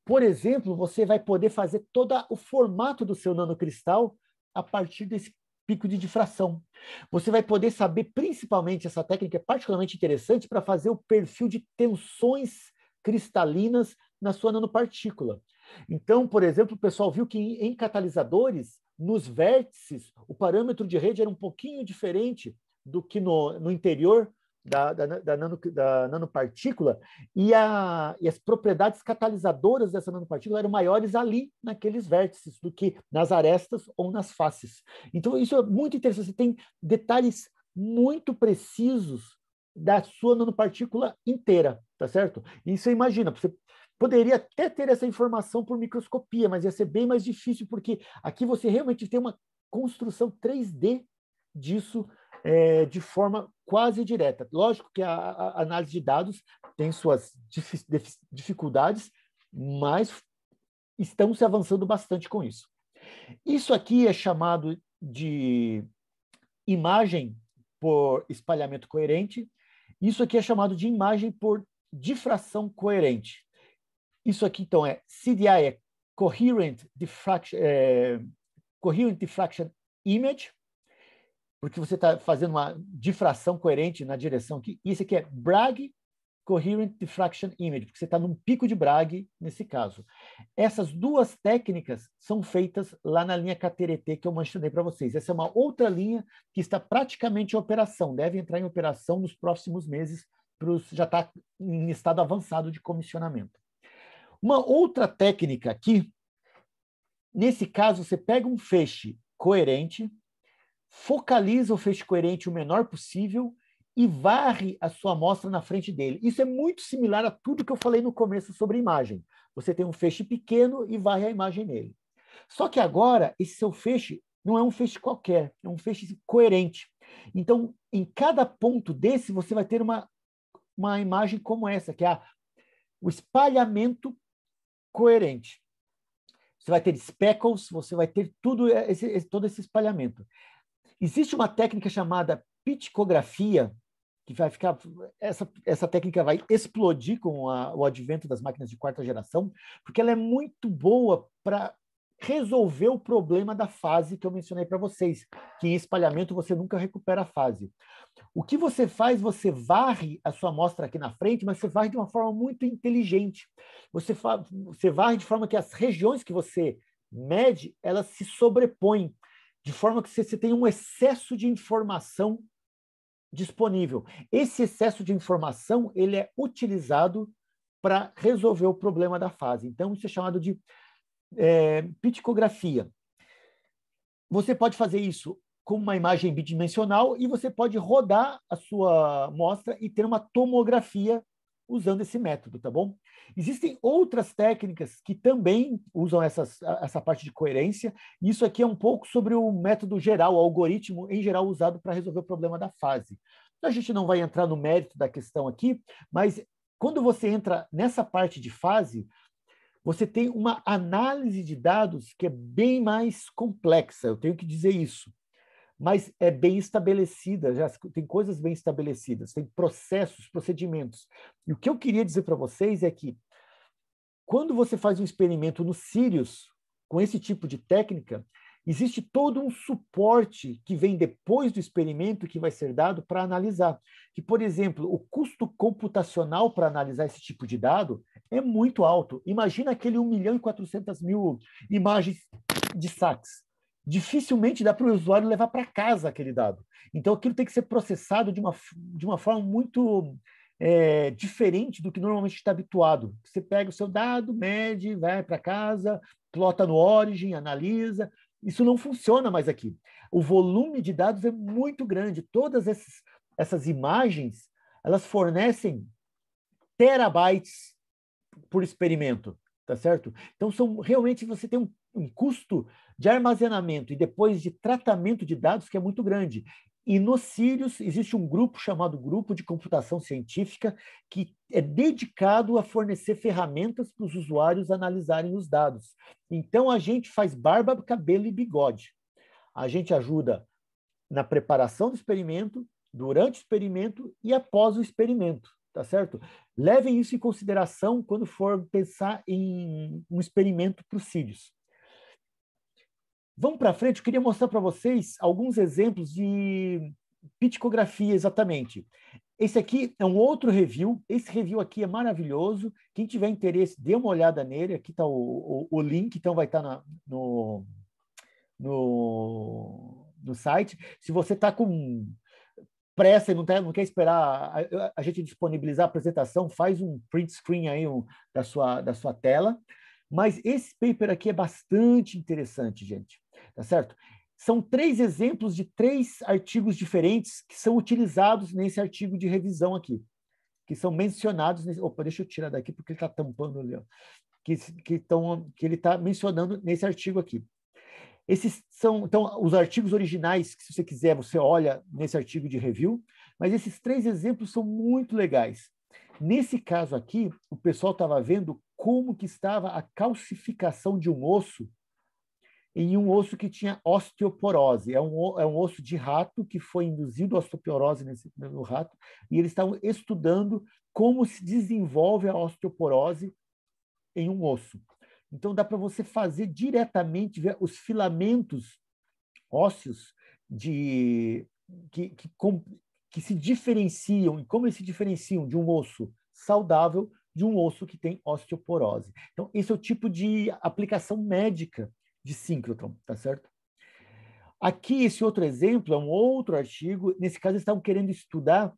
Por exemplo, você vai poder fazer todo o formato do seu nanocristal a partir desse pico de difração. Você vai poder saber, principalmente, essa técnica é particularmente interessante para fazer o perfil de tensões cristalinas na sua nanopartícula. Então, por exemplo, o pessoal viu que em catalisadores, nos vértices, o parâmetro de rede era um pouquinho diferente do que no, no interior da, da, da, nano, da nanopartícula e, a, e, as propriedades catalisadoras dessa nanopartícula eram maiores ali, naqueles vértices, do que nas arestas ou nas faces. Então, isso é muito interessante. Você tem detalhes muito precisos da sua nanopartícula inteira, tá certo? E você imagina, você poderia até ter essa informação por microscopia, mas ia ser bem mais difícil, porque aqui você realmente tem uma construção 3D disso é, de forma quase direta. Lógico que a, a análise de dados tem suas dif dificuldades, mas estamos avançando bastante com isso. Isso aqui é chamado de imagem por espalhamento coerente. Isso aqui é chamado de imagem por difração coerente. Isso aqui, então, é CDI, é Coherent Diffraction, é, Coherent Diffraction Image porque você está fazendo uma difração coerente na direção que isso aqui é Bragg Coherent Diffraction Image, porque você está num pico de Bragg nesse caso. Essas duas técnicas são feitas lá na linha KTRT que eu mencionei para vocês. Essa é uma outra linha que está praticamente em operação, deve entrar em operação nos próximos meses, pros, já está em estado avançado de comissionamento. Uma outra técnica aqui, nesse caso, você pega um feixe coerente, focaliza o feixe coerente o menor possível e varre a sua amostra na frente dele. Isso é muito similar a tudo que eu falei no começo sobre imagem. Você tem um feixe pequeno e varre a imagem nele. Só que agora, esse seu feixe não é um feixe qualquer, é um feixe coerente. Então, em cada ponto desse, você vai ter uma, uma imagem como essa, que é a, o espalhamento coerente. Você vai ter speckles, você vai ter tudo esse, todo esse espalhamento. Existe uma técnica chamada piticografia, que vai ficar. Essa, essa técnica vai explodir com a, o advento das máquinas de quarta geração, porque ela é muito boa para resolver o problema da fase que eu mencionei para vocês, que em espalhamento você nunca recupera a fase. O que você faz? Você varre a sua amostra aqui na frente, mas você varre de uma forma muito inteligente. Você, você varre de forma que as regiões que você mede, elas se sobrepõem de forma que você tem um excesso de informação disponível. Esse excesso de informação ele é utilizado para resolver o problema da fase. Então, isso é chamado de é, piticografia. Você pode fazer isso com uma imagem bidimensional e você pode rodar a sua amostra e ter uma tomografia usando esse método, tá bom? Existem outras técnicas que também usam essas, essa parte de coerência. Isso aqui é um pouco sobre o método geral, o algoritmo em geral usado para resolver o problema da fase. A gente não vai entrar no mérito da questão aqui, mas quando você entra nessa parte de fase, você tem uma análise de dados que é bem mais complexa, eu tenho que dizer isso mas é bem estabelecida, já tem coisas bem estabelecidas, tem processos, procedimentos. E o que eu queria dizer para vocês é que quando você faz um experimento no Sirius com esse tipo de técnica, existe todo um suporte que vem depois do experimento que vai ser dado para analisar. Que, por exemplo, o custo computacional para analisar esse tipo de dado é muito alto. Imagina aquele 1 milhão e 400 mil imagens de saques dificilmente dá para o usuário levar para casa aquele dado. Então, aquilo tem que ser processado de uma, de uma forma muito é, diferente do que normalmente está habituado. Você pega o seu dado, mede, vai para casa, plota no Origin, analisa. Isso não funciona mais aqui. O volume de dados é muito grande. Todas essas, essas imagens, elas fornecem terabytes por experimento, tá certo? Então, são realmente você tem um um custo de armazenamento e depois de tratamento de dados que é muito grande. E no Sirius existe um grupo chamado Grupo de Computação Científica, que é dedicado a fornecer ferramentas para os usuários analisarem os dados. Então, a gente faz barba, cabelo e bigode. A gente ajuda na preparação do experimento, durante o experimento e após o experimento, tá certo? Levem isso em consideração quando for pensar em um experimento para os Sirius. Vamos para frente, eu queria mostrar para vocês alguns exemplos de pticografia exatamente. Esse aqui é um outro review. Esse review aqui é maravilhoso. Quem tiver interesse, dê uma olhada nele. Aqui está o, o, o, link, então vai estar tá no, no, no site. Se você está com pressa e não, tá, não quer esperar a, a, gente disponibilizar a apresentação, faz um print screen aí um, da, sua, da sua tela. Mas esse paper aqui é bastante interessante, gente tá certo? São três exemplos de três artigos diferentes que são utilizados nesse artigo de revisão aqui, que são mencionados. Nesse... Opa, deixa eu tirar daqui porque ele está tampando ali, ó. Que, que, tão, que ele está mencionando nesse artigo aqui. Esses são, então, os artigos originais, que se você quiser, você olha nesse artigo de review, mas esses três exemplos são muito legais. Nesse caso aqui, o pessoal estava vendo como que estava a calcificação de um osso em um osso que tinha osteoporose. É um, é um osso de rato que foi induzido osteoporose nesse, no rato, e eles estavam estudando como se desenvolve a osteoporose em um osso. Então, dá para você fazer diretamente ver os filamentos ósseos de, que, que, que se diferenciam, e como eles se diferenciam de um osso saudável de um osso que tem osteoporose. Então, esse é o tipo de aplicação médica de síncrotron, tá certo? Aqui, esse outro exemplo é um outro artigo. Nesse caso, eles estavam querendo estudar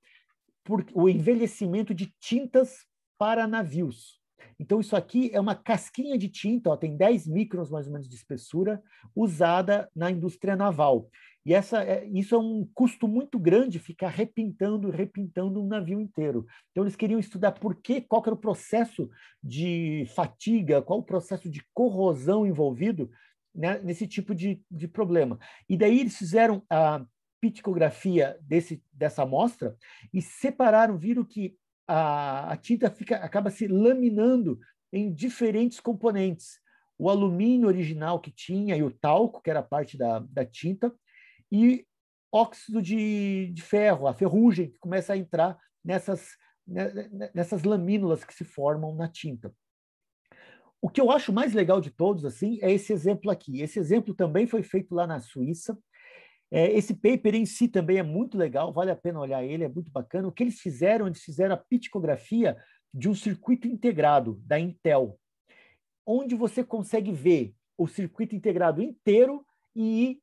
por, o envelhecimento de tintas para navios. Então, isso aqui é uma casquinha de tinta, ó, tem 10 microns mais ou menos de espessura, usada na indústria naval. E essa, é, isso é um custo muito grande ficar repintando, repintando um navio inteiro. Então, eles queriam estudar por que, qual era o processo de fatiga, qual o processo de corrosão envolvido né, nesse tipo de, de problema. E daí eles fizeram a piticografia desse, dessa amostra e separaram, viram que a, a tinta fica, acaba se laminando em diferentes componentes. O alumínio original que tinha e o talco, que era parte da, da tinta, e óxido de, de ferro, a ferrugem que começa a entrar nessas, né, nessas lamínulas que se formam na tinta. O que eu acho mais legal de todos, assim, é esse exemplo aqui. Esse exemplo também foi feito lá na Suíça. É, esse paper em si também é muito legal, vale a pena olhar ele, é muito bacana. O que eles fizeram, eles fizeram a piticografia de um circuito integrado da Intel, onde você consegue ver o circuito integrado inteiro e ir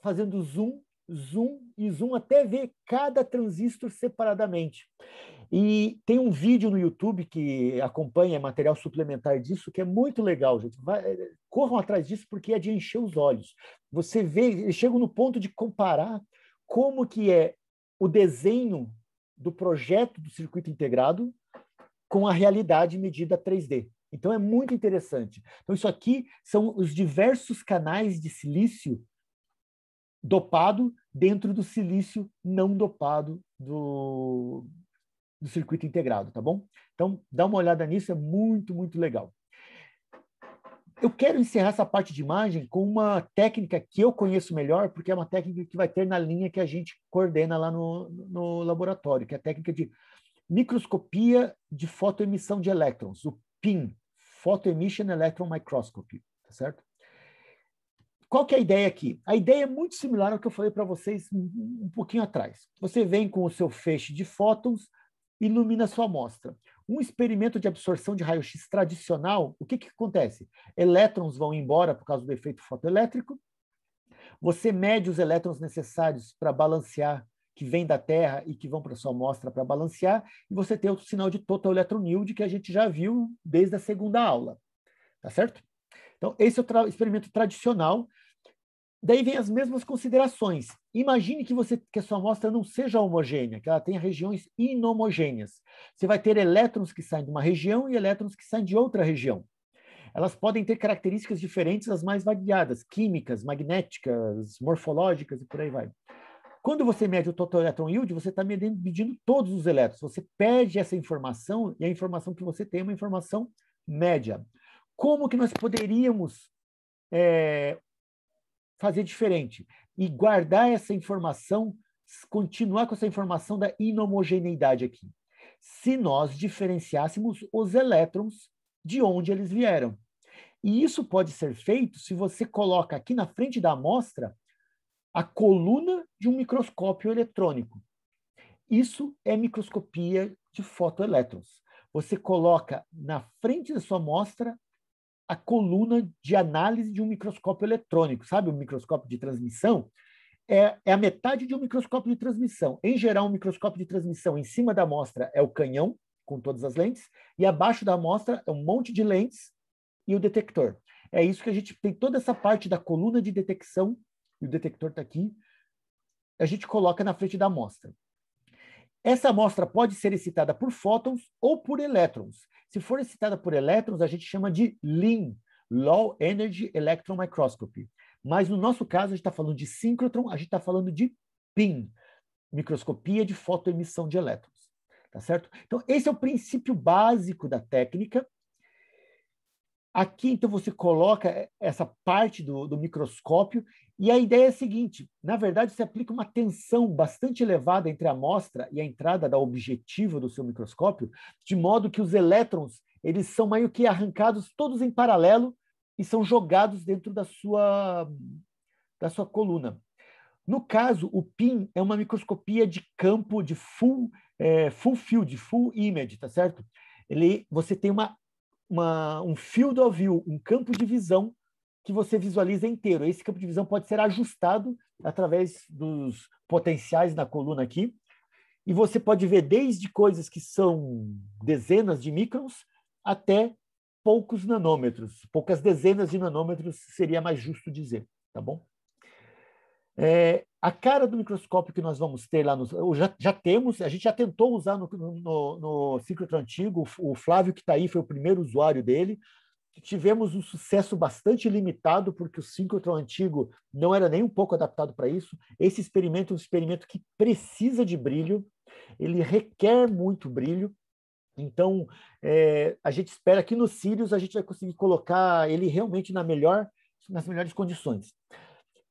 fazendo zoom, zoom e zoom até ver cada transistor separadamente. E tem um vídeo no YouTube que acompanha é material suplementar disso, que é muito legal, gente. Vai, é, corram atrás disso, porque é de encher os olhos. Você vê, eles chegam no ponto de comparar como que é o desenho do projeto do circuito integrado com a realidade medida 3D. Então é muito interessante. Então isso aqui são os diversos canais de silício dopado dentro do silício não dopado do, do circuito integrado, tá bom? Então, dá uma olhada nisso, é muito, muito legal. Eu quero encerrar essa parte de imagem com uma técnica que eu conheço melhor, porque é uma técnica que vai ter na linha que a gente coordena lá no, no laboratório, que é a técnica de microscopia de fotoemissão de elétrons, o PIM, Photoemission Electron Microscopy, tá certo? Qual que é a ideia aqui? A ideia é muito similar ao que eu falei para vocês um pouquinho atrás. Você vem com o seu feixe de fótons, ilumina sua amostra. Um experimento de absorção de raio-x tradicional, o que, que acontece? Elétrons vão embora por causa do efeito fotoelétrico. Você mede os elétrons necessários para balancear, que vem da Terra e que vão para sua amostra para balancear, e você tem o sinal de total electron que a gente já viu desde a segunda aula. Tá certo? Então, esse é o tra experimento tradicional Daí vem as mesmas considerações. Imagine que, você, que a sua amostra não seja homogênea, que ela tenha regiões inhomogêneas. Você vai ter elétrons que saem de uma região e elétrons que saem de outra região. Elas podem ter características diferentes, as mais variadas, químicas, magnéticas, morfológicas e por aí vai. Quando você mede o total electron yield, você está medindo, medindo todos os elétrons. Você pede essa informação e a informação que você tem é uma informação média. Como que nós poderíamos é, fazer diferente e guardar essa informação, continuar com essa informação da inhomogeneidade aqui. Se nós diferenciássemos os elétrons de onde eles vieram. E isso pode ser feito se você coloca aqui na frente da amostra a coluna de um microscópio eletrônico. Isso é microscopia de fotoelétrons. Você coloca na frente da sua amostra a coluna de análise de um microscópio eletrônico, sabe? Um microscópio de transmissão é, é a metade de um microscópio de transmissão. Em geral, um microscópio de transmissão em cima da amostra é o canhão, com todas as lentes, e abaixo da amostra é um monte de lentes e o detector. É isso que a gente tem toda essa parte da coluna de detecção, e o detector está aqui, a gente coloca na frente da amostra. Essa amostra pode ser excitada por fótons ou por elétrons. Se for excitada por elétrons, a gente chama de LIM Low Energy Electron Microscopy. Mas no nosso caso, a gente está falando de síncrotron, a gente está falando de PIN, microscopia de fotoemissão de elétrons. Tá certo? Então, esse é o princípio básico da técnica Aqui, então, você coloca eh, essa parte do, do microscópio e a ideia é a seguinte: na verdade, você aplica uma tensão bastante elevada entre a amostra e a entrada da objetiva do seu microscópio, de modo que os elétrons eles são meio que arrancados todos em paralelo e são jogados dentro da sua, da sua coluna. No caso, o PIN é uma microscopia de campo de full, é, full field, full image, tá certo? Ele, você tem uma uma, um field of view, um campo de visão que você visualiza inteiro. Esse campo de visão pode ser ajustado através dos potenciais na coluna aqui. E você pode ver desde coisas que são dezenas de microns até poucos nanômetros. Poucas dezenas de nanômetros seria mais justo dizer, tá bom? É, a cara do microscópio que nós vamos ter lá, no, já, já temos, a gente já tentou usar no, no, no Secret antigo, o Flávio que está aí foi o primeiro usuário dele, tivemos um sucesso bastante limitado, porque o síncrotron antigo não era nem um pouco adaptado para isso. Esse experimento é um experimento que precisa de brilho, ele requer muito brilho. Então, é, a gente espera que no Sirius a gente vai conseguir colocar ele realmente na melhor, nas melhores condições.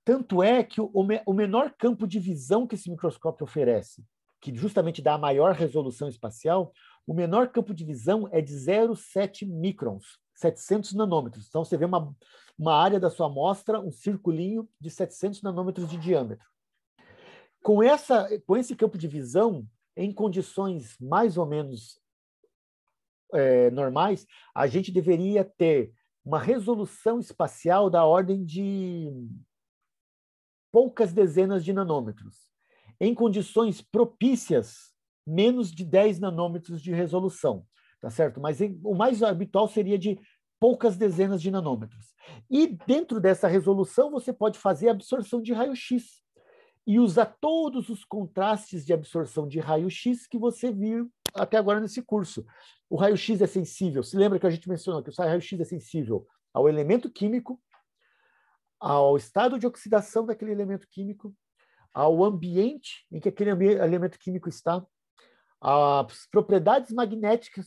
Tanto é que o, o menor campo de visão que esse microscópio oferece, que justamente dá a maior resolução espacial, o menor campo de visão é de 0,7 microns, 700 nanômetros. Então, você vê uma, uma área da sua amostra, um circulinho de 700 nanômetros de diâmetro. Com, essa, com esse campo de visão, em condições mais ou menos é, normais, a gente deveria ter uma resolução espacial da ordem de poucas dezenas de nanômetros. Em condições propícias, menos de 10 nanômetros de resolução, tá certo? Mas em, o mais habitual seria de poucas dezenas de nanômetros. E dentro dessa resolução, você pode fazer absorção de raio-x e usar todos os contrastes de absorção de raio-x que você viu até agora nesse curso. O raio-x é sensível, se lembra que a gente mencionou que o raio-x é sensível ao elemento químico, ao estado de oxidação daquele elemento químico, ao ambiente em que aquele elemento químico está, às propriedades magnéticas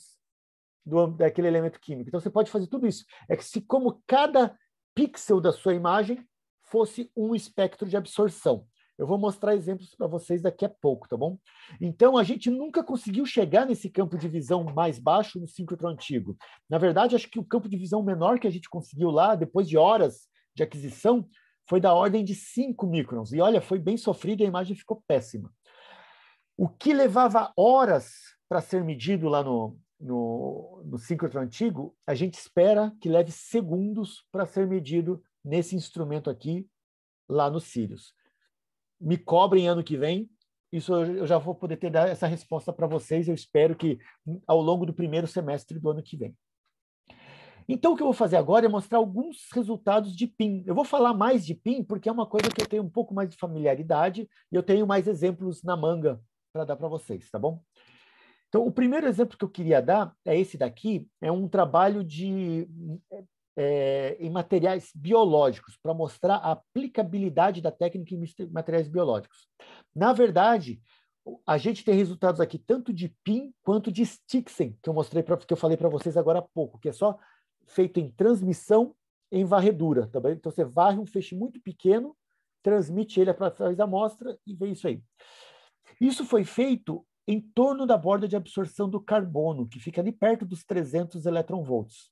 do, daquele elemento químico. Então você pode fazer tudo isso. É que se como cada pixel da sua imagem fosse um espectro de absorção. Eu vou mostrar exemplos para vocês daqui a pouco, tá bom? Então, a gente nunca conseguiu chegar nesse campo de visão mais baixo no síncrotron antigo. Na verdade, acho que o campo de visão menor que a gente conseguiu lá, depois de horas de aquisição foi da ordem de 5 microns. E olha, foi bem sofrido, a imagem ficou péssima. O que levava horas para ser medido lá no, no, no síncrotron antigo, a gente espera que leve segundos para ser medido nesse instrumento aqui, lá no Sirius. Me cobrem ano que vem, isso eu já vou poder ter essa resposta para vocês, eu espero que ao longo do primeiro semestre do ano que vem. Então, o que eu vou fazer agora é mostrar alguns resultados de PIN. Eu vou falar mais de PIN porque é uma coisa que eu tenho um pouco mais de familiaridade e eu tenho mais exemplos na manga para dar para vocês, tá bom? Então, o primeiro exemplo que eu queria dar é esse daqui, é um trabalho de é, em materiais biológicos para mostrar a aplicabilidade da técnica em materiais biológicos. Na verdade, a gente tem resultados aqui tanto de PIN quanto de Stixen, que eu mostrei pra, que eu falei para vocês agora há pouco, que é só feito em transmissão em varredura, tá Então você varre um feixe muito pequeno, transmite ele para trás da amostra e vê isso aí. Isso foi feito em torno da borda de absorção do carbono, que fica ali perto dos 300 eletronvolts.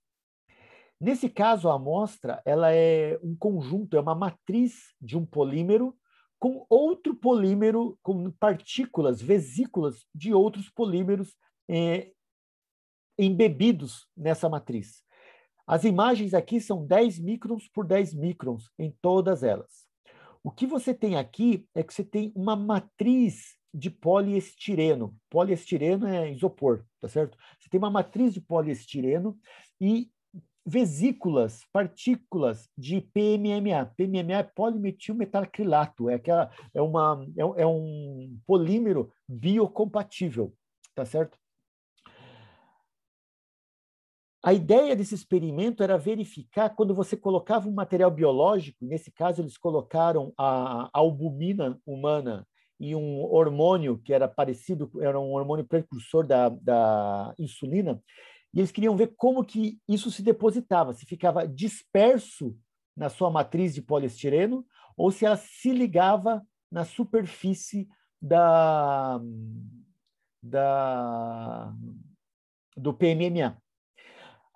Nesse caso, a amostra ela é um conjunto, é uma matriz de um polímero com outro polímero, com partículas, vesículas de outros polímeros é, embebidos nessa matriz. As imagens aqui são 10 microns por 10 microns em todas elas. O que você tem aqui é que você tem uma matriz de poliestireno. Poliestireno é isopor, tá certo? Você tem uma matriz de poliestireno e vesículas, partículas de PMMA. PMMA é polimetilmetacrilato. é aquela é uma é, é um polímero biocompatível, tá certo? A ideia desse experimento era verificar quando você colocava um material biológico, nesse caso eles colocaram a albumina humana e um hormônio que era parecido, era um hormônio precursor da, da insulina, e eles queriam ver como que isso se depositava, se ficava disperso na sua matriz de poliestireno ou se ela se ligava na superfície da, da do PMMA.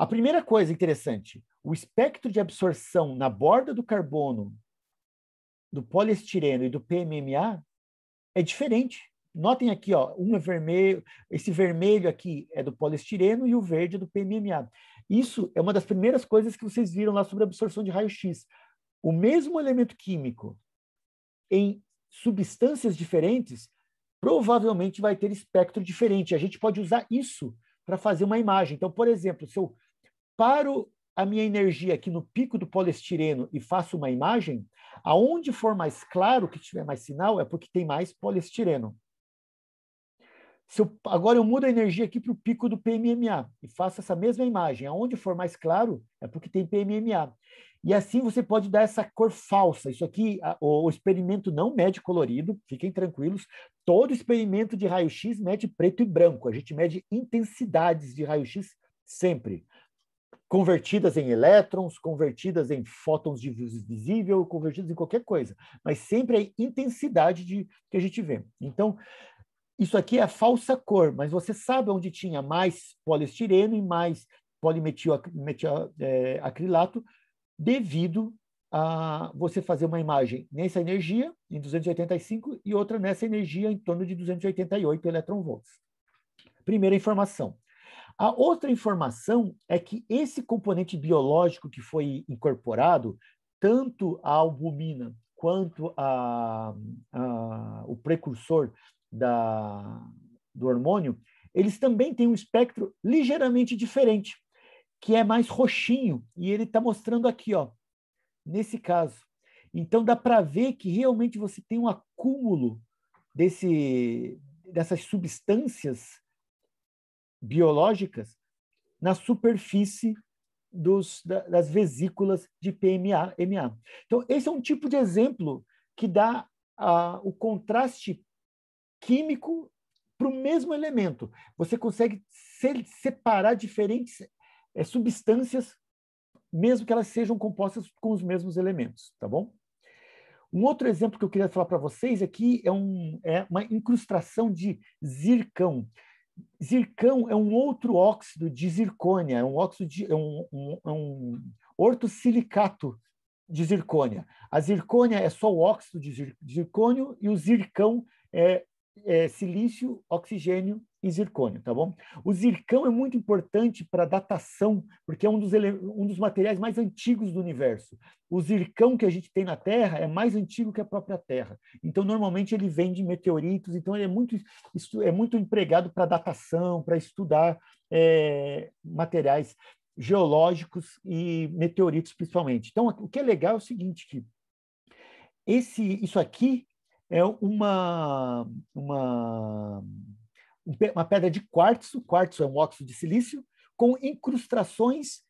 A primeira coisa interessante, o espectro de absorção na borda do carbono, do poliestireno e do PMMA é diferente. Notem aqui, ó, um é vermelho, esse vermelho aqui é do poliestireno e o verde é do PMMA. Isso é uma das primeiras coisas que vocês viram lá sobre absorção de raio-x. O mesmo elemento químico em substâncias diferentes provavelmente vai ter espectro diferente. A gente pode usar isso para fazer uma imagem. Então, por exemplo, se eu paro a minha energia aqui no pico do poliestireno e faço uma imagem, aonde for mais claro, que tiver mais sinal, é porque tem mais poliestireno. Se eu, agora eu mudo a energia aqui para o pico do PMMA e faço essa mesma imagem. Aonde for mais claro, é porque tem PMMA. E assim você pode dar essa cor falsa. Isso aqui, a, o, o experimento não mede colorido, fiquem tranquilos. Todo experimento de raio-x mede preto e branco. A gente mede intensidades de raio-x sempre convertidas em elétrons, convertidas em fótons de visível, convertidas em qualquer coisa, mas sempre a intensidade de, que a gente vê. Então, isso aqui é a falsa cor, mas você sabe onde tinha mais poliestireno e mais polimetilacrilato é, devido a você fazer uma imagem nessa energia, em 285, e outra nessa energia, em torno de 288 electronvolts. Primeira informação. A outra informação é que esse componente biológico que foi incorporado, tanto a albumina quanto a, a, o precursor da, do hormônio, eles também têm um espectro ligeiramente diferente, que é mais roxinho, e ele está mostrando aqui, ó, nesse caso. Então dá para ver que realmente você tem um acúmulo desse, dessas substâncias biológicas na superfície dos, das vesículas de PMA. MA. Então, esse é um tipo de exemplo que dá uh, o contraste químico para o mesmo elemento. Você consegue ser, separar diferentes é, substâncias, mesmo que elas sejam compostas com os mesmos elementos, tá bom? Um outro exemplo que eu queria falar para vocês aqui é, é, um, é uma incrustação de zircão. Zircão é um outro óxido de zircônia, é um óxido de, é um, um, é um ortosilicato de zircônia. A zircônia é só o óxido de zircônio e o zircão é, é silício, oxigênio e zircônio, tá bom? O zircão é muito importante para datação, porque é um dos, um dos materiais mais antigos do universo. O zircão que a gente tem na Terra é mais antigo que a própria Terra. Então, normalmente, ele vem de meteoritos, então ele é muito, é muito empregado para datação, para estudar é, materiais geológicos e meteoritos, principalmente. Então, o que é legal é o seguinte, que esse, isso aqui é uma... uma uma pedra de quartzo, quartzo é um óxido de silício, com incrustações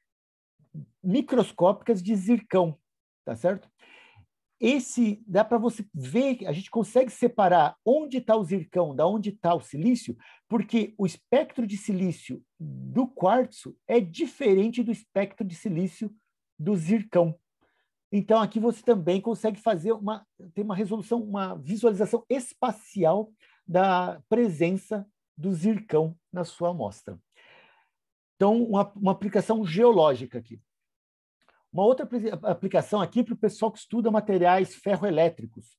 microscópicas de zircão, tá certo? Esse dá para você ver, a gente consegue separar onde está o zircão, da onde está o silício, porque o espectro de silício do quartzo é diferente do espectro de silício do zircão. Então aqui você também consegue fazer uma tem uma resolução, uma visualização espacial da presença do zircão na sua amostra. Então, uma, uma aplicação geológica aqui. Uma outra aplicação aqui para o pessoal que estuda materiais ferroelétricos.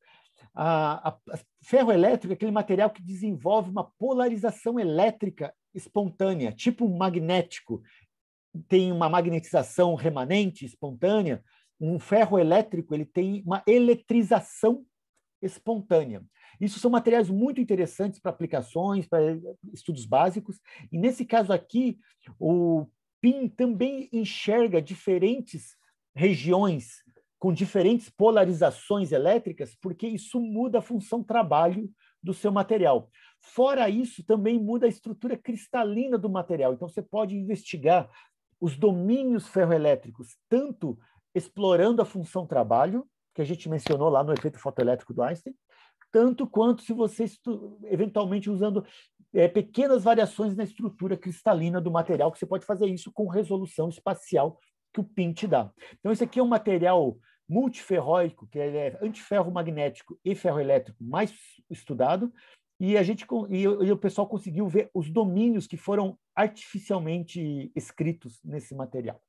A, a, a é aquele material que desenvolve uma polarização elétrica espontânea, tipo magnético. Tem uma magnetização remanente, espontânea. Um ferro elétrico ele tem uma eletrização espontânea. Isso são materiais muito interessantes para aplicações, para eh, estudos básicos. E nesse caso aqui, o PIN também enxerga diferentes regiões com diferentes polarizações elétricas, porque isso muda a função trabalho do seu material. Fora isso, também muda a estrutura cristalina do material. Então, você pode investigar os domínios ferroelétricos, tanto explorando a função trabalho, que a gente mencionou lá no efeito fotoelétrico do Einstein, tanto quanto se você eventualmente usando é, pequenas variações na estrutura cristalina do material, que você pode fazer isso com resolução espacial que o PIN te dá. Então, esse aqui é um material multiferroico, que é antiferro magnético e ferroelétrico mais estudado, e a gente e o pessoal conseguiu ver os domínios que foram artificialmente escritos nesse material.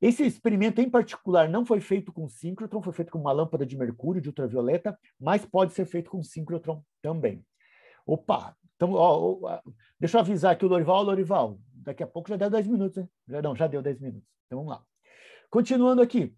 Esse experimento em particular não foi feito com síncrotron, foi feito com uma lâmpada de mercúrio, de ultravioleta, mas pode ser feito com síncrotron também. Opa, então, ó, ó, deixa eu avisar aqui o Lorival, Lorival, daqui a pouco já deu 10 minutos, né? Já, não, já deu 10 minutos. Então vamos lá. Continuando aqui.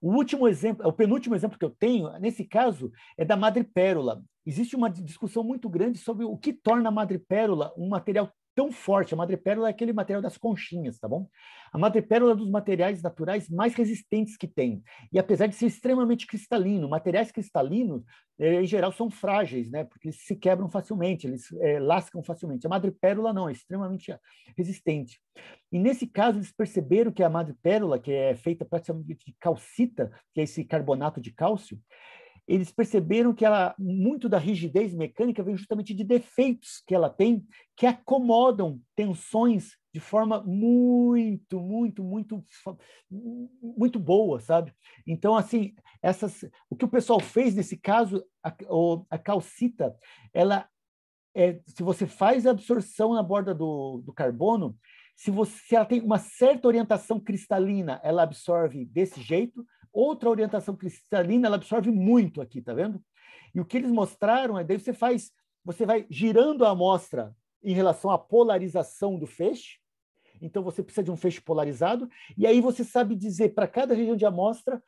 O último exemplo, o penúltimo exemplo que eu tenho, nesse caso, é da madrepérola. Existe uma discussão muito grande sobre o que torna a madrepérola um material tão forte. A madrepérola é aquele material das conchinhas, tá bom? A madrepérola é dos materiais naturais mais resistentes que tem. E apesar de ser extremamente cristalino, materiais cristalinos, eh, em geral, são frágeis, né? Porque eles se quebram facilmente, eles eh, lascam facilmente. A madrepérola não, é extremamente resistente. E nesse caso, eles perceberam que a madrepérola, que é feita praticamente de calcita, que é esse carbonato de cálcio, eles perceberam que ela muito da rigidez mecânica vem justamente de defeitos que ela tem que acomodam tensões de forma muito, muito, muito, muito boa, sabe? Então, assim, essas, o que o pessoal fez nesse caso, a, a calcita, ela, é, se você faz a absorção na borda do, do carbono, se, você, se ela tem uma certa orientação cristalina, ela absorve desse jeito. Outra orientação cristalina, ela absorve muito aqui, tá vendo? E o que eles mostraram é daí você faz, você vai girando a amostra em relação à polarização do feixe. Então você precisa de um feixe polarizado e aí você sabe dizer para cada região de amostra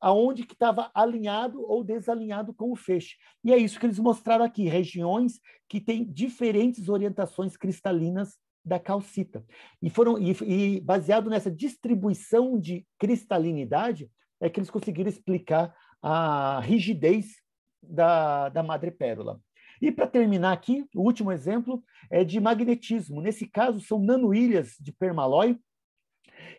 aonde que estava alinhado ou desalinhado com o feixe. E é isso que eles mostraram aqui, regiões que têm diferentes orientações cristalinas da calcita. E foram e, e baseado nessa distribuição de cristalinidade, é que eles conseguiram explicar a rigidez da, da madrepérola. E para terminar aqui, o último exemplo é de magnetismo. Nesse caso, são nanoilhas de permalói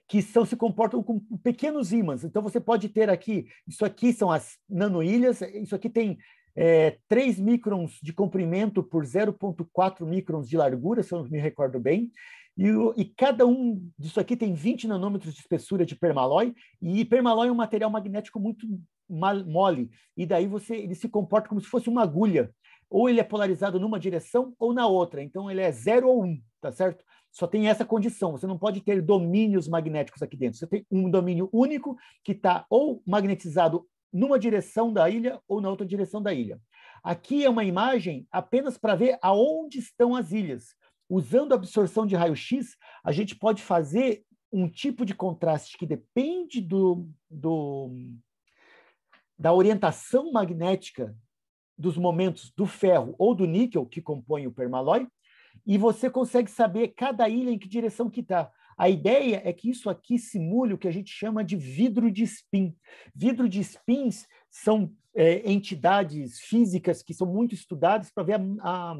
que são, se comportam como pequenos ímãs. Então, você pode ter aqui, isso aqui são as nanoilhas, isso aqui tem é, 3 microns de comprimento por 0,4 microns de largura, se eu me recordo bem. E, e, cada um disso aqui tem 20 nanômetros de espessura de permalói, e permalói é um material magnético muito mole, e daí você ele se comporta como se fosse uma agulha. Ou ele é polarizado numa direção ou na outra, então ele é zero ou um, tá certo? Só tem essa condição, você não pode ter domínios magnéticos aqui dentro. Você tem um domínio único que está ou magnetizado numa direção da ilha ou na outra direção da ilha. Aqui é uma imagem apenas para ver aonde estão as ilhas usando a absorção de raio-x, a gente pode fazer um tipo de contraste que depende do, do, da orientação magnética dos momentos do ferro ou do níquel que compõem o permalói, e você consegue saber cada ilha em que direção que está. A ideia é que isso aqui simule o que a gente chama de vidro de spin. Vidro de spins são é, entidades físicas que são muito estudadas para ver a, a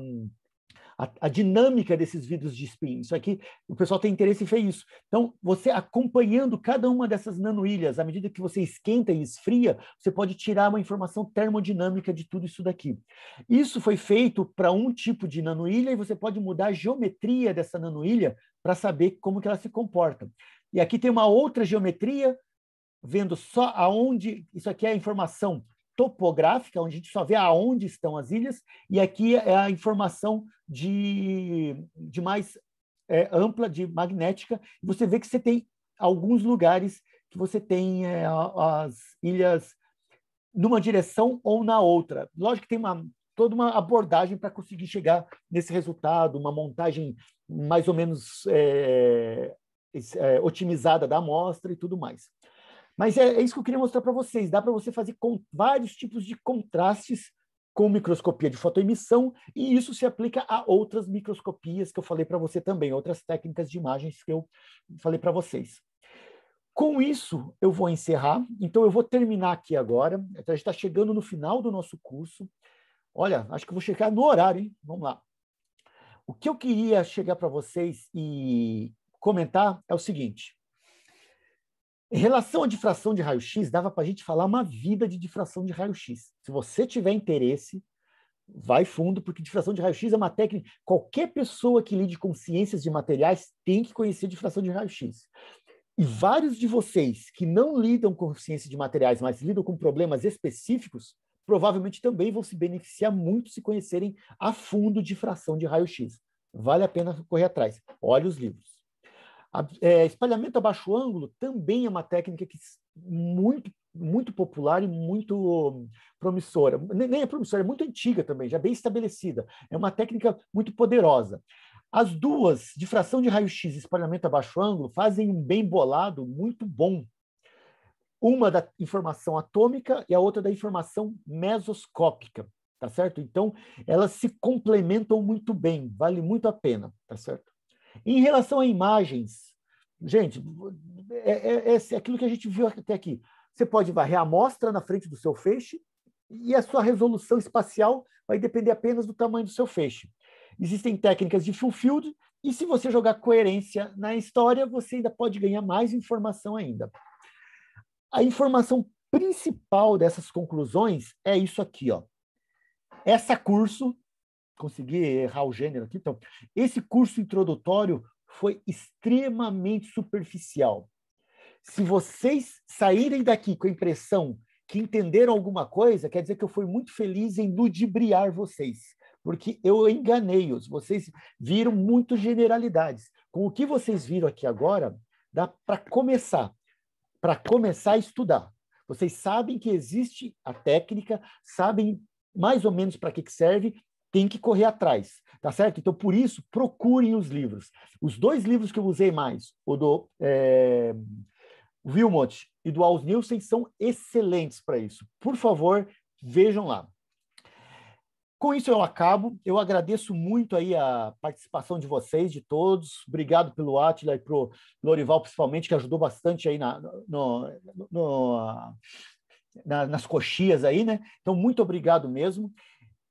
a, a dinâmica desses vidros de spin. Isso aqui, o pessoal tem interesse em ver isso. Então, você acompanhando cada uma dessas nanoilhas, à medida que você esquenta e esfria, você pode tirar uma informação termodinâmica de tudo isso daqui. Isso foi feito para um tipo de nanoilha e você pode mudar a geometria dessa nanoilha para saber como que ela se comporta. E aqui tem uma outra geometria, vendo só aonde isso aqui é a informação topográfica, onde a gente só vê aonde estão as ilhas, e aqui é a informação de, de mais é, ampla, de magnética. Você vê que você tem alguns lugares que você tem é, as ilhas numa direção ou na outra. Lógico que tem uma, toda uma abordagem para conseguir chegar nesse resultado, uma montagem mais ou menos é, é otimizada da amostra e tudo mais. Mas é, é isso que eu queria mostrar para vocês. Dá para você fazer com, vários tipos de contrastes com microscopia de fotoemissão, e isso se aplica a outras microscopias que eu falei para você também, outras técnicas de imagens que eu falei para vocês. Com isso, eu vou encerrar. Então, eu vou terminar aqui agora. Então, a gente está chegando no final do nosso curso. Olha, acho que vou chegar no horário, hein? Vamos lá. O que eu queria chegar para vocês e comentar é o seguinte: em relação à difração de raio-x, dava para a gente falar uma vida de difração de raio-x. Se você tiver interesse, vai fundo, porque difração de raio-x é uma técnica. Qualquer pessoa que lide com ciências de materiais tem que conhecer difração de raio-x. E vários de vocês que não lidam com ciência de materiais, mas lidam com problemas específicos, provavelmente também vão se beneficiar muito se conhecerem a fundo difração de raio-x. Vale a pena correr atrás. Olhe os livros. É, espalhamento a baixo ângulo também é uma técnica que muito muito popular e muito promissora. Nem é promissora, é muito antiga também, já bem estabelecida. É uma técnica muito poderosa. As duas, difração de raio-x e espalhamento a baixo ângulo, fazem um bem bolado muito bom. Uma da informação atômica e a outra da informação mesoscópica, tá certo? Então, elas se complementam muito bem, vale muito a pena, tá certo? Em relação a imagens, gente, é, é, é, é aquilo que a gente viu até aqui. Você pode varrer a amostra na frente do seu feixe e a sua resolução espacial vai depender apenas do tamanho do seu feixe. Existem técnicas de full field e se você jogar coerência na história, você ainda pode ganhar mais informação ainda. A informação principal dessas conclusões é isso aqui, ó. Essa curso consegui errar o gênero aqui. Então, esse curso introdutório foi extremamente superficial. Se vocês saírem daqui com a impressão que entenderam alguma coisa, quer dizer que eu fui muito feliz em ludibriar vocês, porque eu enganei-os. Vocês viram muito generalidades. Com o que vocês viram aqui agora, dá para começar, para começar a estudar. Vocês sabem que existe a técnica, sabem mais ou menos para que, que serve, tem que correr atrás, tá certo? Então, por isso, procurem os livros. Os dois livros que eu usei mais, o do é, Wilmot e do Aus Nielsen, são excelentes para isso. Por favor, vejam lá. Com isso eu acabo. Eu agradeço muito aí a participação de vocês, de todos. Obrigado pelo Atila e pro Lorival, principalmente, que ajudou bastante aí na, no, no, na, nas coxias aí, né? Então, muito obrigado mesmo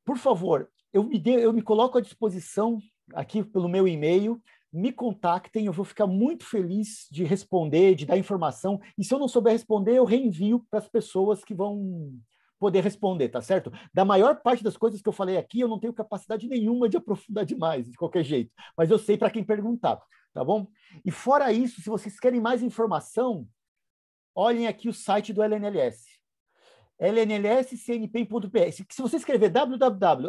por favor, eu me, de, eu me coloco à disposição aqui pelo meu e-mail, me contactem, eu vou ficar muito feliz de responder, de dar informação. E se eu não souber responder, eu reenvio para as pessoas que vão poder responder, tá certo? Da maior parte das coisas que eu falei aqui, eu não tenho capacidade nenhuma de aprofundar demais, de qualquer jeito, mas eu sei para quem perguntar, tá bom? E fora isso, se vocês querem mais informação, olhem aqui o site do LNLS lnls.cnp.br. Se, se você escrever www.lnls.br,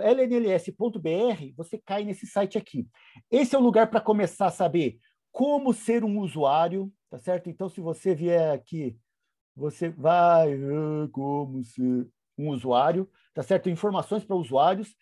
você cai nesse site aqui. Esse é o lugar para começar a saber como ser um usuário, tá certo? Então, se você vier aqui, você vai como ser um usuário, tá certo? Informações para usuários.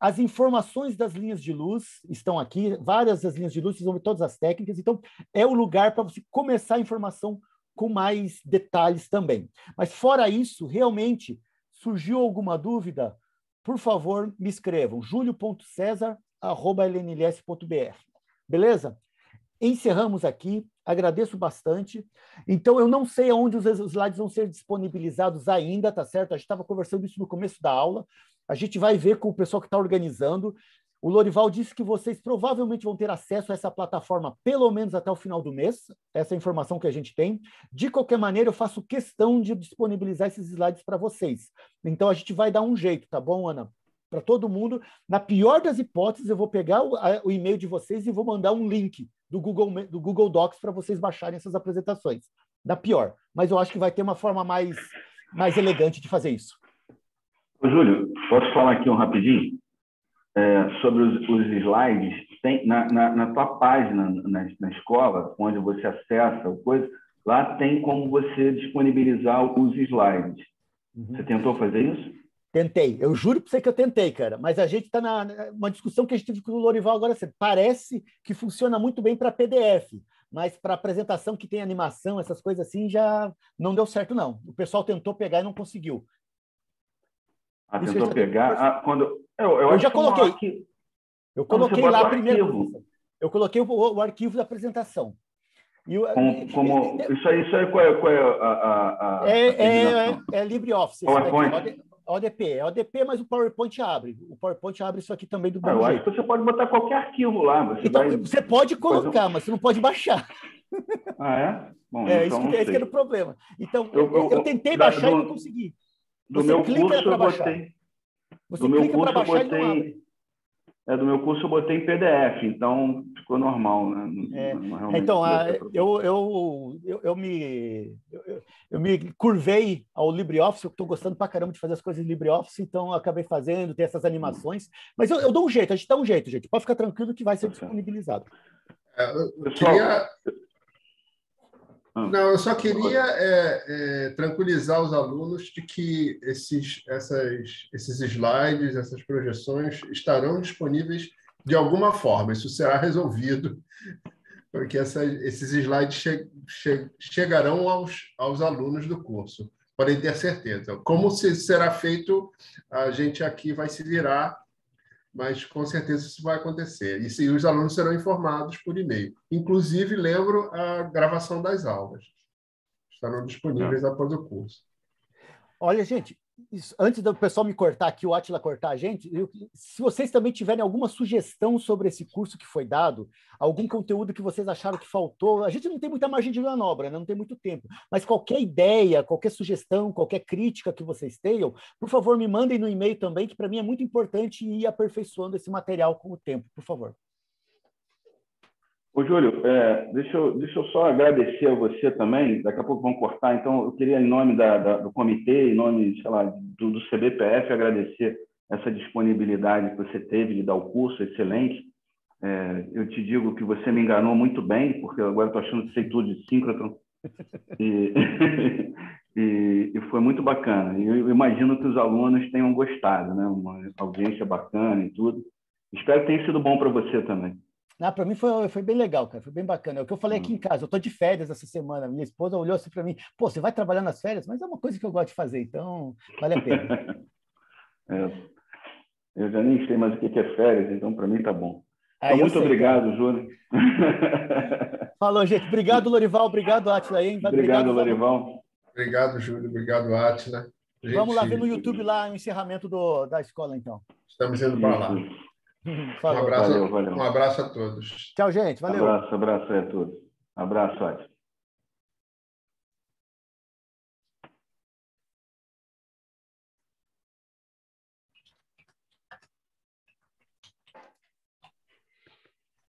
As informações das linhas de luz estão aqui, várias das linhas de luz, vocês vão ver todas as técnicas. Então, é o lugar para você começar a informação com mais detalhes também. Mas fora isso, realmente surgiu alguma dúvida? Por favor, me escrevam julio.cesar@lnls.br. Beleza? Encerramos aqui. Agradeço bastante. Então, eu não sei aonde os slides vão ser disponibilizados ainda, tá certo? A gente estava conversando isso no começo da aula. A gente vai ver com o pessoal que está organizando. O Lorival disse que vocês provavelmente vão ter acesso a essa plataforma pelo menos até o final do mês. Essa é a informação que a gente tem. De qualquer maneira, eu faço questão de disponibilizar esses slides para vocês. Então a gente vai dar um jeito, tá bom, Ana? Para todo mundo. Na pior das hipóteses, eu vou pegar o, a, o e-mail de vocês e vou mandar um link do Google, do Google Docs para vocês baixarem essas apresentações. Na pior. Mas eu acho que vai ter uma forma mais, mais elegante de fazer isso. Ô, Júlio, posso falar aqui um rapidinho? é, sobre os, os slides, tem, na, na, na, tua página na, na escola, onde você acessa o coisa, lá tem como você disponibilizar os slides. Uhum. Você tentou fazer isso? Tentei. Eu juro para você que eu tentei, cara. Mas a gente está numa discussão que a gente teve com o Lorival agora. Assim, parece que funciona muito bem para PDF, mas para apresentação que tem animação, essas coisas assim, já não deu certo, não. O pessoal tentou pegar e não conseguiu. Ah, tentou pegar. Ah, quando, é, eu, eu, eu já é coloquei. Eu coloquei lá primeiro. Eu coloquei o, o, arquivo da apresentação. como, como, isso aí, isso aí qual é, qual é a, a, a É, é, é, é LibreOffice. PowerPoint. ODP, é ODP, mas o PowerPoint abre. O PowerPoint abre isso aqui também do ah, eu acho que você pode botar qualquer arquivo lá. Você, então, vai... você pode colocar, mas você não pode baixar. Ah, é? Bom, é, então isso que, esse é que era o problema. Então, eu, eu, eu tentei da, baixar do, e não consegui. Do você meu curso, eu baixar. botei. Você do meu curso baixar, eu botei, É, do meu curso eu botei PDF, então ficou normal, né? É. então, a, eu, eu, eu, eu, me, eu, eu me curvei ao LibreOffice, eu estou gostando pra caramba de fazer as coisas em LibreOffice, então acabei fazendo, tem essas animações. Mas eu, eu dou um jeito, a gente dá um jeito, gente. Pode ficar tranquilo que vai ser tá disponibilizado. É, eu queria... Pessoal, ah. Não, eu só queria é, é, tranquilizar os alunos de que esses, essas, esses slides, essas projeções estarão disponíveis de alguma forma. Isso será resolvido, porque essa, esses slides che, che, chegarão aos, aos alunos do curso. Podem ter certeza. Como se será feito, a gente aqui vai se virar mas com certeza isso vai acontecer. E, e os alunos serão informados por e-mail. Inclusive, lembro a gravação das aulas. Estarão disponíveis tá. após o curso. Olha, gente, isso, antes do pessoal me cortar aqui, o Atila cortar a gente, eu, se vocês também tiverem alguma sugestão sobre esse curso que foi dado, algum conteúdo que vocês acharam que faltou, a gente não tem muita margem de manobra, né? não tem muito tempo, mas qualquer ideia, qualquer sugestão, qualquer crítica que vocês tenham, por favor, me mandem no e-mail também, que para mim é muito importante ir aperfeiçoando esse material com o tempo, por favor. Ô, Júlio, é, deixa, eu, deixa eu só agradecer a você também. Daqui a pouco vão cortar, então eu queria, em nome da, da, do comitê, em nome, sei lá, do, do CBPF, agradecer essa disponibilidade que você teve de dar o curso, excelente. É, eu te digo que você me enganou muito bem, porque agora estou achando que sei tudo de síncrotron. E, e, e, foi muito bacana. E eu imagino que os alunos tenham gostado, né? Uma audiência bacana e tudo. Espero que tenha sido bom para você também não ah, para mim foi, foi bem legal, cara, foi bem bacana. É o que eu falei aqui em hum. casa, eu tô de férias essa semana, minha esposa olhou assim para mim, pô, você vai trabalhar nas férias? Mas é uma coisa que eu gosto de fazer, então vale a pena. é. Eu já nem sei mais o que é férias, então para mim tá bom. Ah, então, muito sei, obrigado, Júnior. Júlio. Falou, gente. Obrigado, Lorival. Obrigado, Atila. Hein? Obrigado, obrigado Lorival. Obrigado, Júlio. Obrigado, Atila. Gente, Vamos lá ver no YouTube lá o encerramento do, da escola, então. Estamos indo para lá. Falou. Um abraço, valeu, valeu. um abraço a todos. Tchau, gente. Valeu. Abraço, abraço a é todos. Abraço, Ótimo.